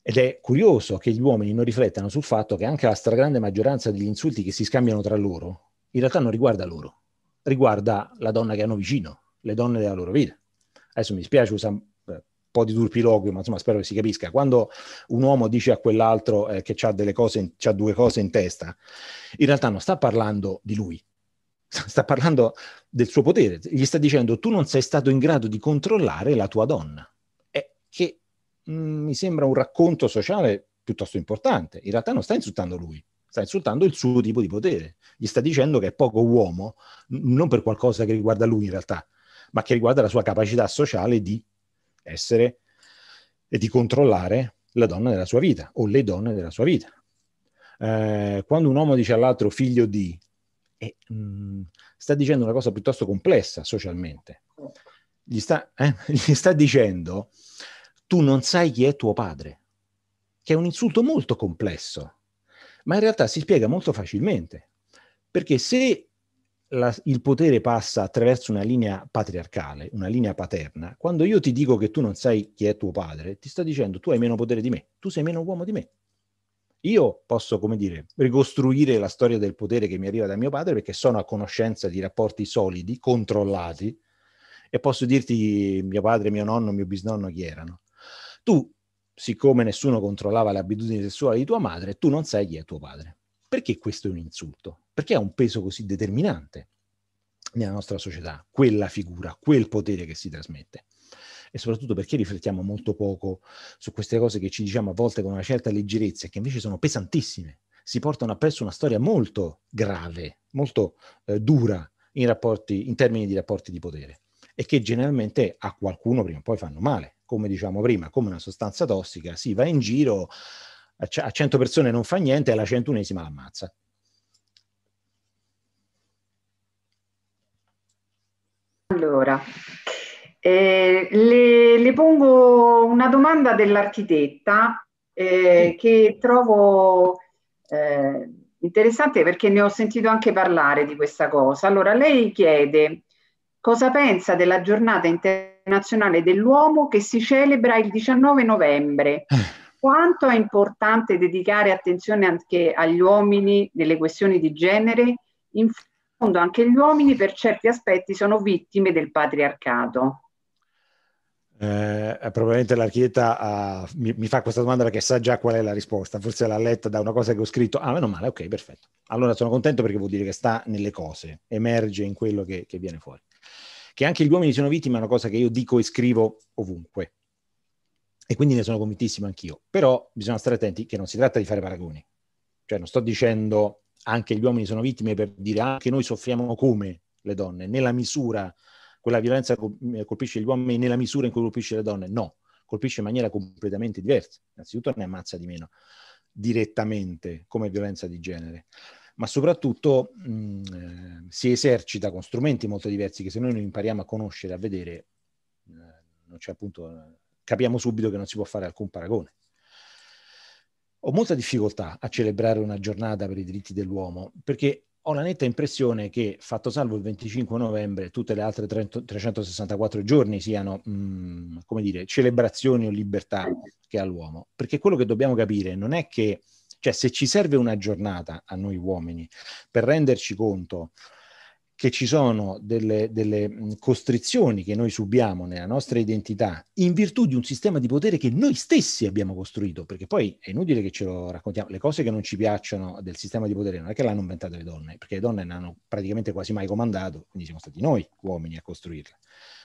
Ed è curioso che gli uomini non riflettano sul fatto che anche la stragrande maggioranza degli insulti che si scambiano tra loro, in realtà non riguarda loro, riguarda la donna che hanno vicino, le donne della loro vita. Adesso mi spiace usare un eh, po' di turpiloquio, ma insomma spero che si capisca. Quando un uomo dice a quell'altro eh, che ha due cose in testa, in realtà non sta parlando di lui, sta parlando del suo potere, gli sta dicendo tu non sei stato in grado di controllare la tua donna, eh, che mh, mm, mi sembra un racconto sociale piuttosto importante, in realtà non sta insultando lui, sta insultando il suo tipo di potere, gli sta dicendo che è poco uomo, non per qualcosa che riguarda lui in realtà, ma che riguarda la sua capacità sociale di essere e di controllare la donna della sua vita o le donne della sua vita. Eh, quando un uomo dice all'altro figlio di, e, mh, mm, sta dicendo una cosa piuttosto complessa socialmente. Gli sta, eh, gli sta dicendo, tu non sai chi è tuo padre, che è un insulto molto complesso, ma in realtà si spiega molto facilmente, perché se la, il potere passa attraverso una linea patriarcale, una linea paterna, quando io ti dico che tu non sai chi è tuo padre, ti sta dicendo tu hai meno potere di me, tu sei meno uomo di me. Io posso, come dire, ricostruire la storia del potere che mi arriva da mio padre perché sono a conoscenza di rapporti solidi, controllati, e posso dirti mio padre, mio nonno, mio bisnonno chi erano. Tu, siccome nessuno controllava le abitudini sessuali di tua madre, tu non sai chi è tuo padre. Perché questo è un insulto? Perché ha un peso così determinante nella nostra società, quella figura, quel potere che si trasmette e soprattutto perché riflettiamo molto poco su queste cose che ci diciamo a volte con una certa leggerezza, che invece sono pesantissime, si portano appresso una storia molto grave, molto eh, dura in, rapporti, in termini di rapporti di potere e che generalmente a qualcuno prima o poi fanno male, come diciamo prima, come una sostanza tossica, si va in giro, a 100 persone non fa niente, alla centunesima l'ammazza. Allora, eh, le, le, pongo una domanda dell'architetta eh, che trovo eh, interessante perché ne ho sentito anche parlare di questa cosa. Allora, lei chiede cosa pensa della giornata internazionale dell'uomo che si celebra il 19 novembre. Quanto è importante dedicare attenzione anche agli uomini nelle questioni di genere? In fondo anche gli uomini per certi aspetti sono vittime del patriarcato. Eh, eh, probabilmente l'architetto ha, mi, mi, fa questa domanda perché sa già qual è la risposta, forse l'ha letta da una cosa che ho scritto. Ah, meno male, ok, perfetto. Allora sono contento perché vuol dire che sta nelle cose, emerge in quello che, che viene fuori. Che anche gli uomini sono vittime è una cosa che io dico e scrivo ovunque. E quindi ne sono convintissimo anch'io. Però bisogna stare attenti che non si tratta di fare paragoni. Cioè non sto dicendo anche gli uomini sono vittime per dire anche ah, noi soffriamo come le donne, nella misura quella violenza eh, colpisce gli uomini nella misura in cui colpisce le donne? No, colpisce in maniera completamente diversa. Innanzitutto ne ammazza di meno direttamente come violenza di genere, ma soprattutto mh, mm, eh, si esercita con strumenti molto diversi che se noi non impariamo a conoscere, a vedere, eh, appunto, capiamo subito che non si può fare alcun paragone. Ho molta difficoltà a celebrare una giornata per i diritti dell'uomo perché ho la netta impressione che, fatto salvo il 25 novembre, tutte le altre 30, 364 giorni siano, mh, mm, come dire, celebrazioni o libertà che ha l'uomo. Perché quello che dobbiamo capire non è che, cioè se ci serve una giornata a noi uomini per renderci conto che ci sono delle, delle, costrizioni che noi subiamo nella nostra identità in virtù di un sistema di potere che noi stessi abbiamo costruito, perché poi è inutile che ce lo raccontiamo, le cose che non ci piacciono del sistema di potere non è che l'hanno inventato le donne, perché le donne ne hanno praticamente quasi mai comandato, quindi siamo stati noi uomini a costruirla.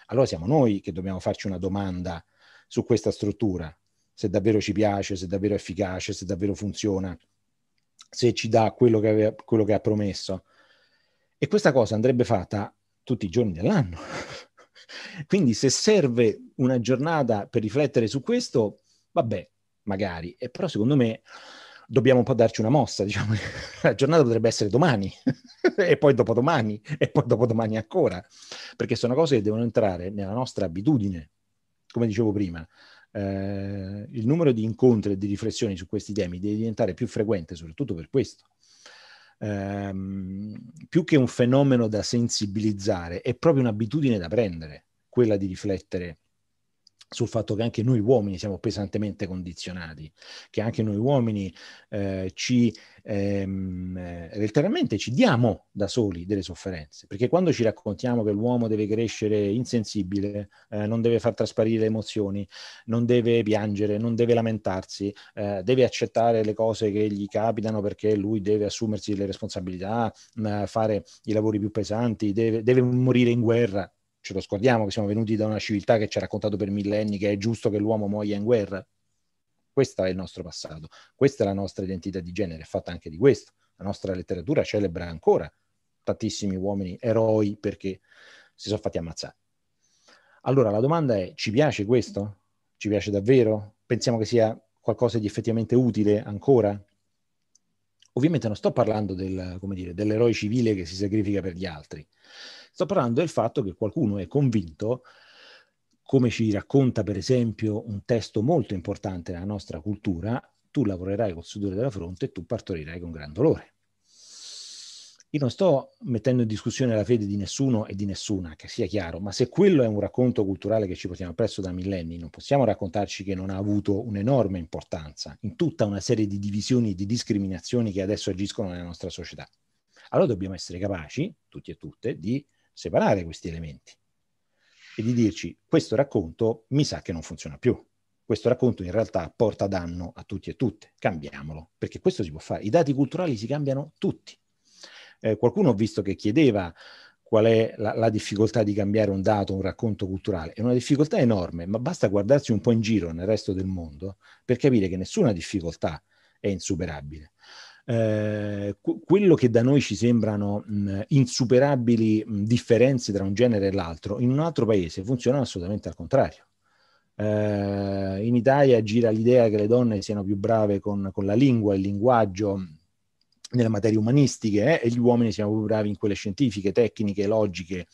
Allora siamo noi che dobbiamo farci una domanda su questa struttura, se davvero ci piace, se davvero è efficace, se davvero funziona, se ci dà quello che, aveva, quello che ha promesso e questa cosa andrebbe fatta tutti i giorni dell'anno. Quindi se serve una giornata per riflettere su questo, vabbè, magari. E però secondo me dobbiamo un po' darci una mossa, diciamo, la giornata potrebbe essere domani, e poi dopodomani, e poi dopodomani ancora, perché sono cose che devono entrare nella nostra abitudine, come dicevo prima. Eh, il numero di incontri e di riflessioni su questi temi deve diventare più frequente, soprattutto per questo ehm, più che un fenomeno da sensibilizzare, è proprio un'abitudine da prendere, quella di riflettere sul fatto che anche noi uomini siamo pesantemente condizionati, che anche noi uomini eh, ci ehm, eh, letteralmente ci diamo da soli delle sofferenze, perché quando ci raccontiamo che l'uomo deve crescere insensibile, eh, non deve far trasparire le emozioni, non deve piangere, non deve lamentarsi, eh, deve accettare le cose che gli capitano perché lui deve assumersi le responsabilità, eh, fare i lavori più pesanti, deve, deve morire in guerra, ce lo scordiamo che siamo venuti da una civiltà che ci ha raccontato per millenni che è giusto che l'uomo muoia in guerra? Questo è il nostro passato, questa è la nostra identità di genere, è fatta anche di questo. La nostra letteratura celebra ancora tantissimi uomini eroi perché si sono fatti ammazzare. Allora la domanda è, ci piace questo? Ci piace davvero? Pensiamo che sia qualcosa di effettivamente utile ancora? Ovviamente non sto parlando del, dire, dell'eroe civile che si sacrifica per gli altri, Sto parlando del fatto che qualcuno è convinto, come ci racconta per esempio un testo molto importante nella nostra cultura, tu lavorerai col sudore della fronte e tu partorirai con gran dolore. Io non sto mettendo in discussione la fede di nessuno e di nessuna, che sia chiaro, ma se quello è un racconto culturale che ci portiamo presso da millenni, non possiamo raccontarci che non ha avuto un'enorme importanza in tutta una serie di divisioni e di discriminazioni che adesso agiscono nella nostra società. Allora dobbiamo essere capaci, tutti e tutte, di separare questi elementi e di dirci questo racconto mi sa che non funziona più. Questo racconto in realtà porta danno a tutti e tutte, cambiamolo, perché questo si può fare. I dati culturali si cambiano tutti. Eh, qualcuno ho visto che chiedeva qual è la, la, difficoltà di cambiare un dato, un racconto culturale. È una difficoltà enorme, ma basta guardarsi un po' in giro nel resto del mondo per capire che nessuna difficoltà è insuperabile eh, quello che da noi ci sembrano mh, insuperabili mh, differenze tra un genere e l'altro, in un altro paese funziona assolutamente al contrario. Eh, in Italia gira l'idea che le donne siano più brave con, con la lingua, il linguaggio, nelle materie umanistiche eh, e gli uomini siano più bravi in quelle scientifiche, tecniche, logiche.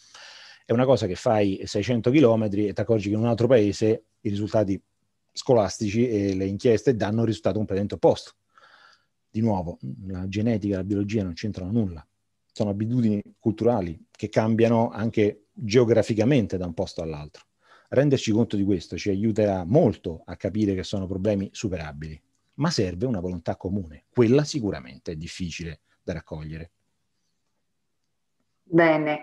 È una cosa che fai 600 km e ti accorgi che in un altro paese i risultati scolastici e le inchieste danno un risultato completamente opposto di nuovo, la genetica e la biologia non c'entrano nulla, sono abitudini culturali che cambiano anche geograficamente da un posto all'altro. Renderci conto di questo ci aiuterà molto a capire che sono problemi superabili, ma serve una volontà comune, quella sicuramente è difficile da raccogliere. Bene,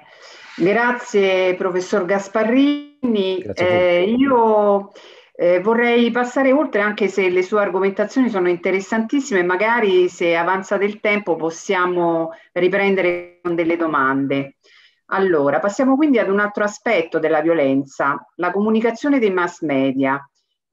grazie professor Gasparrini. Grazie eh, io eh, vorrei passare oltre anche se le sue argomentazioni sono interessantissime, magari se avanza del tempo possiamo riprendere con delle domande. Allora, passiamo quindi ad un altro aspetto della violenza, la comunicazione dei mass media.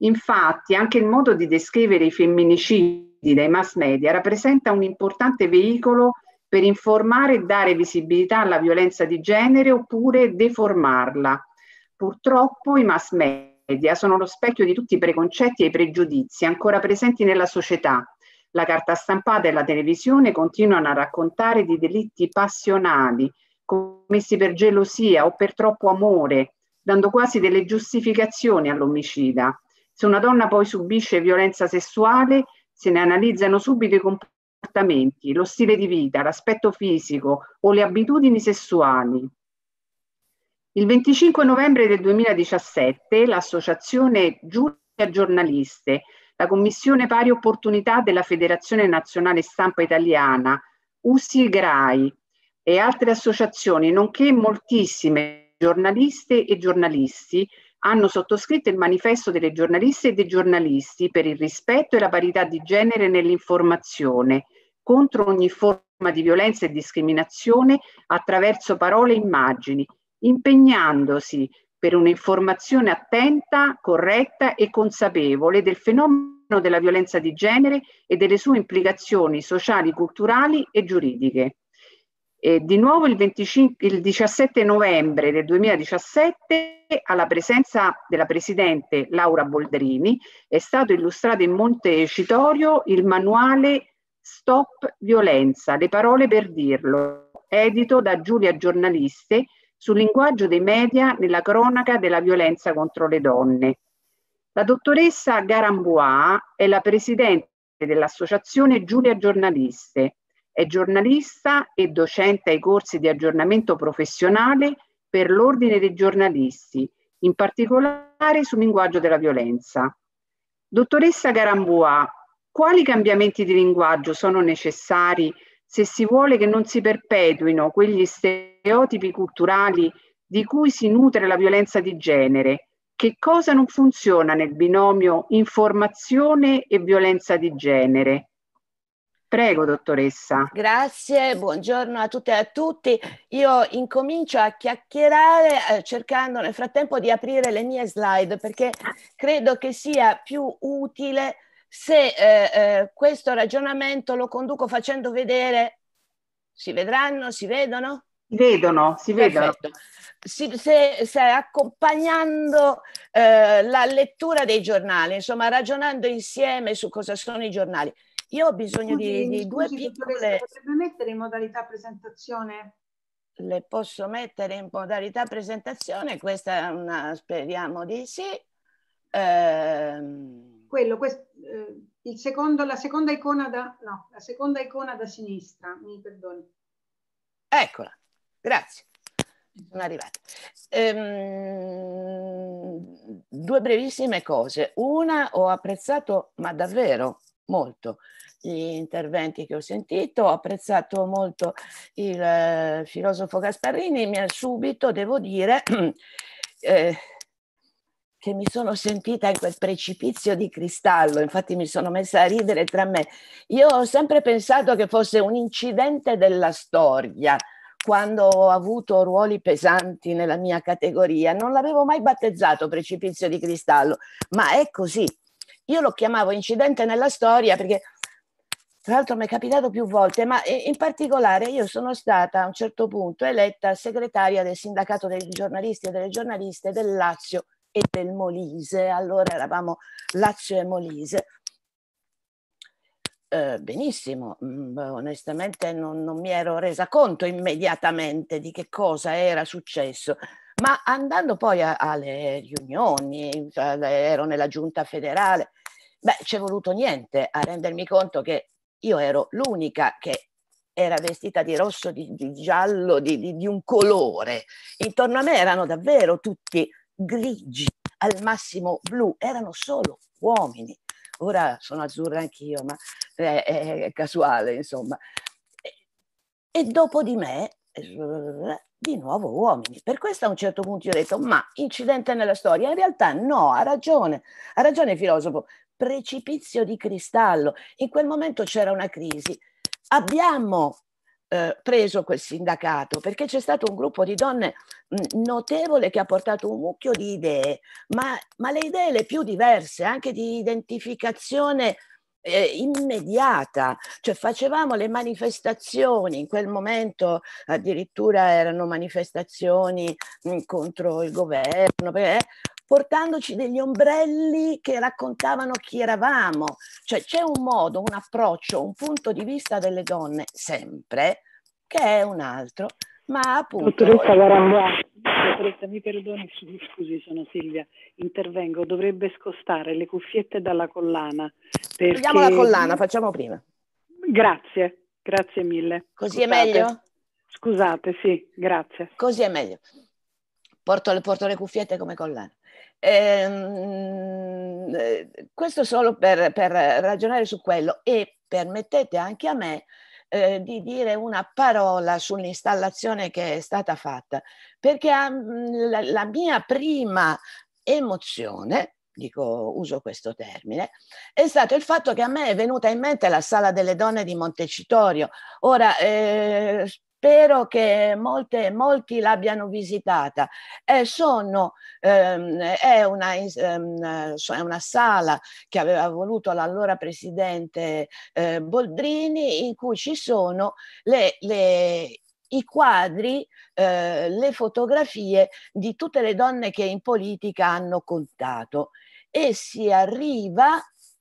Infatti, anche il modo di descrivere i femminicidi dai mass media rappresenta un importante veicolo per informare e dare visibilità alla violenza di genere oppure deformarla. Purtroppo i mass media media sono lo specchio di tutti i preconcetti e i pregiudizi ancora presenti nella società. La carta stampata e la televisione continuano a raccontare di delitti passionali commessi per gelosia o per troppo amore, dando quasi delle giustificazioni all'omicida. Se una donna poi subisce violenza sessuale, se ne analizzano subito i comportamenti, lo stile di vita, l'aspetto fisico o le abitudini sessuali. Il 25 novembre del 2017 l'Associazione Giuria Giornaliste, la Commissione Pari Opportunità della Federazione Nazionale Stampa Italiana, USI GRAI e altre associazioni, nonché moltissime giornaliste e giornalisti, hanno sottoscritto il manifesto delle giornaliste e dei giornalisti per il rispetto e la parità di genere nell'informazione, contro ogni forma di violenza e discriminazione attraverso parole e immagini impegnandosi per un'informazione attenta, corretta e consapevole del fenomeno della violenza di genere e delle sue implicazioni sociali, culturali e giuridiche. E di nuovo il, 25, il 17 novembre del 2017 alla presenza della Presidente Laura Boldrini è stato illustrato in Montecitorio il manuale Stop Violenza, le parole per dirlo, edito da Giulia Giornaliste sul linguaggio dei media nella cronaca della violenza contro le donne. La dottoressa Garambois è la presidente dell'associazione Giulia Giornaliste, è giornalista e docente ai corsi di aggiornamento professionale per l'Ordine dei giornalisti, in particolare sul linguaggio della violenza. Dottoressa Garambois, quali cambiamenti di linguaggio sono necessari se si vuole che non si perpetuino quegli stessi? stereotipi culturali di cui si nutre la violenza di genere? Che cosa non funziona nel binomio informazione e violenza di genere? Prego, dottoressa. Grazie, buongiorno a tutte e a tutti. Io incomincio a chiacchierare eh, cercando nel frattempo di aprire le mie slide perché credo che sia più utile se eh, eh, questo ragionamento lo conduco facendo vedere. Si vedranno, si vedono? vedono, si vedono. Si, se, se, accompagnando eh, la lettura dei giornali, insomma ragionando insieme su cosa sono i giornali. Io ho bisogno scusi, di, di scusi, due piccole... Potrebbe mettere in modalità presentazione? Le posso mettere in modalità presentazione, questa è una, speriamo di sì. Eh... Quello, quest, eh, secondo, la seconda icona da... no, la seconda icona da sinistra, mi perdoni. Eccola. Grazie, sono arrivata. Ehm, due brevissime cose. Una, ho apprezzato, ma davvero molto, gli interventi che ho sentito, ho apprezzato molto il eh, filosofo Gasparini, mi ha subito, devo dire, eh, che mi sono sentita in quel precipizio di cristallo, infatti mi sono messa a ridere tra me. Io ho sempre pensato che fosse un incidente della storia, quando ho avuto ruoli pesanti nella mia categoria, non l'avevo mai battezzato precipizio di cristallo, ma è così. Io lo chiamavo incidente nella storia perché tra l'altro mi è capitato più volte, ma eh, in particolare io sono stata a un certo punto eletta segretaria del sindacato dei giornalisti e delle giornaliste del Lazio e del Molise, allora eravamo Lazio e Molise, Uhm, benissimo, mhmm, onestamente non, non mi ero resa conto immediatamente di che cosa era successo. Ma andando poi a, alle riunioni, cioè, ero nella giunta federale, beh, c'è voluto niente a rendermi conto che io ero l'unica che era vestita di rosso, di, di giallo, di, di, di, un colore. Intorno a me erano davvero tutti grigi, al massimo blu, erano solo uomini. Ora sono azzurra anch'io, ma è casuale, insomma. E dopo di me, di nuovo uomini. Per questo a un certo punto io ho detto, ma incidente nella storia, in realtà no, ha ragione, ha ragione il filosofo, precipizio di cristallo. In quel momento c'era una crisi. Abbiamo eh, preso quel sindacato perché c'è stato un gruppo di donne mm, notevole che ha portato un mucchio di idee, ma, ma le idee le più diverse, anche di identificazione eh, immediata, cioè facevamo le manifestazioni, in quel momento addirittura erano manifestazioni mh, mm, contro il governo, eh, portandoci degli ombrelli che raccontavano chi eravamo, cioè c'è un modo, un approccio, un punto di vista delle donne sempre che è un altro ma appunto... Dottoressa Garambiani, dottoressa mi perdoni, scusi sono Silvia, intervengo, dovrebbe scostare le cuffiette dalla collana. Perché... Togliamo la collana, facciamo prima. Grazie, grazie mille. Così Scusate. è meglio? Scusate, sì, grazie. Così è meglio. Porto, porto le cuffiette come collana. Ehm, eh, questo solo per, per ragionare su quello e permettete anche a me eh, di dire una parola sull'installazione che è stata fatta, perché mm, la, la mia prima emozione dico, uso questo termine, è stato il fatto che a me è venuta in mente la Sala delle Donne di Montecitorio. Ora, eh, spero che molte, molti l'abbiano visitata. Eh, sono, ehm, è, una, ehm, è, una, sala che aveva voluto l'allora presidente eh, Boldrini in cui ci sono le, le i quadri, eh, le fotografie di tutte le donne che in politica hanno contato e si arriva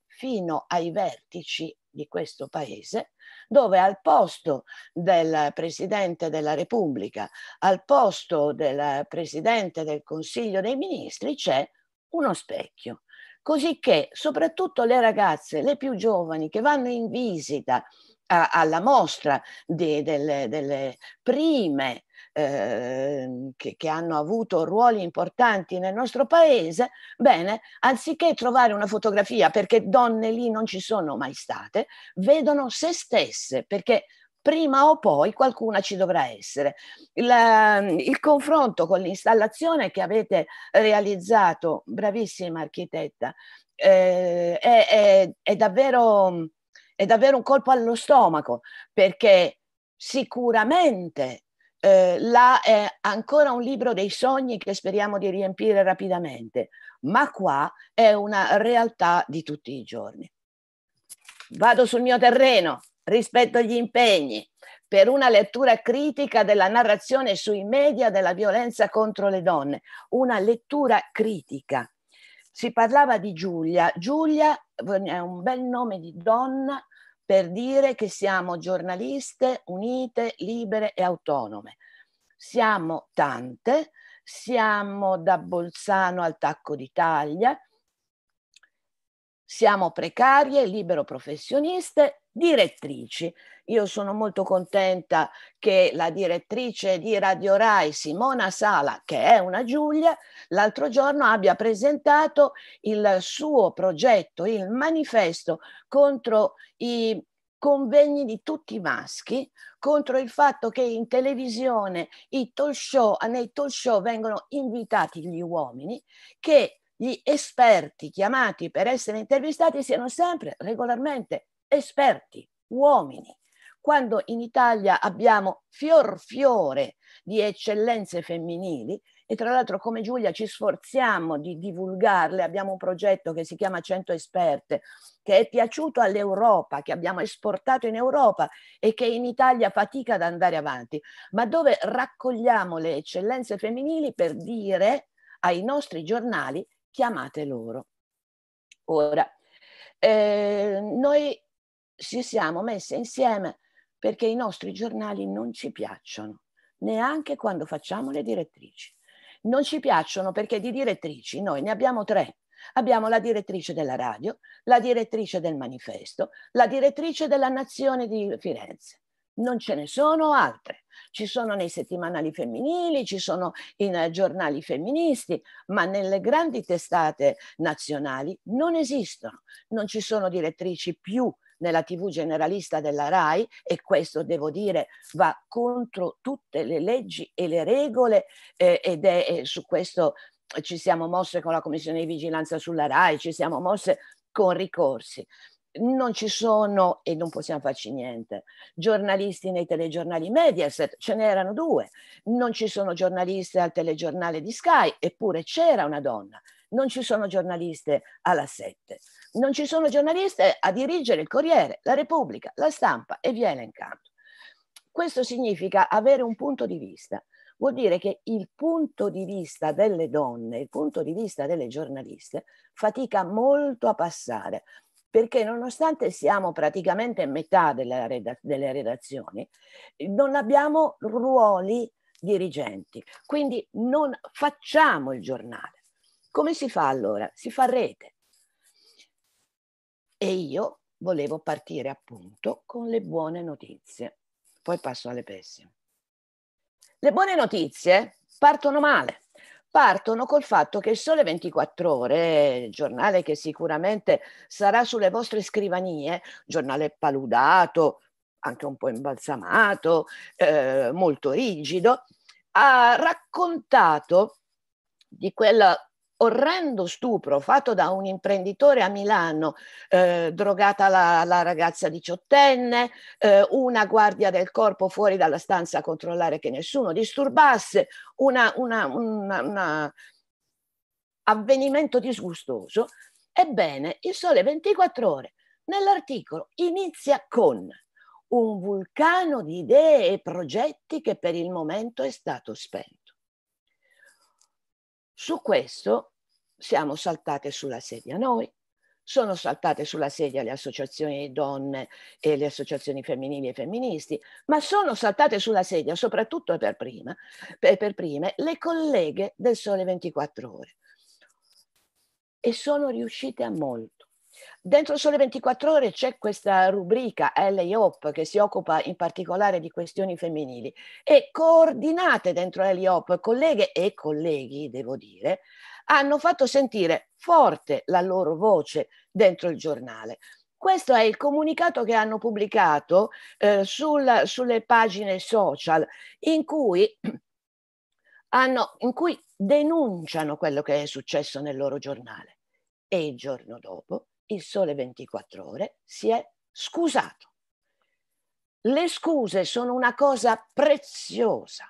fino ai vertici di questo paese dove al posto del Presidente della Repubblica, al posto del Presidente del Consiglio dei Ministri c'è uno specchio. Cosicché soprattutto le ragazze, le più giovani che vanno in visita a, alla mostra de, delle, delle prime eh, che, che, hanno avuto ruoli importanti nel nostro paese, bene, anziché trovare una fotografia perché donne lì non ci sono mai state, vedono se stesse perché prima o poi qualcuna ci dovrà essere. La, il confronto con l'installazione che avete realizzato, bravissima architetta, eh, è, è, è, davvero, è davvero un colpo allo stomaco perché sicuramente eh, là è ancora un libro dei sogni che speriamo di riempire rapidamente, ma qua è una realtà di tutti i giorni. Vado sul mio terreno, rispetto agli impegni, per una lettura critica della narrazione sui media della violenza contro le donne, una lettura critica. Si parlava di Giulia, Giulia è un bel nome di donna per dire che siamo giornaliste unite, libere e autonome. Siamo tante, siamo da Bolzano al Tacco d'Italia, siamo precarie, libero professioniste, direttrici. Io sono molto contenta che la direttrice di Radio Rai, Simona Sala, che è una Giulia, l'altro giorno abbia presentato il suo progetto, il manifesto contro i convegni di tutti i maschi contro il fatto che in televisione i talk show, nei talk show vengono invitati gli uomini, che gli esperti chiamati per essere intervistati siano sempre regolarmente esperti, uomini quando in Italia abbiamo fior fiore di eccellenze femminili e tra l'altro come Giulia ci sforziamo di divulgarle, abbiamo un progetto che si chiama 100 esperte, che è piaciuto all'Europa, che abbiamo esportato in Europa e che in Italia fatica ad andare avanti, ma dove raccogliamo le eccellenze femminili per dire ai nostri giornali chiamate loro. Ora, eh, noi ci siamo messe insieme perché i nostri giornali non ci piacciono, neanche quando facciamo le direttrici. Non ci piacciono perché di direttrici noi ne abbiamo tre. Abbiamo la direttrice della radio, la direttrice del manifesto, la direttrice della Nazione di Firenze non ce ne sono altre. Ci sono nei settimanali femminili, ci sono in eh, giornali femministi, ma nelle grandi testate nazionali non esistono. Non ci sono direttrici più nella TV generalista della RAI e questo devo dire va contro tutte le leggi e le regole eh, ed è eh, su questo ci siamo mosse con la Commissione di Vigilanza sulla RAI, ci siamo mosse con ricorsi non ci sono e non possiamo farci niente. Giornalisti nei telegiornali Mediaset, ce n'erano due. Non ci sono giornaliste al telegiornale di Sky, eppure c'era una donna. Non ci sono giornaliste alla Sette non ci sono giornaliste a dirigere il Corriere, la Repubblica, la stampa e via elencando. Questo significa avere un punto di vista. Vuol dire che il punto di vista delle donne, il punto di vista delle giornaliste, fatica molto a passare, perché nonostante siamo praticamente metà reda delle redazioni, non abbiamo ruoli dirigenti, quindi non facciamo il giornale. Come si fa allora? Si fa rete e io volevo partire appunto con le buone notizie. Poi passo alle pessime. Le buone notizie partono male. Partono col fatto che il Sole 24 Ore, giornale che sicuramente sarà sulle vostre scrivanie, giornale paludato, anche un po' imbalsamato, eh, molto rigido, ha raccontato di quella orrendo stupro fatto da un imprenditore a Milano, eh, drogata la, la ragazza diciottenne, eh, una guardia del corpo fuori dalla stanza a controllare che nessuno disturbasse, un una, una, una avvenimento disgustoso. Ebbene, il Sole 24 ore nell'articolo inizia con un vulcano di idee e progetti che per il momento è stato spento. Su questo siamo saltate sulla sedia noi, sono saltate sulla sedia le associazioni di donne e le associazioni femminili e femministi, ma sono saltate sulla sedia soprattutto per, prima, per, per prime le colleghe del Sole 24 Ore. E sono riuscite a molto Dentro Sole 24 Ore c'è questa rubrica L.I.O.P. che si occupa in particolare di questioni femminili e coordinate dentro L.I.O.P. colleghe e colleghi, devo dire, hanno fatto sentire forte la loro voce dentro il giornale. Questo è il comunicato che hanno pubblicato eh, sul, sulle pagine social in cui, hanno, in cui denunciano quello che è successo nel loro giornale. E il giorno dopo il Sole 24 Ore si è scusato. Le scuse sono una cosa preziosa,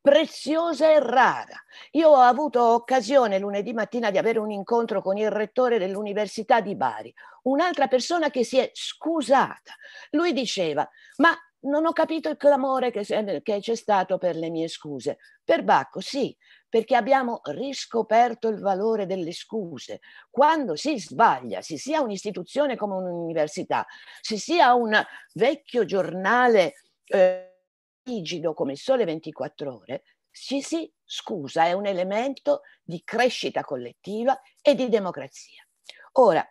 preziosa e rara. Io ho avuto occasione lunedì mattina di avere un incontro con il rettore dell'Università di Bari, un'altra persona che si è scusata. Lui diceva, ma non ho capito il clamore che, che c'è stato per le mie scuse. Per Bacco, sì, perché abbiamo riscoperto il valore delle scuse. Quando si sbaglia, si sia un'istituzione come un'università, si sia un vecchio giornale eh, rigido come il Sole 24 ore, ci si scusa, è un elemento di crescita collettiva e di democrazia. Ora,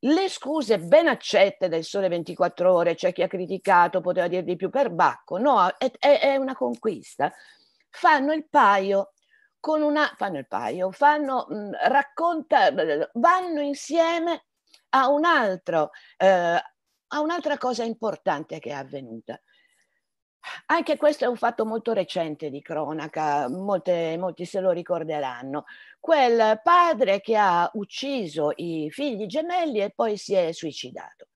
le scuse ben accette del Sole 24 Ore, c'è cioè chi ha criticato, poteva dire di più per Bacco, no, è, è una conquista, fanno il paio con una, fanno il paio, fanno, mh, racconta, vanno insieme a, un altro, eh, a un'altra cosa importante che è avvenuta. Anche questo è un fatto molto recente di cronaca, molte, molti se lo ricorderanno. Quel padre che ha ucciso i figli gemelli e poi si è suicidato.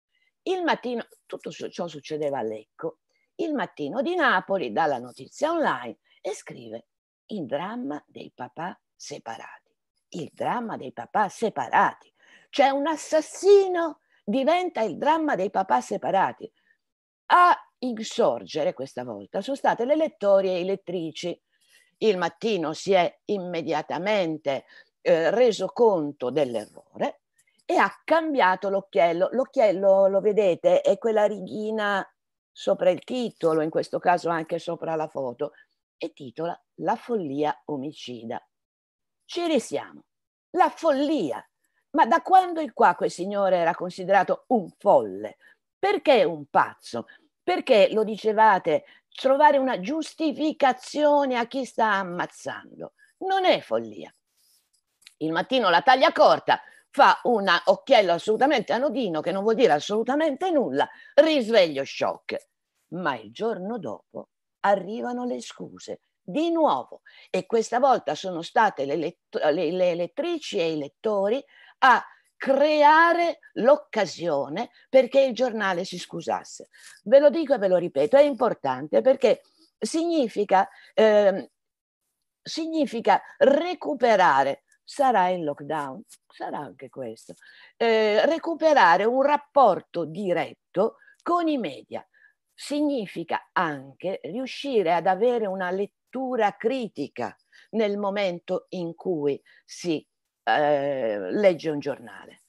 Il mattino, tutto ciò succedeva a Lecco, il mattino di Napoli dà la notizia online e scrive il dramma dei papà separati. Il dramma dei papà separati. Cioè un assassino diventa il dramma dei papà separati. A insorgere questa volta sono state le lettori e i lettrici. Il mattino si è immediatamente eh, reso conto dell'errore e ha cambiato l'occhiello. L'occhiello, lo vedete, è quella righina sopra il titolo, in questo caso anche sopra la foto, e titola La follia omicida. Ci risiamo. La follia. Ma da quando il qua quel signore era considerato un folle? Perché un pazzo? Perché, lo dicevate, trovare una giustificazione a chi sta ammazzando? Non è follia. Il mattino la taglia corta, fa un occhiello assolutamente anodino che non vuol dire assolutamente nulla, risveglio shock. Ma il giorno dopo arrivano le scuse di nuovo e questa volta sono state le, lett- le, le elettrici e i lettori a creare l'occasione perché il giornale si scusasse. Ve lo dico e ve lo ripeto, è importante perché significa, eh, significa recuperare, sarà in lockdown, sarà anche questo, eh, recuperare un rapporto diretto con i media significa anche riuscire ad avere una lettura critica nel momento in cui si eh, legge un giornale.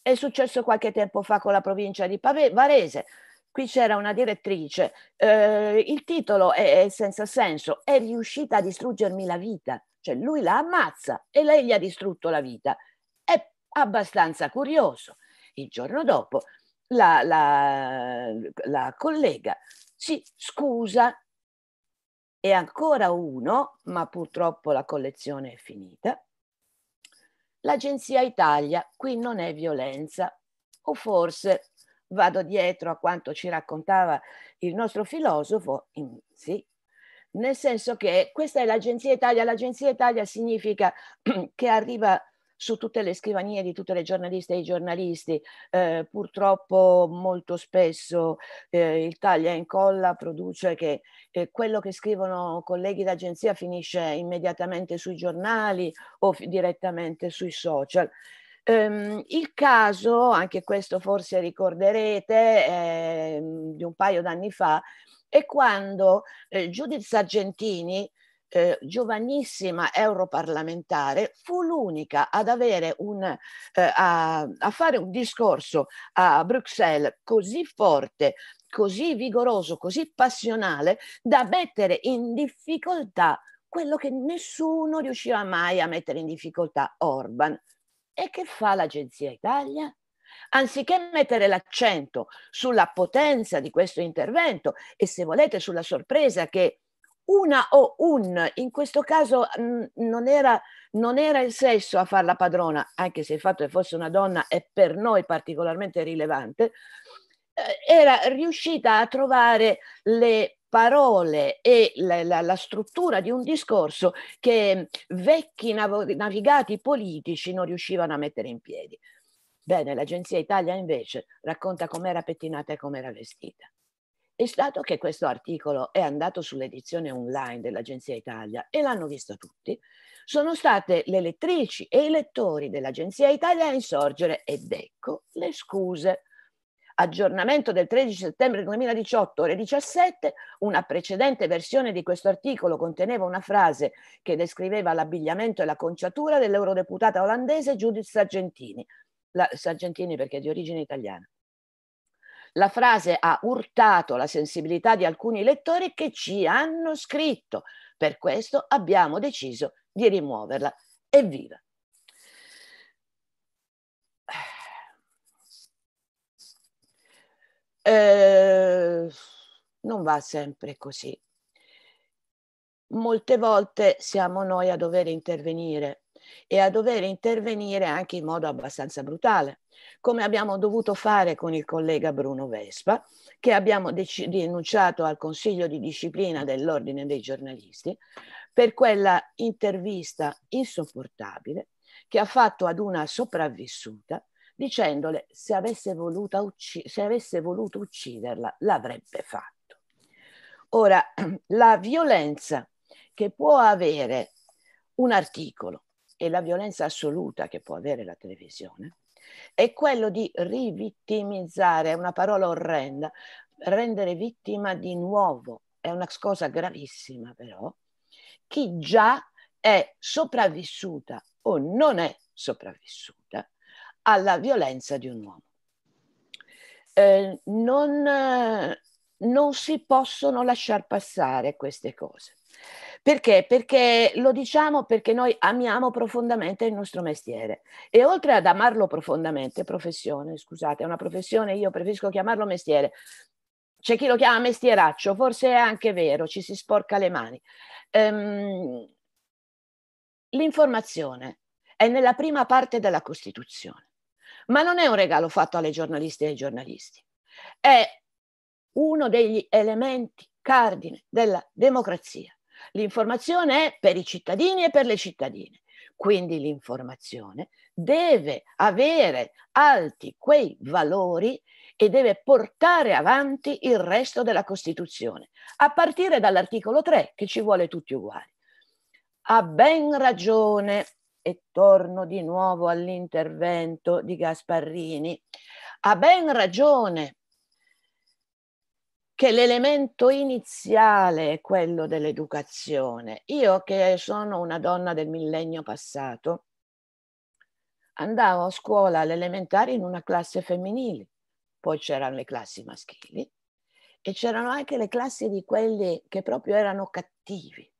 È successo qualche tempo fa con la provincia di Pave- Varese. Qui c'era una direttrice, eh, il titolo è, è senza senso, è riuscita a distruggermi la vita, cioè lui la ammazza e lei gli ha distrutto la vita. È abbastanza curioso. Il giorno dopo la, la, la collega si scusa e ancora uno, ma purtroppo la collezione è finita. L'Agenzia Italia, qui non è violenza, o forse vado dietro a quanto ci raccontava il nostro filosofo, in, mm, sì, nel senso che questa è l'Agenzia Italia, l'Agenzia Italia significa che arriva su tutte le scrivanie di tutte le giornaliste e i giornalisti. Eh, purtroppo molto spesso eh, il taglia e incolla produce che eh, quello che scrivono colleghi d'agenzia finisce immediatamente sui giornali o f- direttamente sui social. Um, il caso, anche questo forse ricorderete, eh, di un paio d'anni fa, è quando eh, Judith Sargentini eh, giovanissima europarlamentare, fu l'unica ad avere un, eh, a, a fare un discorso a Bruxelles così forte, così vigoroso, così passionale da mettere in difficoltà quello che nessuno riusciva mai a mettere in difficoltà Orban. E che fa l'Agenzia Italia? Anziché mettere l'accento sulla potenza di questo intervento e se volete sulla sorpresa che una o un, in questo caso mh, mm, non, era, non, era, il sesso a farla padrona, anche se il fatto che fosse una donna è per noi particolarmente rilevante, eh, era riuscita a trovare le parole e la, la, la, struttura di un discorso che vecchi nav- navigati politici non riuscivano a mettere in piedi. Bene, l'Agenzia Italia invece racconta com'era pettinata e com'era vestita è stato che questo articolo è andato sull'edizione online dell'Agenzia Italia e l'hanno visto tutti, sono state le lettrici e i lettori dell'Agenzia Italia a insorgere ed ecco le scuse. Aggiornamento del 13 settembre 2018, ore 17, una precedente versione di questo articolo conteneva una frase che descriveva l'abbigliamento e la conciatura dell'eurodeputata olandese Judith Sargentini, la, Sargentini perché è di origine italiana la frase ha urtato la sensibilità di alcuni lettori che ci hanno scritto. Per questo abbiamo deciso di rimuoverla. Evviva! Eh, non va sempre così. Molte volte siamo noi a dover intervenire e a dover intervenire anche in modo abbastanza brutale, come abbiamo dovuto fare con il collega Bruno Vespa, che abbiamo denunciato al Consiglio di disciplina dell'Ordine dei giornalisti per quella intervista insopportabile che ha fatto ad una sopravvissuta dicendole se avesse, se avesse voluto ucciderla l'avrebbe fatto. Ora, la violenza che può avere un articolo, e la violenza assoluta che può avere la televisione, è quello di rivittimizzare, è una parola orrenda, rendere vittima di nuovo, è una cosa gravissima però, chi già è sopravvissuta o non è sopravvissuta alla violenza di un uomo. Eh, non, eh, non si possono lasciar passare queste cose. Perché? Perché lo diciamo perché noi amiamo profondamente il nostro mestiere e oltre ad amarlo profondamente, professione, scusate, è una professione, io preferisco chiamarlo mestiere. C'è chi lo chiama mestieraccio, forse è anche vero, ci si sporca le mani. Ehm, l'informazione è nella prima parte della Costituzione, ma non è un regalo fatto alle giornaliste e ai giornalisti, è uno degli elementi cardine della democrazia L'informazione è per i cittadini e per le cittadine. Quindi l'informazione deve avere alti quei valori e deve portare avanti il resto della Costituzione, a partire dall'articolo 3 che ci vuole tutti uguali. Ha ben ragione, e torno di nuovo all'intervento di Gasparrini, ha ben ragione che l'elemento iniziale è quello dell'educazione. Io che sono una donna del millennio passato, andavo a scuola all'elementare in una classe femminile, poi c'erano le classi maschili e c'erano anche le classi di quelli che proprio erano cattivi.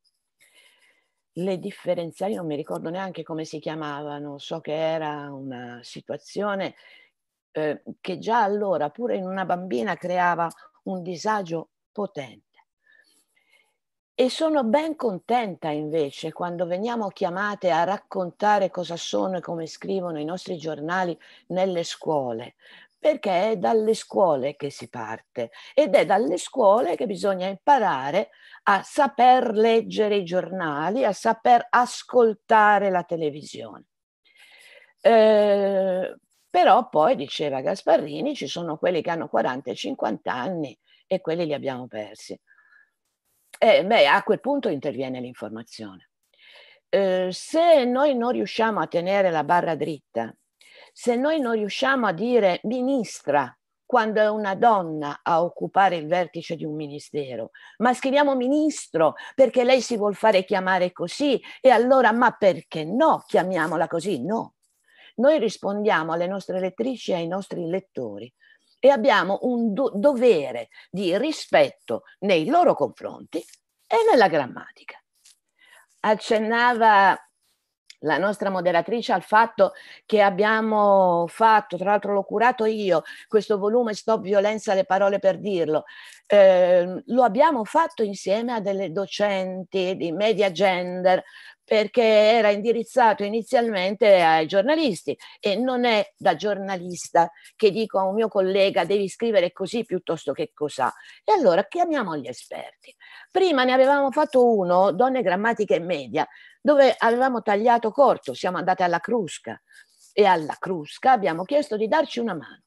Le differenziali, non mi ricordo neanche come si chiamavano, so che era una situazione eh, che già allora, pure in una bambina, creava un disagio potente. E sono ben contenta invece quando veniamo chiamate a raccontare cosa sono e come scrivono i nostri giornali nelle scuole, perché è dalle scuole che si parte ed è dalle scuole che bisogna imparare a saper leggere i giornali, a saper ascoltare la televisione. Eh, però poi, diceva Gasparrini, ci sono quelli che hanno 40 e 50 anni e quelli li abbiamo persi. E beh, a quel punto interviene l'informazione. Eh, se noi non riusciamo a tenere la barra dritta, se noi non riusciamo a dire ministra quando è una donna a occupare il vertice di un ministero, ma scriviamo ministro perché lei si vuol fare chiamare così e allora ma perché no? Chiamiamola così? No. Noi rispondiamo alle nostre lettrici e ai nostri lettori e abbiamo un do- dovere di rispetto nei loro confronti e nella grammatica. Accennava la nostra moderatrice al fatto che abbiamo fatto, tra l'altro l'ho curato io, questo volume Stop Violenza, le parole per dirlo, eh, lo abbiamo fatto insieme a delle docenti di media gender perché era indirizzato inizialmente ai giornalisti e non è da giornalista che dico a un mio collega devi scrivere così piuttosto che cos'ha. E allora chiamiamo gli esperti. Prima ne avevamo fatto uno, Donne, Grammatica e Media, dove avevamo tagliato corto, siamo andate alla Crusca e alla Crusca abbiamo chiesto di darci una mano.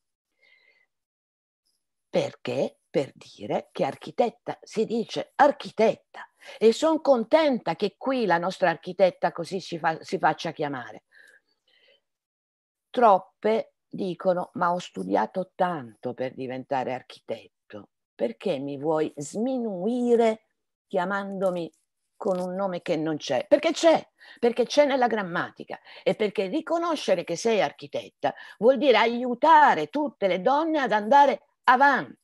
Perché per dire che architetta si dice architetta e sono contenta che qui la nostra architetta così si, fa, si faccia chiamare. Troppe dicono ma ho studiato tanto per diventare architetto, perché mi vuoi sminuire chiamandomi con un nome che non c'è, perché c'è, perché c'è nella grammatica e perché riconoscere che sei architetta vuol dire aiutare tutte le donne ad andare avanti.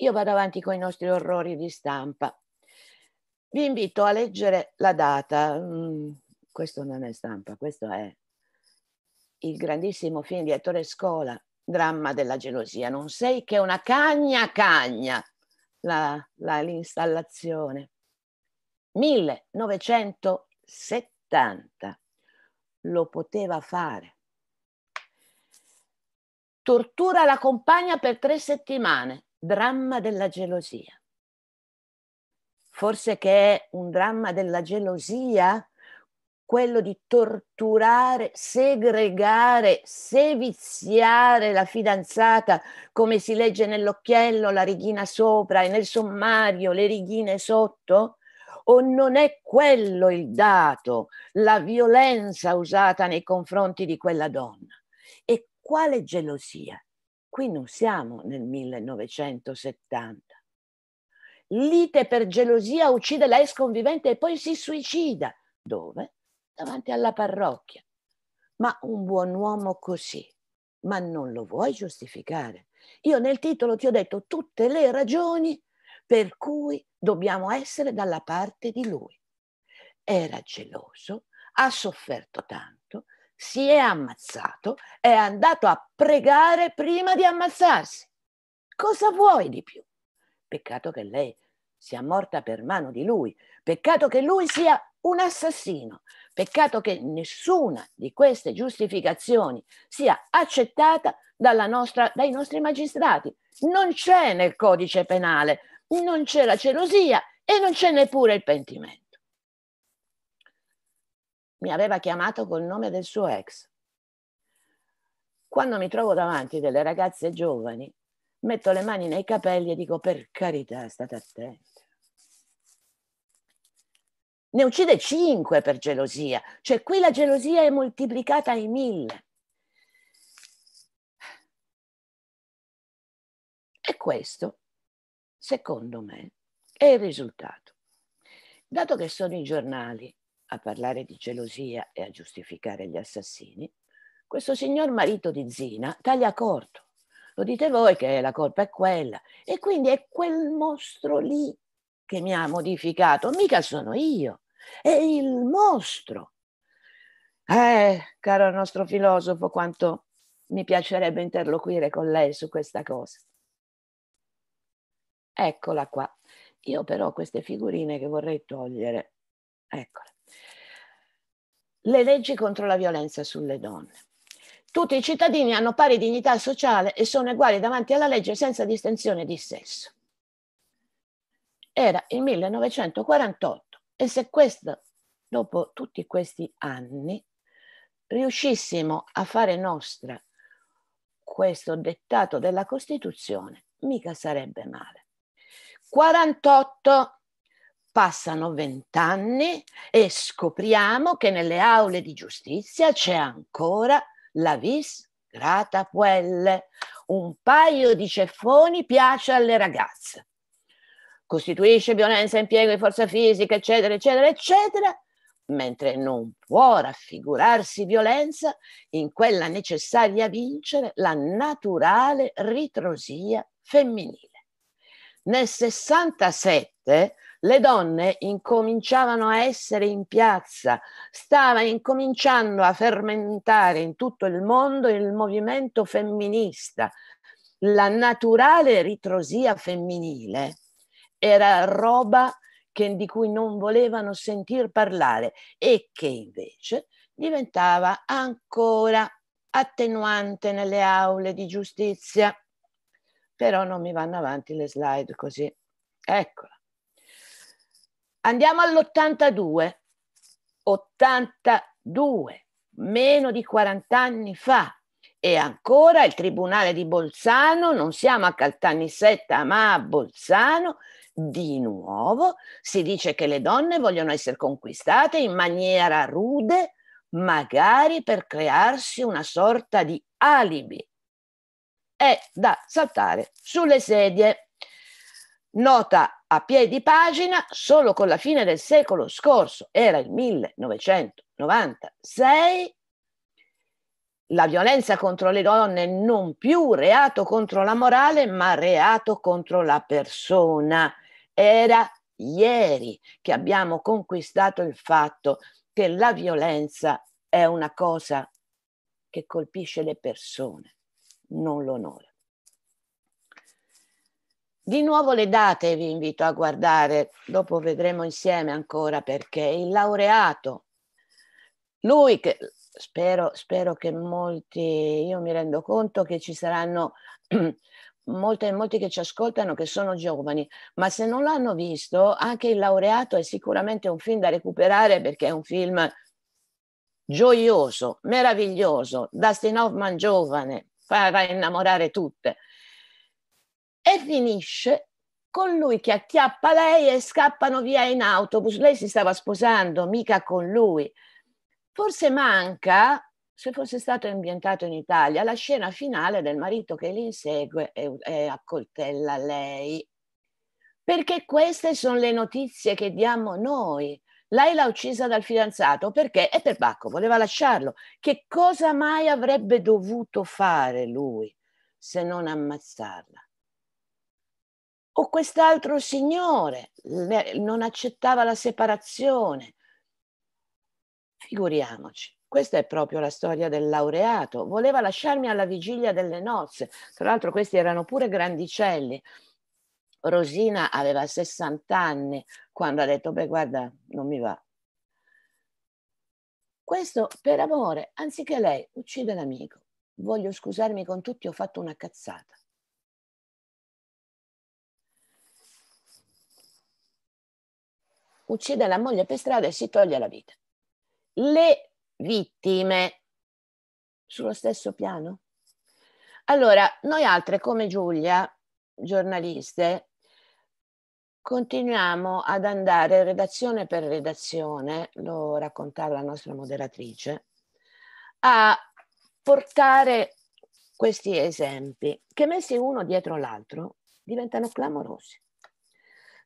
Io vado avanti con i nostri orrori di stampa. Vi invito a leggere la data. Mm, questo non è stampa, questo è il grandissimo film di Ettore Scola, Dramma della gelosia. Non sei che una cagna cagna, la, la, l'installazione. 1970 lo poteva fare. Tortura la compagna per tre settimane dramma della gelosia. Forse che è un dramma della gelosia quello di torturare, segregare, seviziare la fidanzata, come si legge nell'occhiello, la righina sopra e nel sommario le righine sotto? O non è quello il dato, la violenza usata nei confronti di quella donna? E quale gelosia? Qui non siamo nel 1970. Lite per gelosia uccide la ex convivente e poi si suicida. Dove? Davanti alla parrocchia. Ma un buon uomo così. Ma non lo vuoi giustificare. Io nel titolo ti ho detto tutte le ragioni per cui dobbiamo essere dalla parte di lui. Era geloso, ha sofferto tanto si è ammazzato, è andato a pregare prima di ammazzarsi. Cosa vuoi di più? Peccato che lei sia morta per mano di lui, peccato che lui sia un assassino, peccato che nessuna di queste giustificazioni sia accettata nostra, dai nostri magistrati. Non c'è nel codice penale, non c'è la gelosia e non c'è neppure il pentimento mi aveva chiamato col nome del suo ex. Quando mi trovo davanti delle ragazze giovani, metto le mani nei capelli e dico per carità, state attenti. Ne uccide cinque per gelosia, cioè qui la gelosia è moltiplicata ai mille. E questo, secondo me, è il risultato. Dato che sono i giornali a parlare di gelosia e a giustificare gli assassini, questo signor marito di Zina taglia corto. Lo dite voi che la colpa è quella. E quindi è quel mostro lì che mi ha modificato, mica sono io, è il mostro. Eh, caro nostro filosofo, quanto mi piacerebbe interloquire con lei su questa cosa. Eccola qua. Io però queste figurine che vorrei togliere, eccola le leggi contro la violenza sulle donne. Tutti i cittadini hanno pari dignità sociale e sono uguali davanti alla legge senza distensione di sesso. Era il 1948 e se questo, dopo tutti questi anni, riuscissimo a fare nostra questo dettato della Costituzione, mica sarebbe male. 48 Passano vent'anni e scopriamo che nelle aule di giustizia c'è ancora la vis grata quelle. un paio di ceffoni piace alle ragazze. Costituisce violenza, impiego di forza fisica, eccetera, eccetera, eccetera, mentre non può raffigurarsi violenza in quella necessaria a vincere la naturale ritrosia femminile. Nel 67 le donne incominciavano a essere in piazza, stava incominciando a fermentare in tutto il mondo il movimento femminista. La naturale ritrosia femminile era roba che, di cui non volevano sentir parlare e che invece diventava ancora attenuante nelle aule di giustizia. Però non mi vanno avanti le slide così. Eccola. Andiamo all'82. 82, meno di 40 anni fa. E ancora il Tribunale di Bolzano, non siamo a Caltanissetta ma a Bolzano, di nuovo si dice che le donne vogliono essere conquistate in maniera rude, magari per crearsi una sorta di alibi. È da saltare sulle sedie nota a piedi pagina solo con la fine del secolo scorso, era il 1996, la violenza contro le donne non più reato contro la morale, ma reato contro la persona. Era ieri che abbiamo conquistato il fatto che la violenza è una cosa che colpisce le persone, non l'onore. Di nuovo le date vi invito a guardare, dopo vedremo insieme ancora perché il laureato, lui che spero, spero che molti, io mi rendo conto che ci saranno molte, molti che ci ascoltano che sono giovani, ma se non l'hanno visto, anche il laureato è sicuramente un film da recuperare perché è un film gioioso, meraviglioso, Dustin Hoffman giovane, farà innamorare tutte e finisce con lui che acchiappa lei e scappano via in autobus. Lei si stava sposando, mica con lui. Forse manca, se fosse stato ambientato in Italia, la scena finale del marito che li insegue e, e accoltella lei. Perché queste sono le notizie che diamo noi. Lei l'ha uccisa dal fidanzato perché è Bacco, voleva lasciarlo. Che cosa mai avrebbe dovuto fare lui se non ammazzarla? o quest'altro signore non accettava la separazione. Figuriamoci. Questa è proprio la storia del laureato. Voleva lasciarmi alla vigilia delle nozze. Tra l'altro questi erano pure grandicelli. Rosina aveva 60 anni quando ha detto, beh guarda, non mi va. Questo per amore, anziché lei uccide l'amico. Voglio scusarmi con tutti, ho fatto una cazzata. uccide la moglie per strada e si toglie la vita. Le vittime sullo stesso piano? Allora, noi altre come Giulia, giornaliste, continuiamo ad andare redazione per redazione, lo raccontava la nostra moderatrice, a portare questi esempi che messi uno dietro l'altro diventano clamorosi.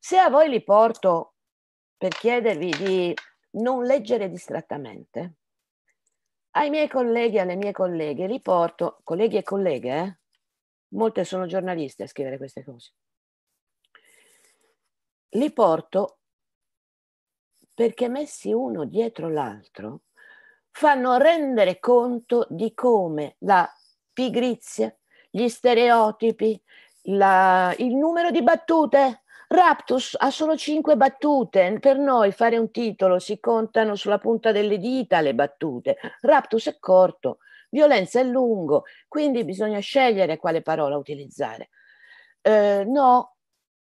Se a voi li porto per chiedervi di non leggere distrattamente. Ai miei colleghi e alle mie colleghe riporto, colleghi e colleghe, eh? molte sono giornaliste a scrivere queste cose, li porto perché messi uno dietro l'altro fanno rendere conto di come la pigrizia, gli stereotipi, la, il numero di battute Raptus ha solo cinque battute, per noi fare un titolo si contano sulla punta delle dita le battute. Raptus è corto, violenza è lungo, quindi bisogna scegliere quale parola utilizzare. Eh, no,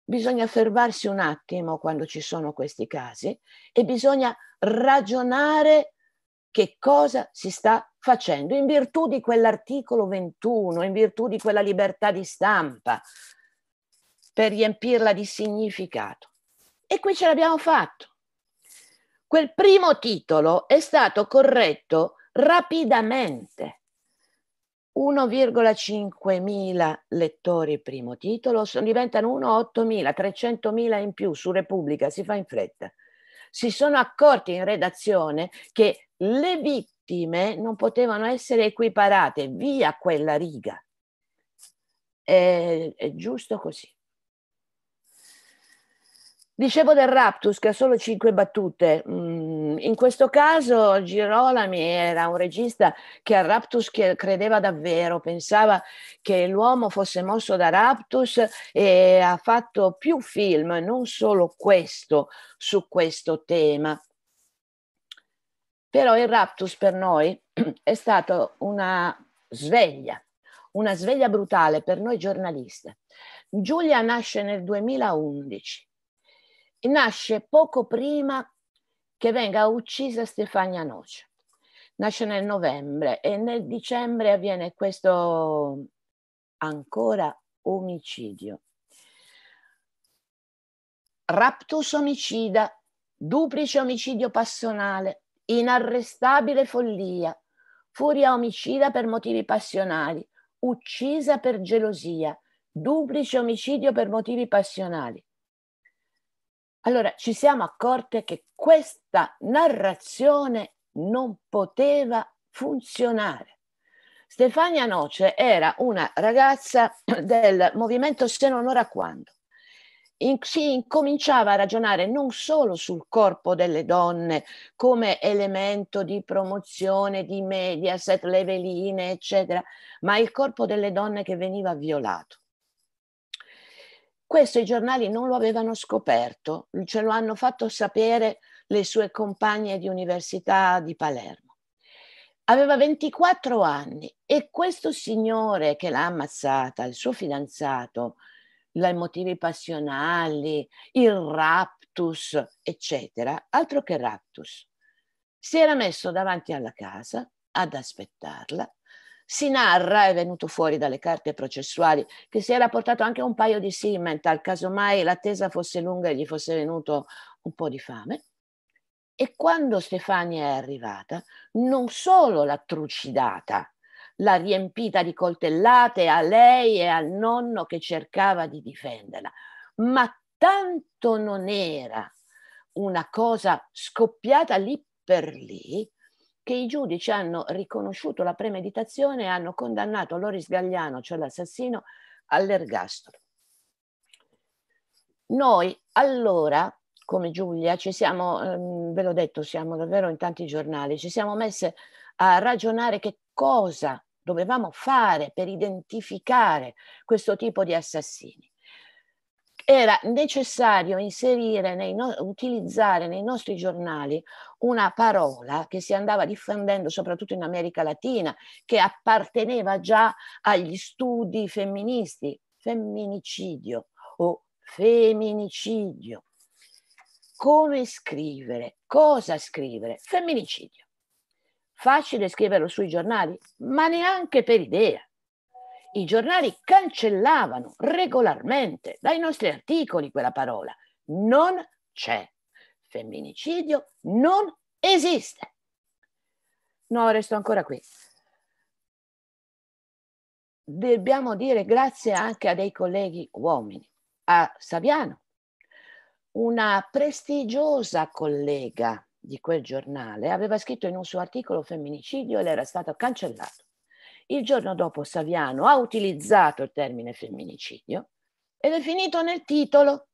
bisogna fermarsi un attimo quando ci sono questi casi e bisogna ragionare che cosa si sta facendo in virtù di quell'articolo 21, in virtù di quella libertà di stampa per riempirla di significato. E qui ce l'abbiamo fatto. Quel primo titolo è stato corretto rapidamente. 1,5 mila lettori primo titolo, diventano 1,8 mila, 300 mila in più su Repubblica, si fa in fretta. Si sono accorti in redazione che le vittime non potevano essere equiparate via quella riga. è, è giusto così. Dicevo del Raptus che ha solo cinque battute, mm, in questo caso Girolami era un regista che al Raptus credeva davvero, pensava che l'uomo fosse mosso da Raptus e ha fatto più film, non solo questo, su questo tema. Però il Raptus per noi è stata una sveglia, una sveglia brutale per noi giornalisti. Giulia nasce nel 2011 nasce poco prima che venga uccisa Stefania Noce. Nasce nel novembre e nel dicembre avviene questo ancora omicidio. Raptus omicida, duplice omicidio passionale, inarrestabile follia, furia omicida per motivi passionali, uccisa per gelosia, duplice omicidio per motivi passionali, allora ci siamo accorte che questa narrazione non poteva funzionare. Stefania Noce era una ragazza del movimento Se non ora quando. In, si incominciava a ragionare non solo sul corpo delle donne come elemento di promozione di media set, leveline, eccetera, ma il corpo delle donne che veniva violato. Questo i giornali non lo avevano scoperto, ce lo hanno fatto sapere le sue compagne di università di Palermo. Aveva 24 anni e questo signore che l'ha ammazzata, il suo fidanzato, i motivi passionali, il raptus, eccetera, altro che raptus, si era messo davanti alla casa ad aspettarla si narra, è venuto fuori dalle carte processuali, che si era portato anche un paio di Simmental, casomai l'attesa fosse lunga e gli fosse venuto un po' di fame. E quando Stefania è arrivata, non solo l'ha trucidata, l'ha riempita di coltellate a lei e al nonno che cercava di difenderla, ma tanto non era una cosa scoppiata lì per lì che i giudici hanno riconosciuto la premeditazione e hanno condannato Loris Gagliano, cioè l'assassino, all'ergastolo. Noi allora, come Giulia, ci siamo, ehm, ve l'ho detto, siamo davvero in tanti giornali, ci siamo messe a ragionare che cosa dovevamo fare per identificare questo tipo di assassini era necessario inserire, nei no- utilizzare nei nostri giornali una parola che si andava diffondendo soprattutto in America Latina, che apparteneva già agli studi femministi, femminicidio o femminicidio. Come scrivere? Cosa scrivere? Femminicidio. Facile scriverlo sui giornali, ma neanche per idea i giornali cancellavano regolarmente dai nostri articoli quella parola. Non c'è. Femminicidio non esiste. No, resto ancora qui. Dobbiamo dire grazie anche a dei colleghi uomini, a Saviano, una prestigiosa collega di quel giornale aveva scritto in un suo articolo femminicidio e era stato cancellato. Il giorno dopo Saviano ha utilizzato il termine femminicidio ed è finito nel titolo.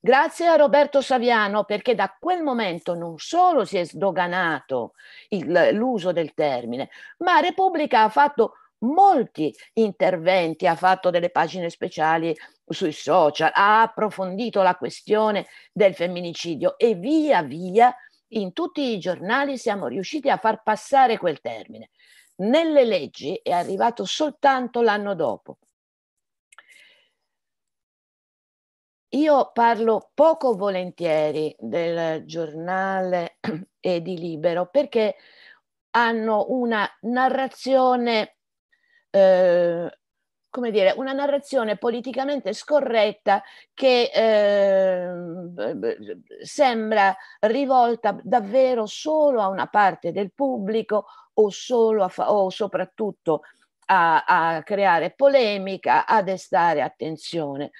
Grazie a Roberto Saviano perché da quel momento non solo si è sdoganato il, l'uso del termine, ma Repubblica ha fatto molti interventi, ha fatto delle pagine speciali sui social, ha approfondito la questione del femminicidio e via via in tutti i giornali siamo riusciti a far passare quel termine nelle leggi è arrivato soltanto l'anno dopo. Io parlo poco volentieri del giornale e di Libero perché hanno una narrazione, eh, come dire, una narrazione politicamente scorretta che eh, sembra rivolta davvero solo a una parte del pubblico o, solo a fa- o soprattutto a, a creare polemica, a destare attenzione.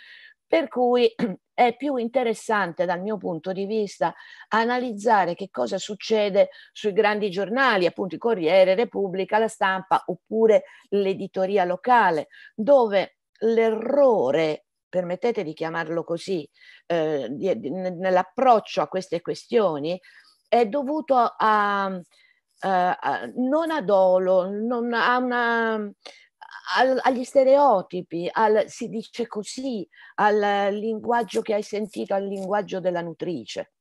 Per cui è più interessante dal mio punto di vista analizzare che cosa succede sui grandi giornali, appunto i Corriere, Repubblica, la stampa oppure l'editoria locale, dove l'errore permettete di chiamarlo così, eh, nell'approccio a queste questioni è dovuto a, a, eh, a non a dolo, non a una, agli stereotipi, al si dice così, al linguaggio che hai sentito, al linguaggio della nutrice.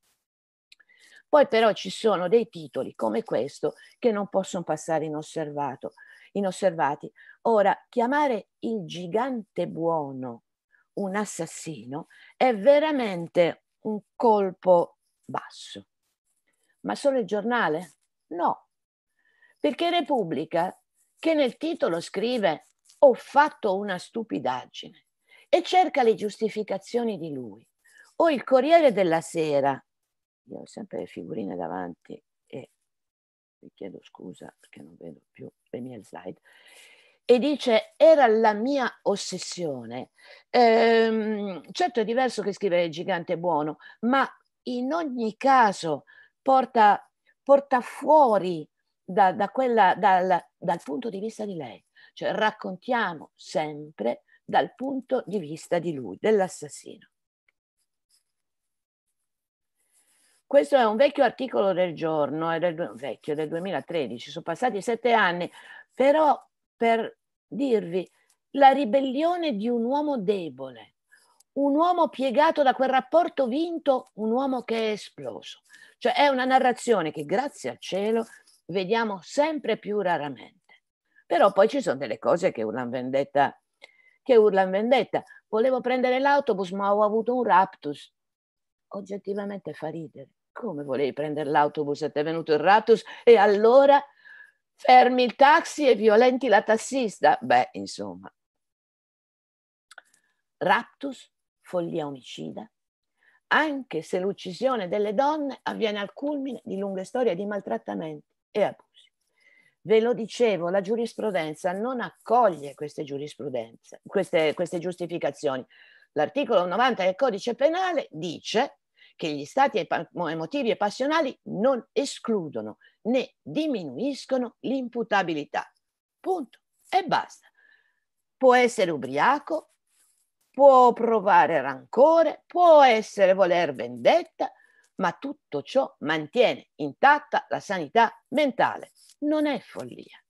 Poi però ci sono dei titoli come questo che non possono passare inosservati. Ora, chiamare il gigante buono un assassino è veramente un colpo basso. Ma solo il giornale? No, perché Repubblica, che nel titolo scrive ho fatto una stupidaggine e cerca le giustificazioni di lui, o il Corriere della Sera, io ho sempre le figurine davanti e vi chiedo scusa perché non vedo più le mie slide, e dice era la mia ossessione. Ehm, certo è diverso che scrivere il gigante buono, ma in ogni caso porta, porta fuori da, da quella, dal, dal punto di vista di lei. Cioè raccontiamo sempre dal punto di vista di lui, dell'assassino. Questo è un vecchio articolo del giorno, è del, vecchio, del 2013, sono passati sette anni, però per dirvi la ribellione di un uomo debole, un uomo piegato da quel rapporto vinto, un uomo che è esploso. Cioè è una narrazione che grazie al cielo vediamo sempre più raramente. Però poi ci sono delle cose che urlano vendetta, che urlan vendetta. Volevo prendere l'autobus ma ho avuto un raptus. Oggettivamente fa ridere. Come volevi prendere l'autobus e ti è venuto il raptus e allora Fermi il taxi e violenti la tassista. Beh, insomma. Raptus, follia omicida, anche se l'uccisione delle donne avviene al culmine di lunghe storie di maltrattamenti e abusi. Ve lo dicevo, la giurisprudenza non accoglie queste, giurisprudenze, queste, queste giustificazioni. L'articolo 90 del codice penale dice che gli stati emotivi e passionali non escludono ne diminuiscono l'imputabilità. Punto. E basta. Può essere ubriaco, può provare rancore, può essere voler vendetta, ma tutto ciò mantiene intatta la sanità mentale. Non è follia.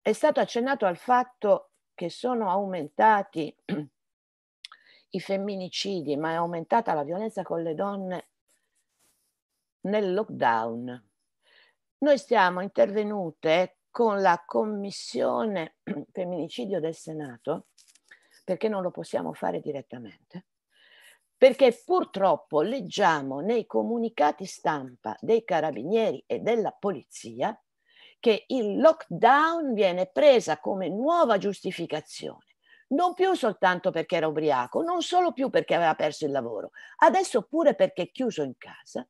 È stato accennato al fatto che sono aumentati i femminicidi, ma è aumentata la violenza con le donne nel lockdown. Noi siamo intervenute con la commissione femminicidio del Senato, perché non lo possiamo fare direttamente, perché purtroppo leggiamo nei comunicati stampa dei carabinieri e della polizia che il lockdown viene presa come nuova giustificazione non più soltanto perché era ubriaco, non solo più perché aveva perso il lavoro, adesso pure perché è chiuso in casa,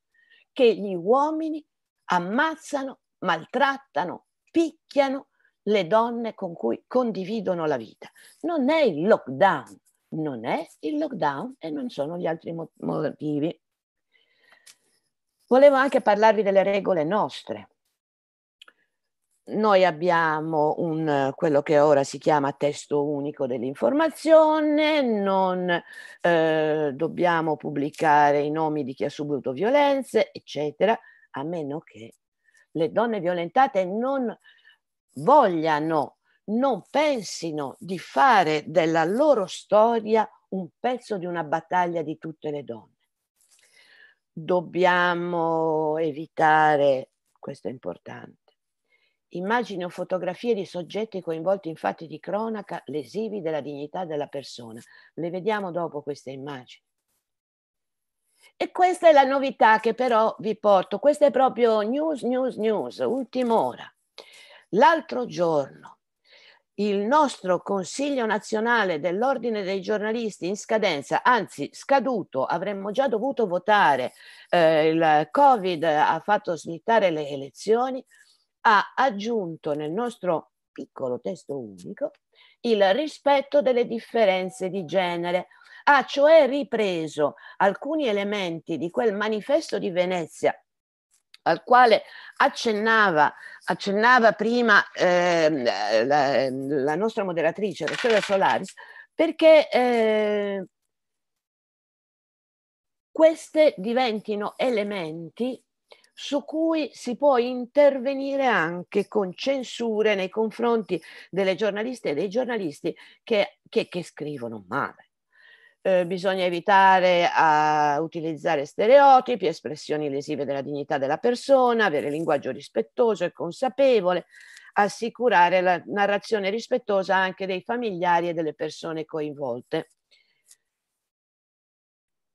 che gli uomini ammazzano, maltrattano, picchiano le donne con cui condividono la vita. Non è il lockdown, non è il lockdown e non sono gli altri motivi. Volevo anche parlarvi delle regole nostre noi abbiamo un, quello che ora si chiama testo unico dell'informazione, non eh, dobbiamo pubblicare i nomi di chi ha subito violenze, eccetera, a meno che le donne violentate non vogliano, non pensino di fare della loro storia un pezzo di una battaglia di tutte le donne. Dobbiamo evitare, questo è importante, immagini o fotografie di soggetti coinvolti in fatti di cronaca lesivi della dignità della persona. Le vediamo dopo queste immagini. E questa è la novità che però vi porto, questa è proprio news, news, news, ultima ora. L'altro giorno il nostro Consiglio nazionale dell'Ordine dei giornalisti in scadenza, anzi scaduto, avremmo già dovuto votare, eh, il Covid ha fatto slittare le elezioni, ha aggiunto nel nostro piccolo testo unico il rispetto delle differenze di genere. Ha cioè ripreso alcuni elementi di quel manifesto di Venezia al quale accennava, accennava prima eh, la, la, nostra moderatrice, Rossella Solaris, perché eh, queste diventino elementi su cui si può intervenire anche con censure nei confronti delle giornaliste e dei giornalisti che, che, che scrivono male. Eh, bisogna evitare a utilizzare stereotipi, espressioni lesive della dignità della persona, avere linguaggio rispettoso e consapevole, assicurare la narrazione rispettosa anche dei familiari e delle persone coinvolte.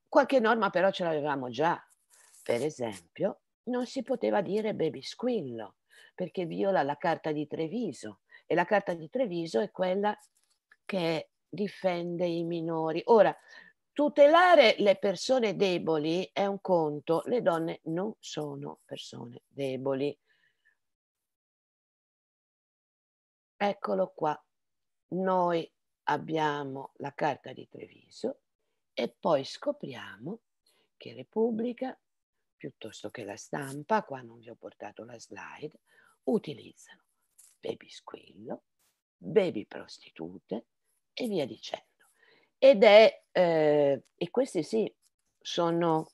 Qualche norma però ce l'avevamo già, per esempio non si poteva dire baby squillo, perché viola la carta di Treviso e la carta di Treviso è quella che difende i minori. Ora, tutelare le persone deboli è un conto, le donne non sono persone deboli. Eccolo qua, noi abbiamo la carta di Treviso e poi scopriamo che Repubblica piuttosto che la stampa, qua non vi ho portato la slide, utilizzano baby squillo, baby prostitute e via dicendo. Ed è, eh, e questi sì, sono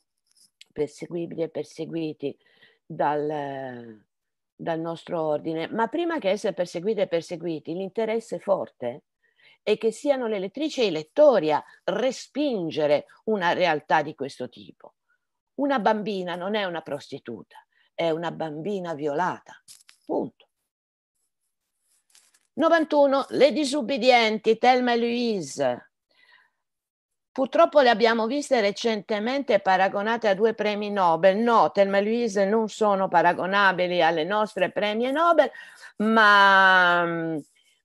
perseguibili e perseguiti dal, dal nostro ordine, ma prima che essere perseguiti e perseguiti, l'interesse forte è che siano le lettrici e i lettori a respingere una realtà di questo tipo una bambina non è una prostituta, è una bambina violata. Punto. 91. Le disubbidienti, Thelma e Louise. Purtroppo le abbiamo viste recentemente paragonate a due premi Nobel. No, Thelma e Louise non sono paragonabili alle nostre premie Nobel, ma,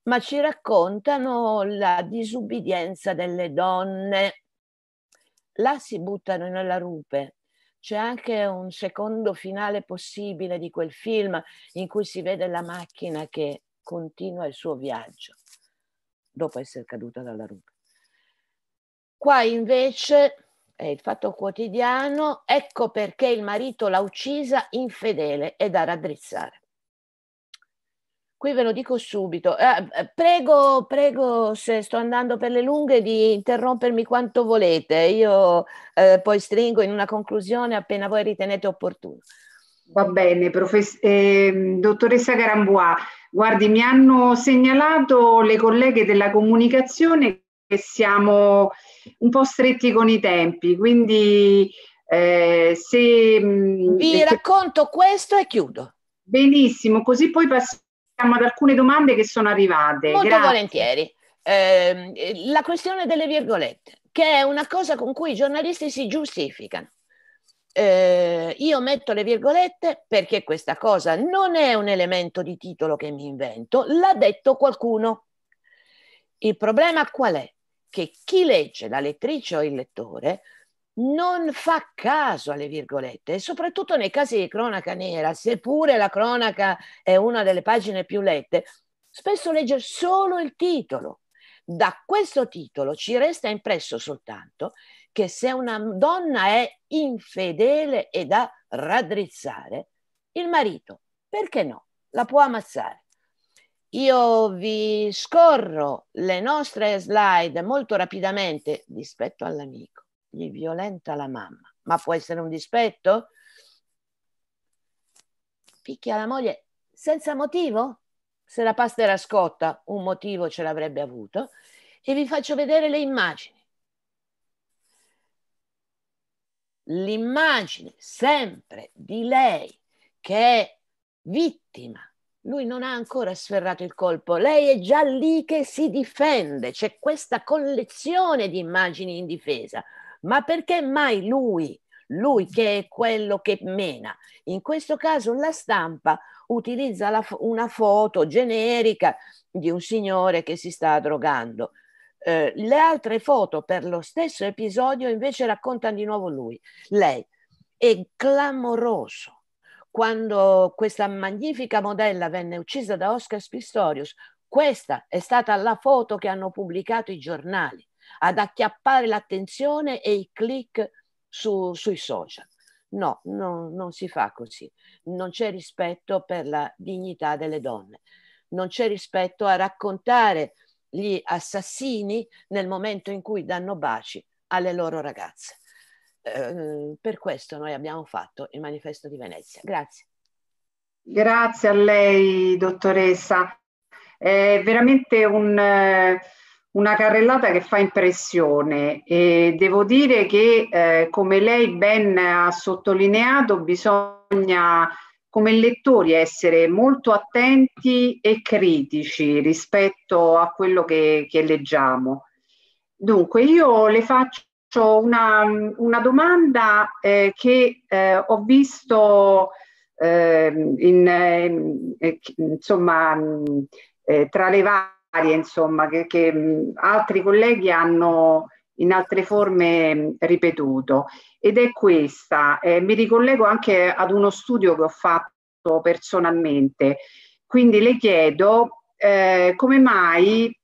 ma ci raccontano la disubbidienza delle donne. Là si buttano nella rupe, c'è anche un secondo finale possibile di quel film in cui si vede la macchina che continua il suo viaggio dopo essere caduta dalla rupe. Qua invece è il fatto quotidiano, ecco perché il marito l'ha uccisa infedele e da raddrizzare qui ve lo dico subito. Eh, eh, prego, prego, se sto andando per le lunghe, di interrompermi quanto volete. Io eh, poi stringo in una conclusione appena voi ritenete opportuno. Va bene, profess- eh, dottoressa Garambois, guardi, mi hanno segnalato le colleghe della comunicazione che siamo un po' stretti con i tempi, quindi eh, se... Mm, Vi racconto questo e chiudo. Benissimo, così poi passiamo siamo ad alcune domande che sono arrivate. Molto Grazie. volentieri. Eh, la questione delle virgolette, che è una cosa con cui i giornalisti si giustificano. Eh, io metto le virgolette perché questa cosa non è un elemento di titolo che mi invento, l'ha detto qualcuno. Il problema qual è? Che chi legge, la lettrice o il lettore, non fa caso alle virgolette, soprattutto nei casi di cronaca nera, seppure la cronaca è una delle pagine più lette, spesso legge solo il titolo. Da questo titolo ci resta impresso soltanto che se una donna è infedele e da raddrizzare, il marito, perché no, la può ammazzare. Io vi scorro le nostre slide molto rapidamente, rispetto all'amico gli violenta la mamma. Ma può essere un dispetto? Picchia la moglie senza motivo? Se la pasta era scotta, un motivo ce l'avrebbe avuto. E vi faccio vedere le immagini. L'immagine sempre di lei che è vittima. Lui non ha ancora sferrato il colpo, lei è già lì che si difende, c'è questa collezione di immagini in difesa ma perché mai lui, lui che è quello che mena? In questo caso la stampa utilizza la, una foto generica di un signore che si sta drogando. Eh, le altre foto per lo stesso episodio invece raccontano di nuovo lui, lei. È clamoroso. Quando questa magnifica modella venne uccisa da Oscar Spistorius. questa è stata la foto che hanno pubblicato i giornali ad acchiappare l'attenzione e i click su, sui social. No, no, non si fa così. Non c'è rispetto per la dignità delle donne. Non c'è rispetto a raccontare gli assassini nel momento in cui danno baci alle loro ragazze. Eh, per questo noi abbiamo fatto il manifesto di Venezia. Grazie. Grazie a lei, dottoressa. È veramente un... Eh una carrellata che fa impressione e devo dire che, eh, come lei ben ha sottolineato, bisogna come lettori essere molto attenti e critici rispetto a quello che, che leggiamo. Dunque, io le faccio una, una domanda eh, che eh, ho visto ehm, in, eh, insomma, mm, eh, tra le varie insomma, che, che altri colleghi hanno in altre forme ripetuto. Ed è questa, eh, mi ricollego anche ad uno studio che ho fatto personalmente, quindi le chiedo eh, come mai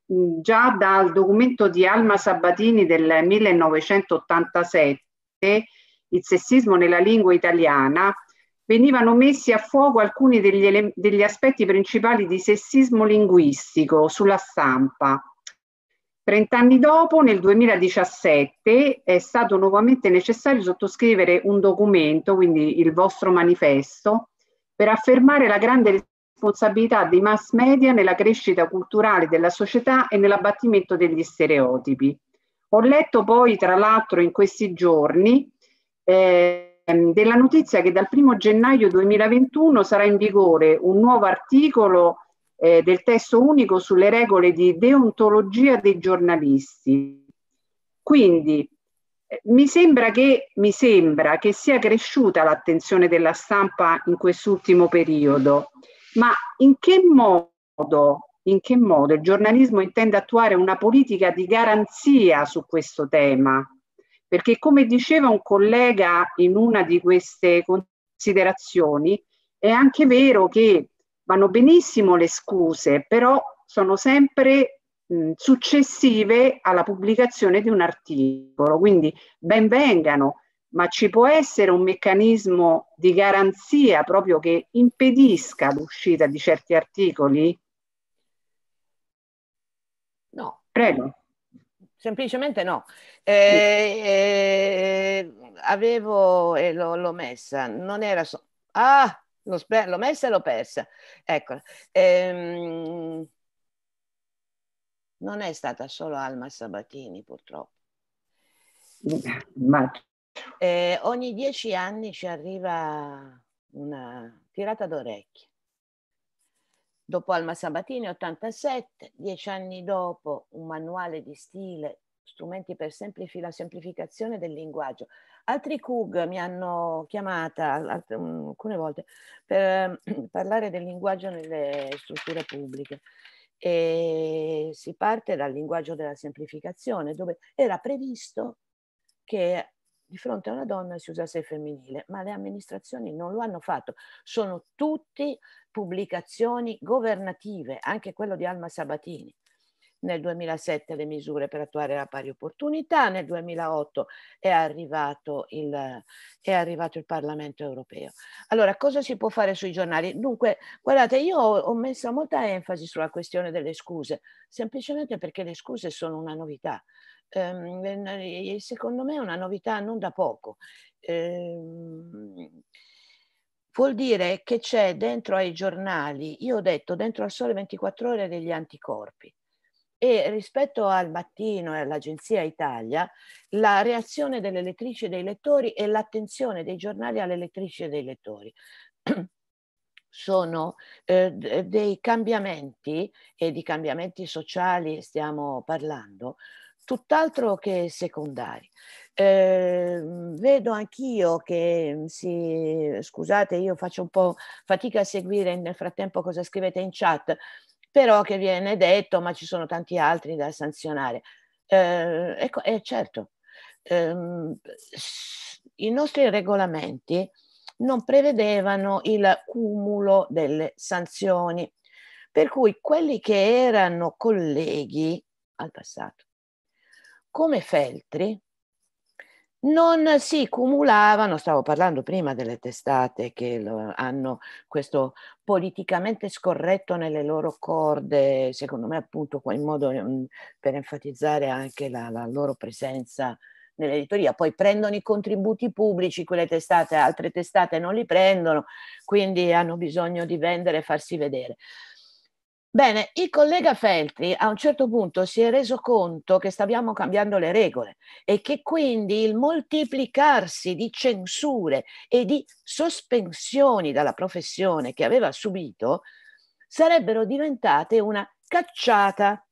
già dal documento di Alma Sabatini del 1987, Il sessismo nella lingua italiana, venivano messi a fuoco alcuni degli, ele- degli aspetti principali di sessismo linguistico sulla stampa. Trent'anni dopo, nel 2017, è stato nuovamente necessario sottoscrivere un documento, quindi il vostro manifesto, per affermare la grande responsabilità dei mass media nella crescita culturale della società e nell'abbattimento degli stereotipi. Ho letto poi, tra l'altro, in questi giorni eh, Ehm, della notizia che dal 1 gennaio 2021 sarà in vigore un nuovo articolo eh, del testo unico sulle regole di deontologia dei giornalisti. Quindi eh, mi, sembra che, mi sembra che sia cresciuta l'attenzione della stampa in quest'ultimo periodo, ma in che modo in che modo il giornalismo intende attuare una politica di garanzia su questo tema perché come diceva un collega in una di queste considerazioni, è anche vero che vanno benissimo le scuse, però sono sempre mh, successive alla pubblicazione di un articolo, quindi ben vengano, ma ci può essere un meccanismo di garanzia proprio che impedisca l'uscita di certi articoli? No. Prego semplicemente no. Eh, eh, avevo e eh, l'ho messa, non era so- ah, l'ho, sp- l'ho messa e l'ho persa. Eccola. Ehm, non è stata solo Alma Sabatini, purtroppo. Ma... Eh, ogni dieci anni ci arriva una tirata d'orecchie. Dopo Alma Sabatini 87, dieci anni dopo un manuale di stile, strumenti per semplifi- la semplificazione del linguaggio. Altri CUG mi hanno chiamata alt- mm, alcune volte per eh, parlare del linguaggio nelle strutture pubbliche. E si parte dal linguaggio della semplificazione, dove era previsto che di fronte a una donna si usasse il femminile, ma le amministrazioni non lo hanno fatto. Sono tutte pubblicazioni governative, anche quello di Alma Sabatini. Nel 2007 le misure per attuare la pari opportunità, nel 2008 è arrivato, il, è arrivato il Parlamento europeo. Allora, cosa si può fare sui giornali? Dunque, guardate, io ho, ho messo molta enfasi sulla questione delle scuse, semplicemente perché le scuse sono una novità ehm, secondo me è una novità non da poco. Ehm, vuol dire che c'è dentro ai giornali, io ho detto dentro al sole 24 ore degli anticorpi e rispetto al mattino e all'agenzia Italia, la reazione delle lettrici e dei lettori e l'attenzione dei giornali alle lettrici e dei lettori. sono eh, dei cambiamenti e di cambiamenti sociali stiamo parlando, tutt'altro che secondari. Eh, vedo anch'io che mm, si, scusate, io faccio un po' fatica a seguire nel frattempo cosa scrivete in chat, però che viene detto, ma ci sono tanti altri da sanzionare. Eh, ecco, eh, certo, ehm, i nostri regolamenti non prevedevano il cumulo delle sanzioni, per cui quelli che erano colleghi al passato come feltri non si cumulavano, stavo parlando prima delle testate che hanno questo politicamente scorretto nelle loro corde, secondo me appunto in modo mm, per enfatizzare anche la, la loro presenza nell'editoria, poi prendono i contributi pubblici, quelle testate, altre testate non li prendono, quindi hanno bisogno di vendere e farsi vedere. Bene, il collega Feltri a un certo punto si è reso conto che stavamo cambiando le regole e che quindi il moltiplicarsi di censure e di sospensioni dalla professione che aveva subito sarebbero diventate una cacciata.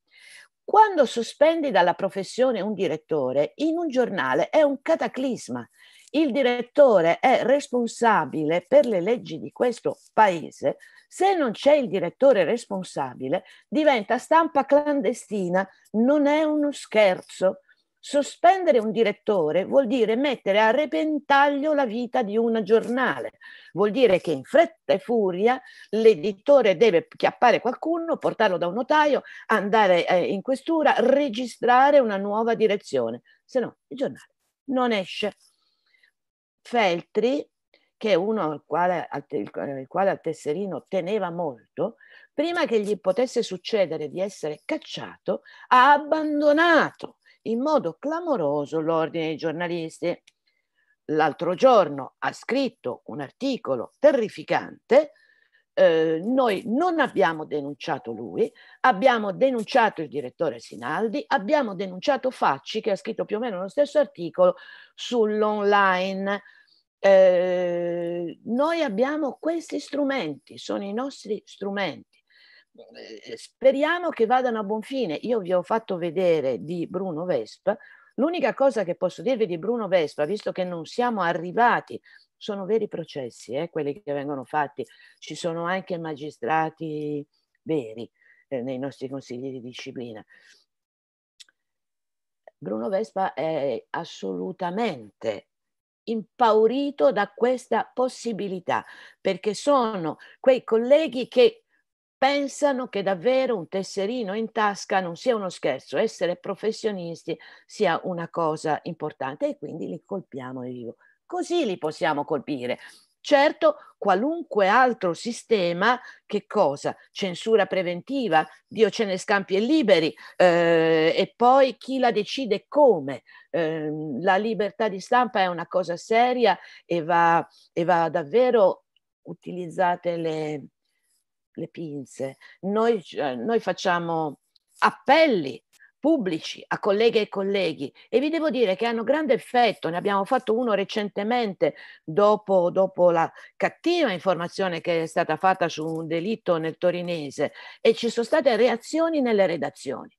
Quando sospendi dalla professione un direttore, in un giornale è un cataclisma. Il direttore è responsabile per le leggi di questo paese se non c'è il direttore responsabile, diventa stampa clandestina, non è uno scherzo. Sospendere un direttore vuol dire mettere a repentaglio la vita di un giornale, vuol dire che in fretta e furia l'editore deve chiappare qualcuno, portarlo da un notaio, andare eh, in questura, registrare una nuova direzione, se no il giornale non esce. Feltri che è uno al quale, al eh, quale al tesserino teneva molto, prima che gli potesse succedere di essere cacciato, ha abbandonato in modo clamoroso l'ordine dei giornalisti. L'altro giorno ha scritto un articolo terrificante. Eh, noi non abbiamo denunciato lui, abbiamo denunciato il direttore Sinaldi, abbiamo denunciato Facci che ha scritto più o meno lo stesso articolo sull'online Ehm, noi abbiamo questi strumenti, sono i nostri strumenti. Eh, speriamo che vadano a buon fine. Io vi ho fatto vedere di Bruno Vespa. L'unica cosa che posso dirvi di Bruno Vespa, visto che non siamo arrivati, sono veri processi, eh, quelli che vengono fatti, ci sono anche magistrati veri eh, nei nostri consigli di disciplina. Bruno Vespa è assolutamente impaurito da questa possibilità, perché sono quei colleghi che pensano che davvero un tesserino in tasca non sia uno scherzo, essere professionisti sia una cosa importante e quindi li colpiamo di vivo. Così li possiamo colpire, Certo, qualunque altro sistema, che cosa? Censura preventiva, Dio ce ne scampi e liberi, eh, e poi chi la decide come? Eh, la libertà di stampa è una cosa seria e va, e va davvero utilizzate le, le pinze. Noi, cioè, noi facciamo appelli pubblici a colleghe e colleghi e vi devo dire che hanno grande effetto, ne abbiamo fatto uno recentemente dopo, dopo la cattiva informazione che è stata fatta su un delitto nel torinese e ci sono state reazioni nelle redazioni,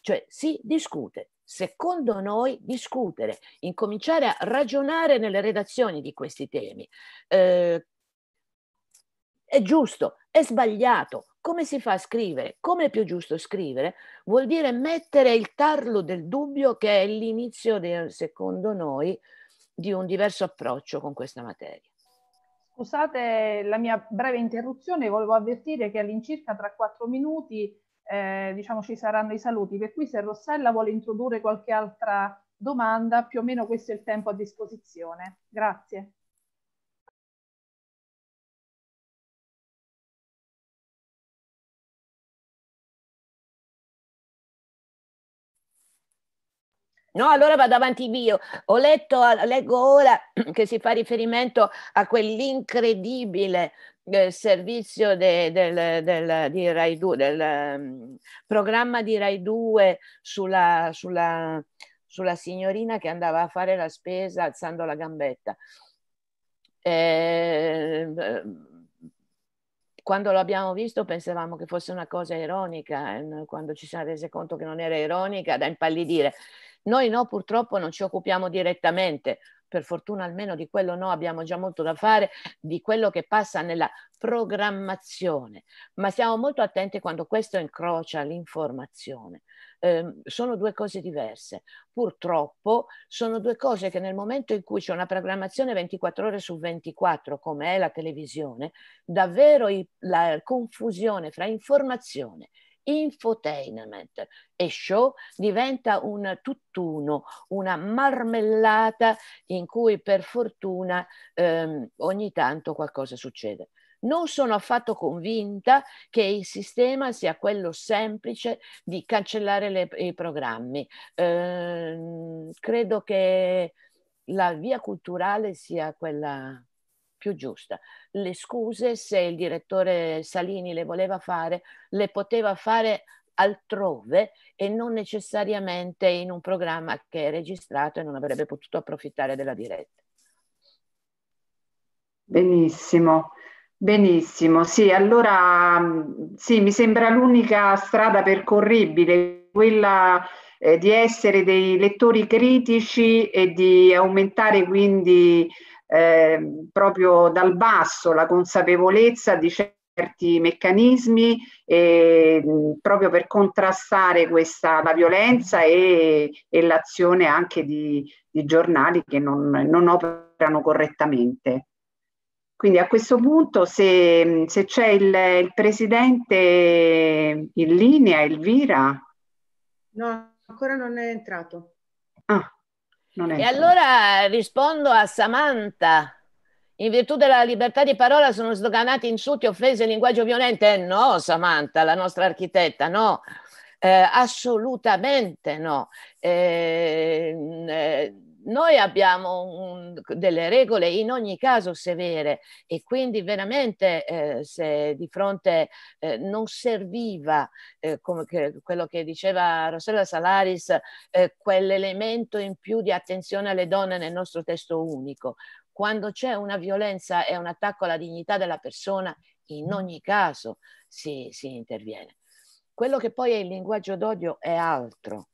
cioè si discute. Secondo noi discutere, incominciare a ragionare nelle redazioni di questi temi. Eh, è giusto, è sbagliato, come si fa a scrivere? Come è più giusto scrivere? Vuol dire mettere il tarlo del dubbio che è l'inizio, del, secondo noi, di un diverso approccio con questa materia. Scusate la mia breve interruzione, volevo avvertire che all'incirca tra quattro minuti eh, diciamo, ci saranno i saluti, per cui se Rossella vuole introdurre qualche altra domanda, più o meno questo è il tempo a disposizione. Grazie. No, allora vado avanti io. Ho letto, leggo ora che si fa riferimento a quell'incredibile del eh, servizio de, del, del, di Rai 2, del um, programma di Rai 2 sulla, sulla, sulla, signorina che andava a fare la spesa alzando la gambetta. Eh, quando lo abbiamo visto pensavamo che fosse una cosa ironica, eh, quando ci siamo resi conto che non era ironica, da impallidire. Noi no, purtroppo non ci occupiamo direttamente, per fortuna almeno di quello no, abbiamo già molto da fare, di quello che passa nella programmazione, ma siamo molto attenti quando questo incrocia l'informazione. Eh, sono due cose diverse. Purtroppo sono due cose che nel momento in cui c'è una programmazione 24 ore su 24, come è la televisione, davvero i, la confusione fra informazione infotainment e show diventa un tutt'uno, una marmellata in cui per fortuna ehm, ogni tanto qualcosa succede. Non sono affatto convinta che il sistema sia quello semplice di cancellare le, i programmi. Eh, credo che la via culturale sia quella più giusta. Le scuse, se il direttore Salini le voleva fare, le poteva fare altrove e non necessariamente in un programma che è registrato e non avrebbe potuto approfittare della diretta. Benissimo. Benissimo, sì, allora mm, sì, mi sembra l'unica strada percorribile, quella eh, di essere dei lettori critici e di aumentare quindi eh, proprio dal basso la consapevolezza di certi meccanismi eh, proprio per contrastare questa, la violenza e, e l'azione anche di, di giornali che non, non operano correttamente. Quindi a questo punto se, se c'è il, il, presidente in linea, Elvira. No, ancora non è entrato. Ah, e allora rispondo a Samantha. In virtù della libertà di parola sono sdoganati insulti, offese, linguaggio violento. Eh no, Samantha, la nostra architetta, no. Eh, assolutamente no. Eh, eh noi abbiamo un, delle regole in ogni caso severe e quindi veramente eh, se di fronte eh, non serviva, eh, come che, quello che diceva Rossella Salaris, eh, quell'elemento in più di attenzione alle donne nel nostro testo unico. Quando c'è una violenza e un attacco alla dignità della persona, in mm. ogni caso si, si interviene. Quello che poi è il linguaggio d'odio è altro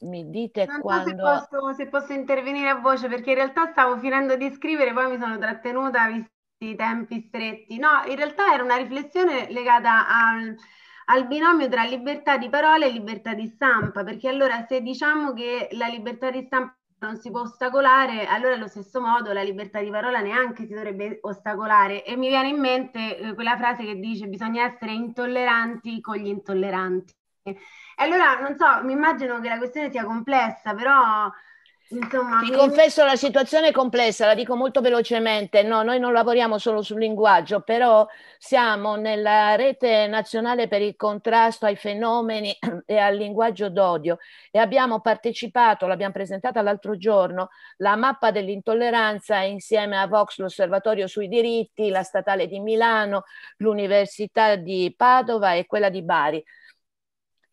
mi dite non quando... So se, posso, se posso, intervenire a voce, perché in realtà stavo finendo di scrivere, poi mi sono trattenuta visti i tempi stretti. No, in realtà era una riflessione legata al, al binomio tra libertà di parola e libertà di stampa, perché allora se diciamo che la libertà di stampa non si può ostacolare, allora allo stesso modo la libertà di parola neanche si dovrebbe ostacolare. E mi viene in mente eh, quella frase che dice bisogna essere intolleranti con gli intolleranti allora, non so, mi immagino che la questione sia complessa, però... Insomma, Ti confesso la situazione è complessa, la dico molto velocemente. No, noi non lavoriamo solo sul linguaggio, però siamo nella rete nazionale per il contrasto ai fenomeni e al linguaggio d'odio e abbiamo partecipato, l'abbiamo presentata l'altro giorno, la mappa dell'intolleranza insieme a Vox, l'Osservatorio sui diritti, la Statale di Milano, l'Università di Padova e quella di Bari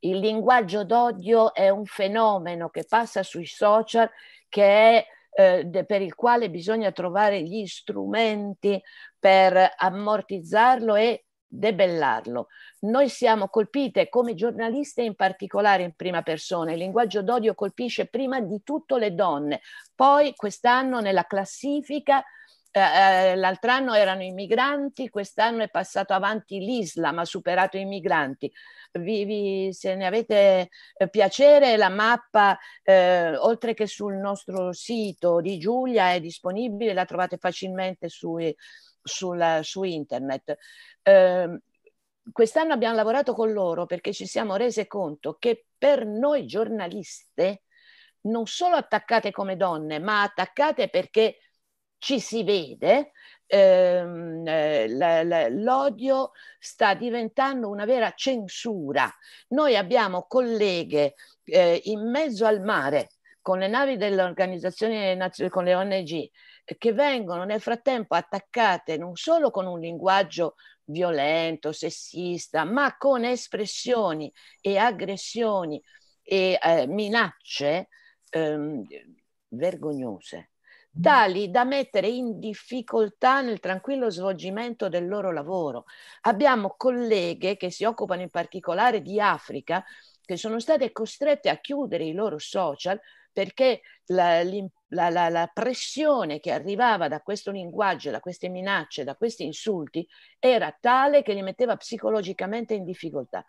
il linguaggio d'odio è un fenomeno che passa sui social che è eh, per il quale bisogna trovare gli strumenti per ammortizzarlo e debellarlo. Noi siamo colpite come giornaliste in particolare in prima persona, il linguaggio d'odio colpisce prima di tutto le donne, poi quest'anno nella classifica eh, eh, l'altro anno erano i migranti, quest'anno è passato avanti l'Islam, ha superato i migranti. Vi, vi, se ne avete eh, piacere, la mappa, eh, oltre che sul nostro sito di Giulia, è disponibile, la trovate facilmente su, sulla, su internet. Eh, quest'anno abbiamo lavorato con loro perché ci siamo rese conto che per noi giornaliste non solo attaccate come donne, ma attaccate perché ci si vede, ehm, eh, l'odio sta diventando una vera censura. Noi abbiamo colleghe eh, in mezzo al mare con le navi delle organizzazioni, nazionali, con le ONG, che vengono nel frattempo attaccate non solo con un linguaggio violento, sessista, ma con espressioni e aggressioni e eh, minacce ehm, vergognose tali da mettere in difficoltà nel tranquillo svolgimento del loro lavoro. Abbiamo colleghe che si occupano in particolare di Africa che sono state costrette a chiudere i loro social perché la, la, la, la, pressione che arrivava da questo linguaggio, da queste minacce, da questi insulti, era tale che li metteva psicologicamente in difficoltà.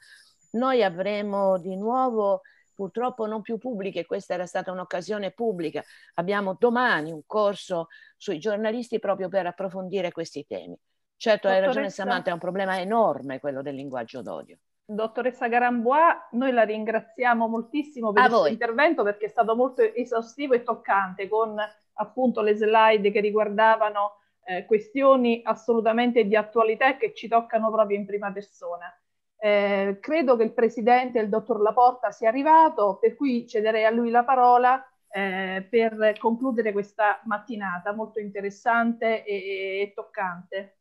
Noi avremo di nuovo purtroppo non più pubbliche, questa era stata un'occasione pubblica. Abbiamo domani un corso sui giornalisti proprio per approfondire questi temi. Certo, hai ragione Samantha, è un problema enorme quello del linguaggio d'odio. Dottoressa Garambois, noi la ringraziamo moltissimo per A intervento perché è stato molto esaustivo e toccante con appunto le slide che riguardavano eh, questioni assolutamente di attualità e che ci toccano proprio in prima persona. Eh, credo che il presidente, il dottor Laporta, sia arrivato, per cui cederei a lui la parola eh, per concludere questa mattinata molto interessante e, e toccante.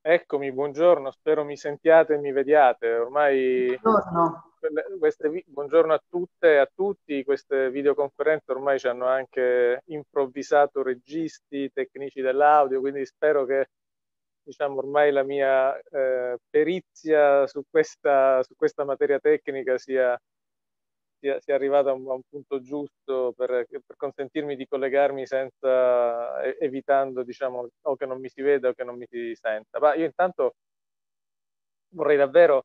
Eccomi, buongiorno, spero mi sentiate e mi vediate. Ormai buongiorno. Queste, buongiorno a tutte e a tutti. Queste videoconferenze ormai ci hanno anche improvvisato registi, tecnici dell'audio, quindi spero che diciamo, ormai la mia eh, perizia su questa, su questa, materia tecnica sia, sia, sia arrivata a un, a un, punto giusto per, per consentirmi di collegarmi senza, evitando diciamo, o che non mi si veda o che non mi si senta. Ma io intanto vorrei davvero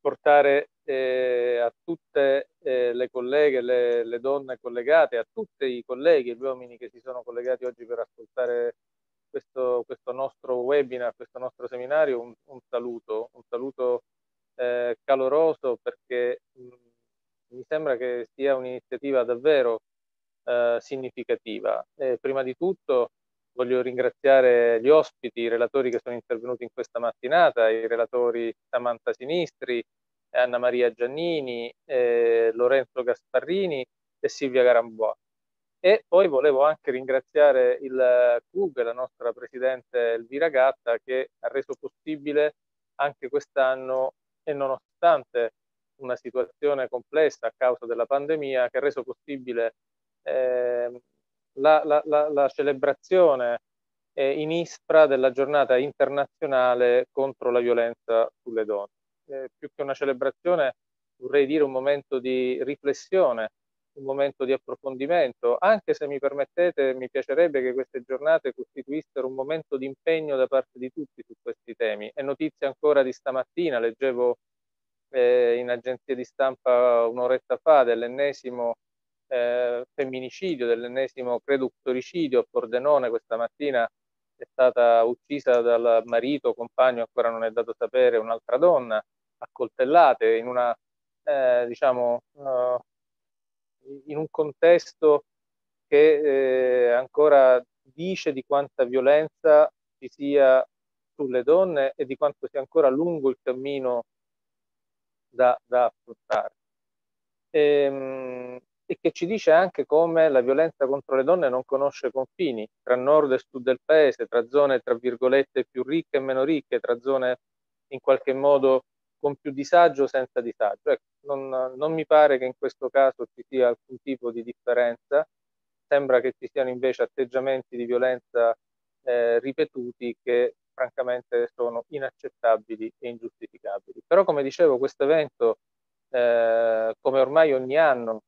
portare eh, a tutte eh, le colleghe, le, le, donne collegate, a tutti i colleghi e gli uomini che si sono collegati oggi per ascoltare questo, questo, nostro webinar, questo nostro seminario, un, un saluto, un saluto eh, caloroso perché mh, mm, mi sembra che sia un'iniziativa davvero eh, significativa. Eh, prima di tutto voglio ringraziare gli ospiti, i relatori che sono intervenuti in questa mattinata, i relatori Samantha Sinistri, Anna Maria Giannini, eh, Lorenzo Gasparrini e Silvia Garamboa. E poi volevo anche ringraziare il eh, CUG, la nostra presidente Elvira Gatta, che ha reso possibile anche quest'anno e nonostante una situazione complessa a causa della pandemia, che ha reso possibile eh, la, la, la, la, celebrazione eh, in Ispra della giornata internazionale contro la violenza sulle donne. Eh, più che una celebrazione, vorrei dire un momento di riflessione un momento di approfondimento, anche se mi permettete, mi piacerebbe che queste giornate costituissero un momento di impegno da parte di tutti su questi temi. È notizia ancora di stamattina, leggevo eh, in agenzie di stampa un'oretta fa dell'ennesimo eh, femminicidio, dell'ennesimo creduttoricidio a Pordenone questa mattina è stata uccisa dal marito, compagno, ancora non è dato sapere, un'altra donna, accoltellate in una eh, diciamo, uh, in un contesto che eh, ancora dice di quanta violenza ci sia sulle donne e di quanto sia ancora lungo il cammino da, da affrontare. E, ehm, e che ci dice anche come la violenza contro le donne non conosce confini tra nord e sud del paese, tra zone tra virgolette più ricche e meno ricche, tra zone in qualche modo con più disagio o senza disagio. Ecco, non, non mi pare che in questo caso ci sia alcun tipo di differenza, sembra che ci siano invece atteggiamenti di violenza eh, ripetuti che francamente sono inaccettabili e ingiustificabili. Però come dicevo questo evento, eh, come ormai ogni anno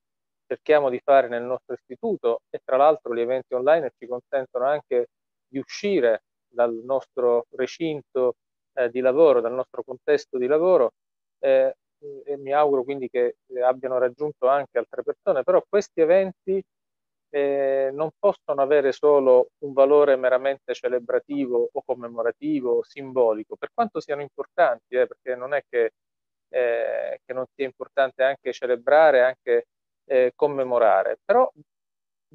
cerchiamo di fare nel nostro istituto e tra l'altro gli eventi online ci consentono anche di uscire dal nostro recinto eh, di lavoro, dal nostro contesto di lavoro eh, e mi auguro quindi che eh, abbiano raggiunto anche altre persone, però questi eventi eh, non possono avere solo un valore meramente celebrativo o commemorativo o simbolico, per quanto siano importanti, eh, perché non è che, eh, che, non sia importante anche celebrare, anche eh, commemorare, però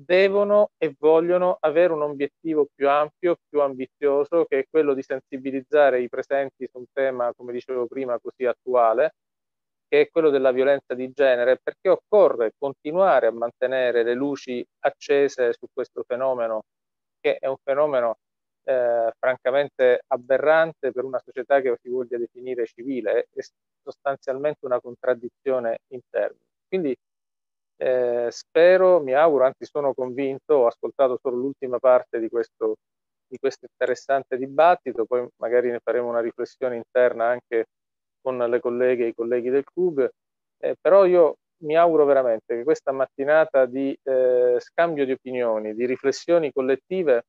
devono e vogliono avere un obiettivo più ampio, più ambizioso, che è quello di sensibilizzare i presenti su un tema, come dicevo prima, così attuale, che è quello della violenza di genere, perché occorre continuare a mantenere le luci accese su questo fenomeno, che è un fenomeno eh, francamente aberrante per una società che si voglia definire civile, è sostanzialmente una contraddizione in termini. Quindi eh, spero, mi auguro, anzi sono convinto, ho ascoltato solo l'ultima parte di questo, di questo interessante dibattito, poi magari ne faremo una riflessione interna anche con le colleghe e i colleghi del CUG, eh, però io mi auguro veramente che questa mattinata di eh, scambio di opinioni, di riflessioni collettive,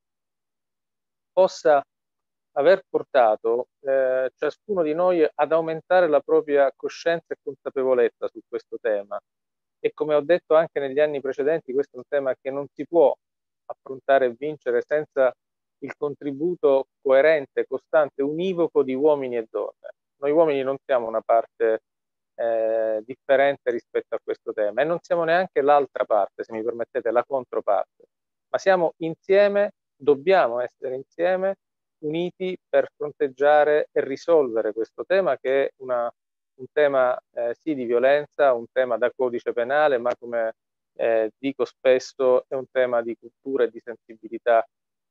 possa aver portato eh, ciascuno di noi ad aumentare la propria coscienza e consapevolezza su questo tema, e come ho detto anche negli anni precedenti, questo è un tema che non si può affrontare e vincere senza il contributo coerente, costante, univoco di uomini e donne. Noi uomini non siamo una parte eh, differente rispetto a questo tema e non siamo neanche l'altra parte, se mi permettete, la controparte, ma siamo insieme, dobbiamo essere insieme, uniti per fronteggiare e risolvere questo tema che è una un tema eh, sì di violenza, un tema da codice penale, ma come eh, dico spesso è un tema di cultura e di sensibilità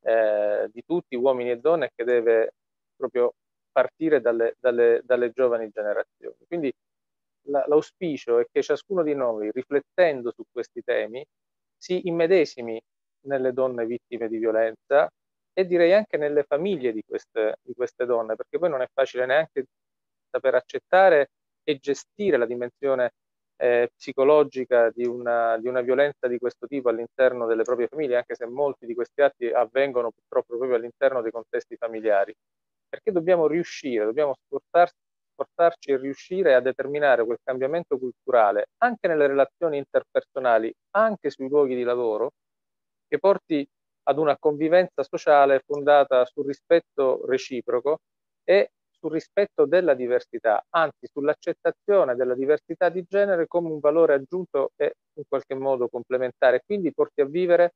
eh, di tutti, uomini e donne, che deve proprio partire dalle, dalle, dalle giovani generazioni. Quindi la, l'auspicio è che ciascuno di noi, riflettendo su questi temi, si immedesimi nelle donne vittime di violenza e direi anche nelle famiglie di queste, di queste donne, perché poi non è facile neanche saper accettare e gestire la dimensione eh, psicologica di una, di una, violenza di questo tipo all'interno delle proprie famiglie, anche se molti di questi atti avvengono purtroppo proprio all'interno dei contesti familiari. Perché dobbiamo riuscire, dobbiamo sforzarci, sforzarci e riuscire a determinare quel cambiamento culturale anche nelle relazioni interpersonali, anche sui luoghi di lavoro, che porti ad una convivenza sociale fondata sul rispetto reciproco e sul rispetto della diversità, anzi sull'accettazione della diversità di genere come un valore aggiunto e in qualche modo complementare, quindi porti a vivere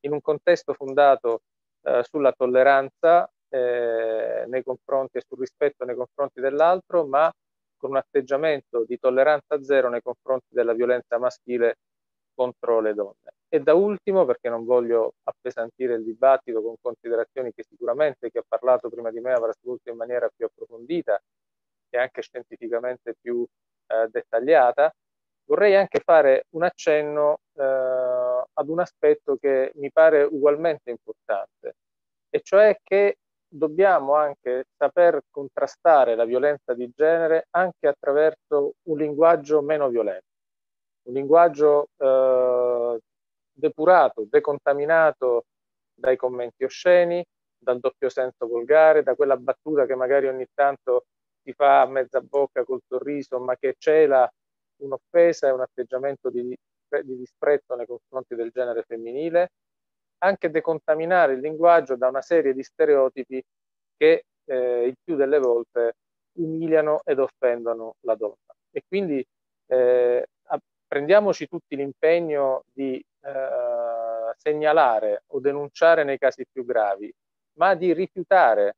in un contesto fondato eh, sulla tolleranza eh, nei confronti e sul rispetto nei confronti dell'altro, ma con un atteggiamento di tolleranza zero nei confronti della violenza maschile contro le donne. E da ultimo, perché non voglio appesantire il dibattito con considerazioni che sicuramente chi ha parlato prima di me avrà svolto in maniera più approfondita e anche scientificamente più eh, dettagliata, vorrei anche fare un accenno eh, ad un aspetto che mi pare ugualmente importante, e cioè che dobbiamo anche saper contrastare la violenza di genere anche attraverso un linguaggio meno violento, un linguaggio eh, depurato, decontaminato dai commenti osceni, dal doppio senso volgare, da quella battuta che magari ogni tanto si fa a mezza bocca col sorriso, ma che cela un'offesa e un atteggiamento di, di disprezzo nei confronti del genere femminile, anche decontaminare il linguaggio da una serie di stereotipi che eh, il più delle volte umiliano ed offendono la donna. E quindi eh, prendiamoci tutti l'impegno di eh, segnalare o denunciare nei casi più gravi, ma di rifiutare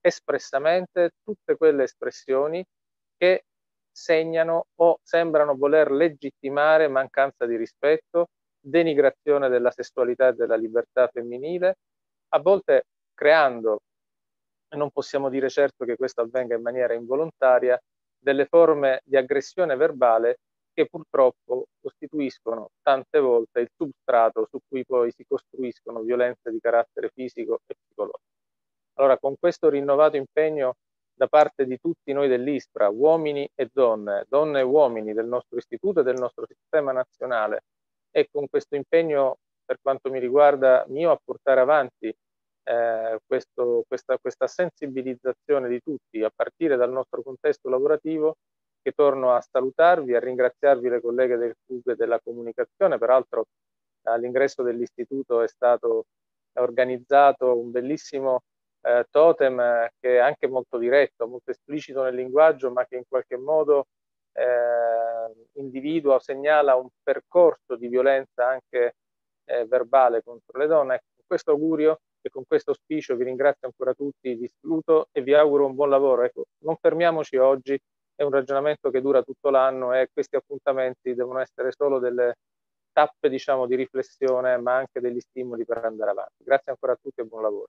espressamente tutte quelle espressioni che segnano o sembrano voler legittimare mancanza di rispetto, denigrazione della sessualità e della libertà femminile, a volte creando, e non possiamo dire certo che questo avvenga in maniera involontaria, delle forme di aggressione verbale che purtroppo costituiscono tante volte il substrato su cui poi si costruiscono violenze di carattere fisico e psicologico. Allora, con questo rinnovato impegno da parte di tutti noi dell'ISPRA, uomini e donne, donne e uomini del nostro istituto e del nostro sistema nazionale, e con questo impegno, per quanto mi riguarda, mio a portare avanti eh, questo, questa, questa sensibilizzazione di tutti, a partire dal nostro contesto lavorativo, che torno a salutarvi, a ringraziarvi le colleghe del e della comunicazione, peraltro all'ingresso dell'istituto è stato organizzato un bellissimo eh, totem eh, che è anche molto diretto, molto esplicito nel linguaggio, ma che in qualche modo eh, individua o segnala un percorso di violenza anche eh, verbale contro le donne. Ecco, con questo augurio e con questo auspicio vi ringrazio ancora tutti, vi saluto e vi auguro un buon lavoro. Ecco, non fermiamoci oggi è un ragionamento che dura tutto l'anno e questi appuntamenti devono essere solo delle tappe diciamo, di riflessione, ma anche degli stimoli per andare avanti. Grazie ancora a tutti e buon lavoro.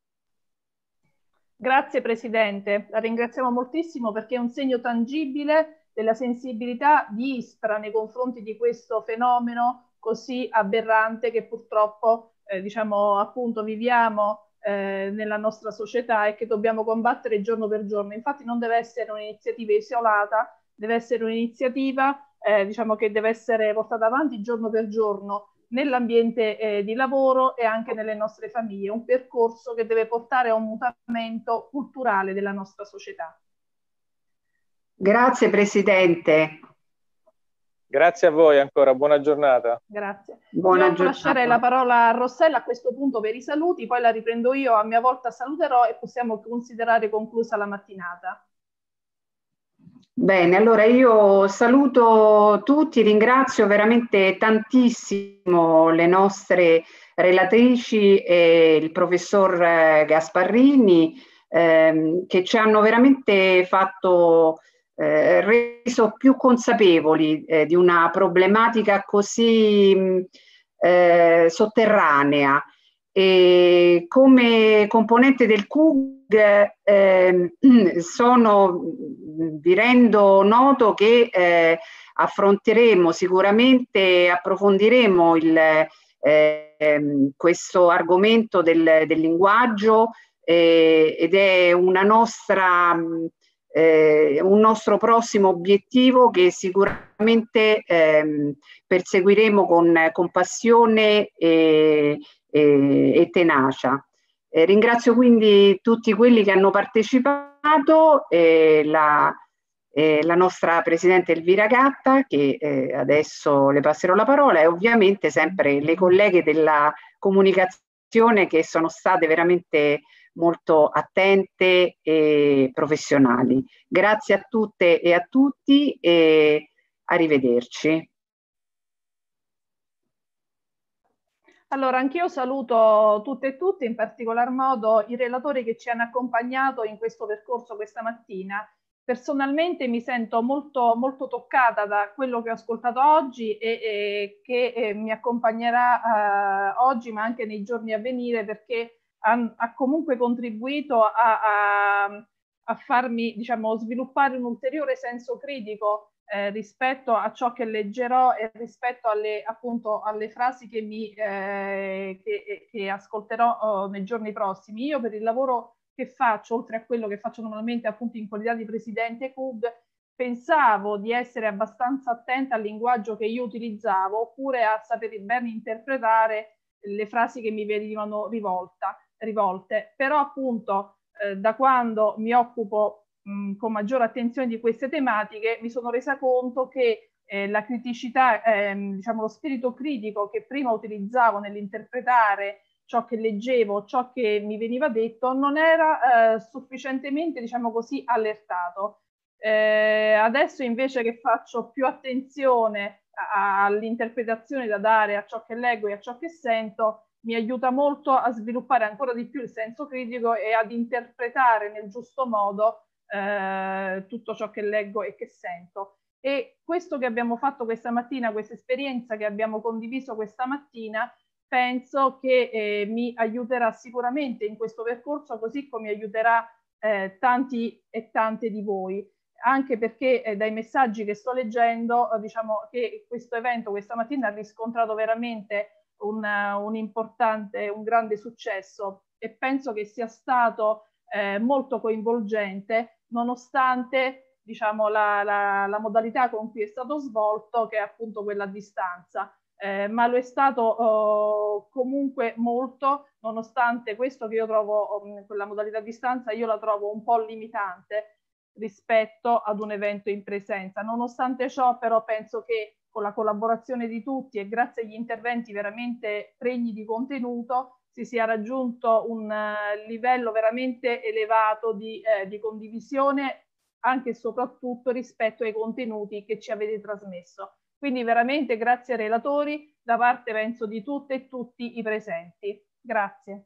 Grazie Presidente, la ringraziamo moltissimo perché è un segno tangibile della sensibilità di Istra nei confronti di questo fenomeno così aberrante che purtroppo eh, diciamo, appunto, viviamo eh, nella nostra società e che dobbiamo combattere giorno per giorno. Infatti non deve essere un'iniziativa isolata, deve essere un'iniziativa eh, diciamo che deve essere portata avanti giorno per giorno nell'ambiente eh, di lavoro e anche nelle nostre famiglie, un percorso che deve portare a un mutamento culturale della nostra società. Grazie Presidente. Grazie a voi ancora, buona giornata. Grazie. Buona Voglio giornata. lasciare la parola a Rossella a questo punto per i saluti, poi la riprendo io, a mia volta saluterò e possiamo considerare conclusa la mattinata. Bene, allora io saluto tutti, ringrazio veramente tantissimo le nostre relatrici e il professor eh, Gasparrini ehm, che ci hanno veramente fatto eh, reso più consapevoli eh, di una problematica così mh, eh, sotterranea. E come componente del CUG eh, sono, vi rendo noto che eh, affronteremo sicuramente, approfondiremo il, eh, questo argomento del, del linguaggio eh, ed è una nostra eh, un nostro prossimo obiettivo che sicuramente ehm, perseguiremo con, con passione e, e, e tenacia. Eh, ringrazio quindi tutti quelli che hanno partecipato, e la, eh, la, nostra Presidente Elvira Gatta, che eh, adesso le passerò la parola, e ovviamente sempre le colleghe della comunicazione che sono state veramente molto attente e professionali. Grazie a tutte e a tutti e arrivederci. Allora, anch'io saluto tutte e tutti, in particolar modo i relatori che ci hanno accompagnato in questo percorso questa mattina. Personalmente mi sento molto, molto toccata da quello che ho ascoltato oggi e, e che e, eh, mi accompagnerà eh, oggi ma anche nei giorni a venire perché ha, ha comunque contribuito a, a, a, farmi diciamo, sviluppare un ulteriore senso critico eh, rispetto a ciò che leggerò e rispetto alle, appunto, alle frasi che, mi, eh, che, che ascolterò oh, nei giorni prossimi. Io per il lavoro che faccio, oltre a quello che faccio normalmente appunto in qualità di presidente CUD, pensavo di essere abbastanza attenta al linguaggio che io utilizzavo oppure a sapere bene interpretare le frasi che mi venivano rivolta rivolte, però appunto eh, da quando mi occupo mh, con maggiore attenzione di queste tematiche mi sono resa conto che eh, la criticità, ehm, diciamo lo spirito critico che prima utilizzavo nell'interpretare ciò che leggevo, ciò che mi veniva detto, non era eh, sufficientemente, diciamo così, allertato. Eh, adesso invece che faccio più attenzione all'interpretazione da dare a ciò che leggo e a ciò che sento, mi aiuta molto a sviluppare ancora di più il senso critico e ad interpretare nel giusto modo eh, tutto ciò che leggo e che sento. E questo che abbiamo fatto questa mattina, questa esperienza che abbiamo condiviso questa mattina, penso che eh, mi aiuterà sicuramente in questo percorso, così come aiuterà eh, tanti e tante di voi, anche perché eh, dai messaggi che sto leggendo, eh, diciamo che questo evento questa mattina ha riscontrato veramente un, un importante, un grande successo e penso che sia stato eh, molto coinvolgente nonostante diciamo, la, la, la, modalità con cui è stato svolto, che è appunto quella a distanza. Eh, ma lo è stato oh, comunque molto, nonostante questo che io trovo, mm, quella modalità a distanza, io la trovo un po' limitante rispetto ad un evento in presenza. Nonostante ciò, però, penso che con la collaborazione di tutti e grazie agli interventi veramente pregni di contenuto si sia raggiunto un uh, livello veramente elevato di, eh, di condivisione anche e soprattutto rispetto ai contenuti che ci avete trasmesso. Quindi veramente grazie ai relatori, da parte penso di tutte e tutti i presenti. Grazie.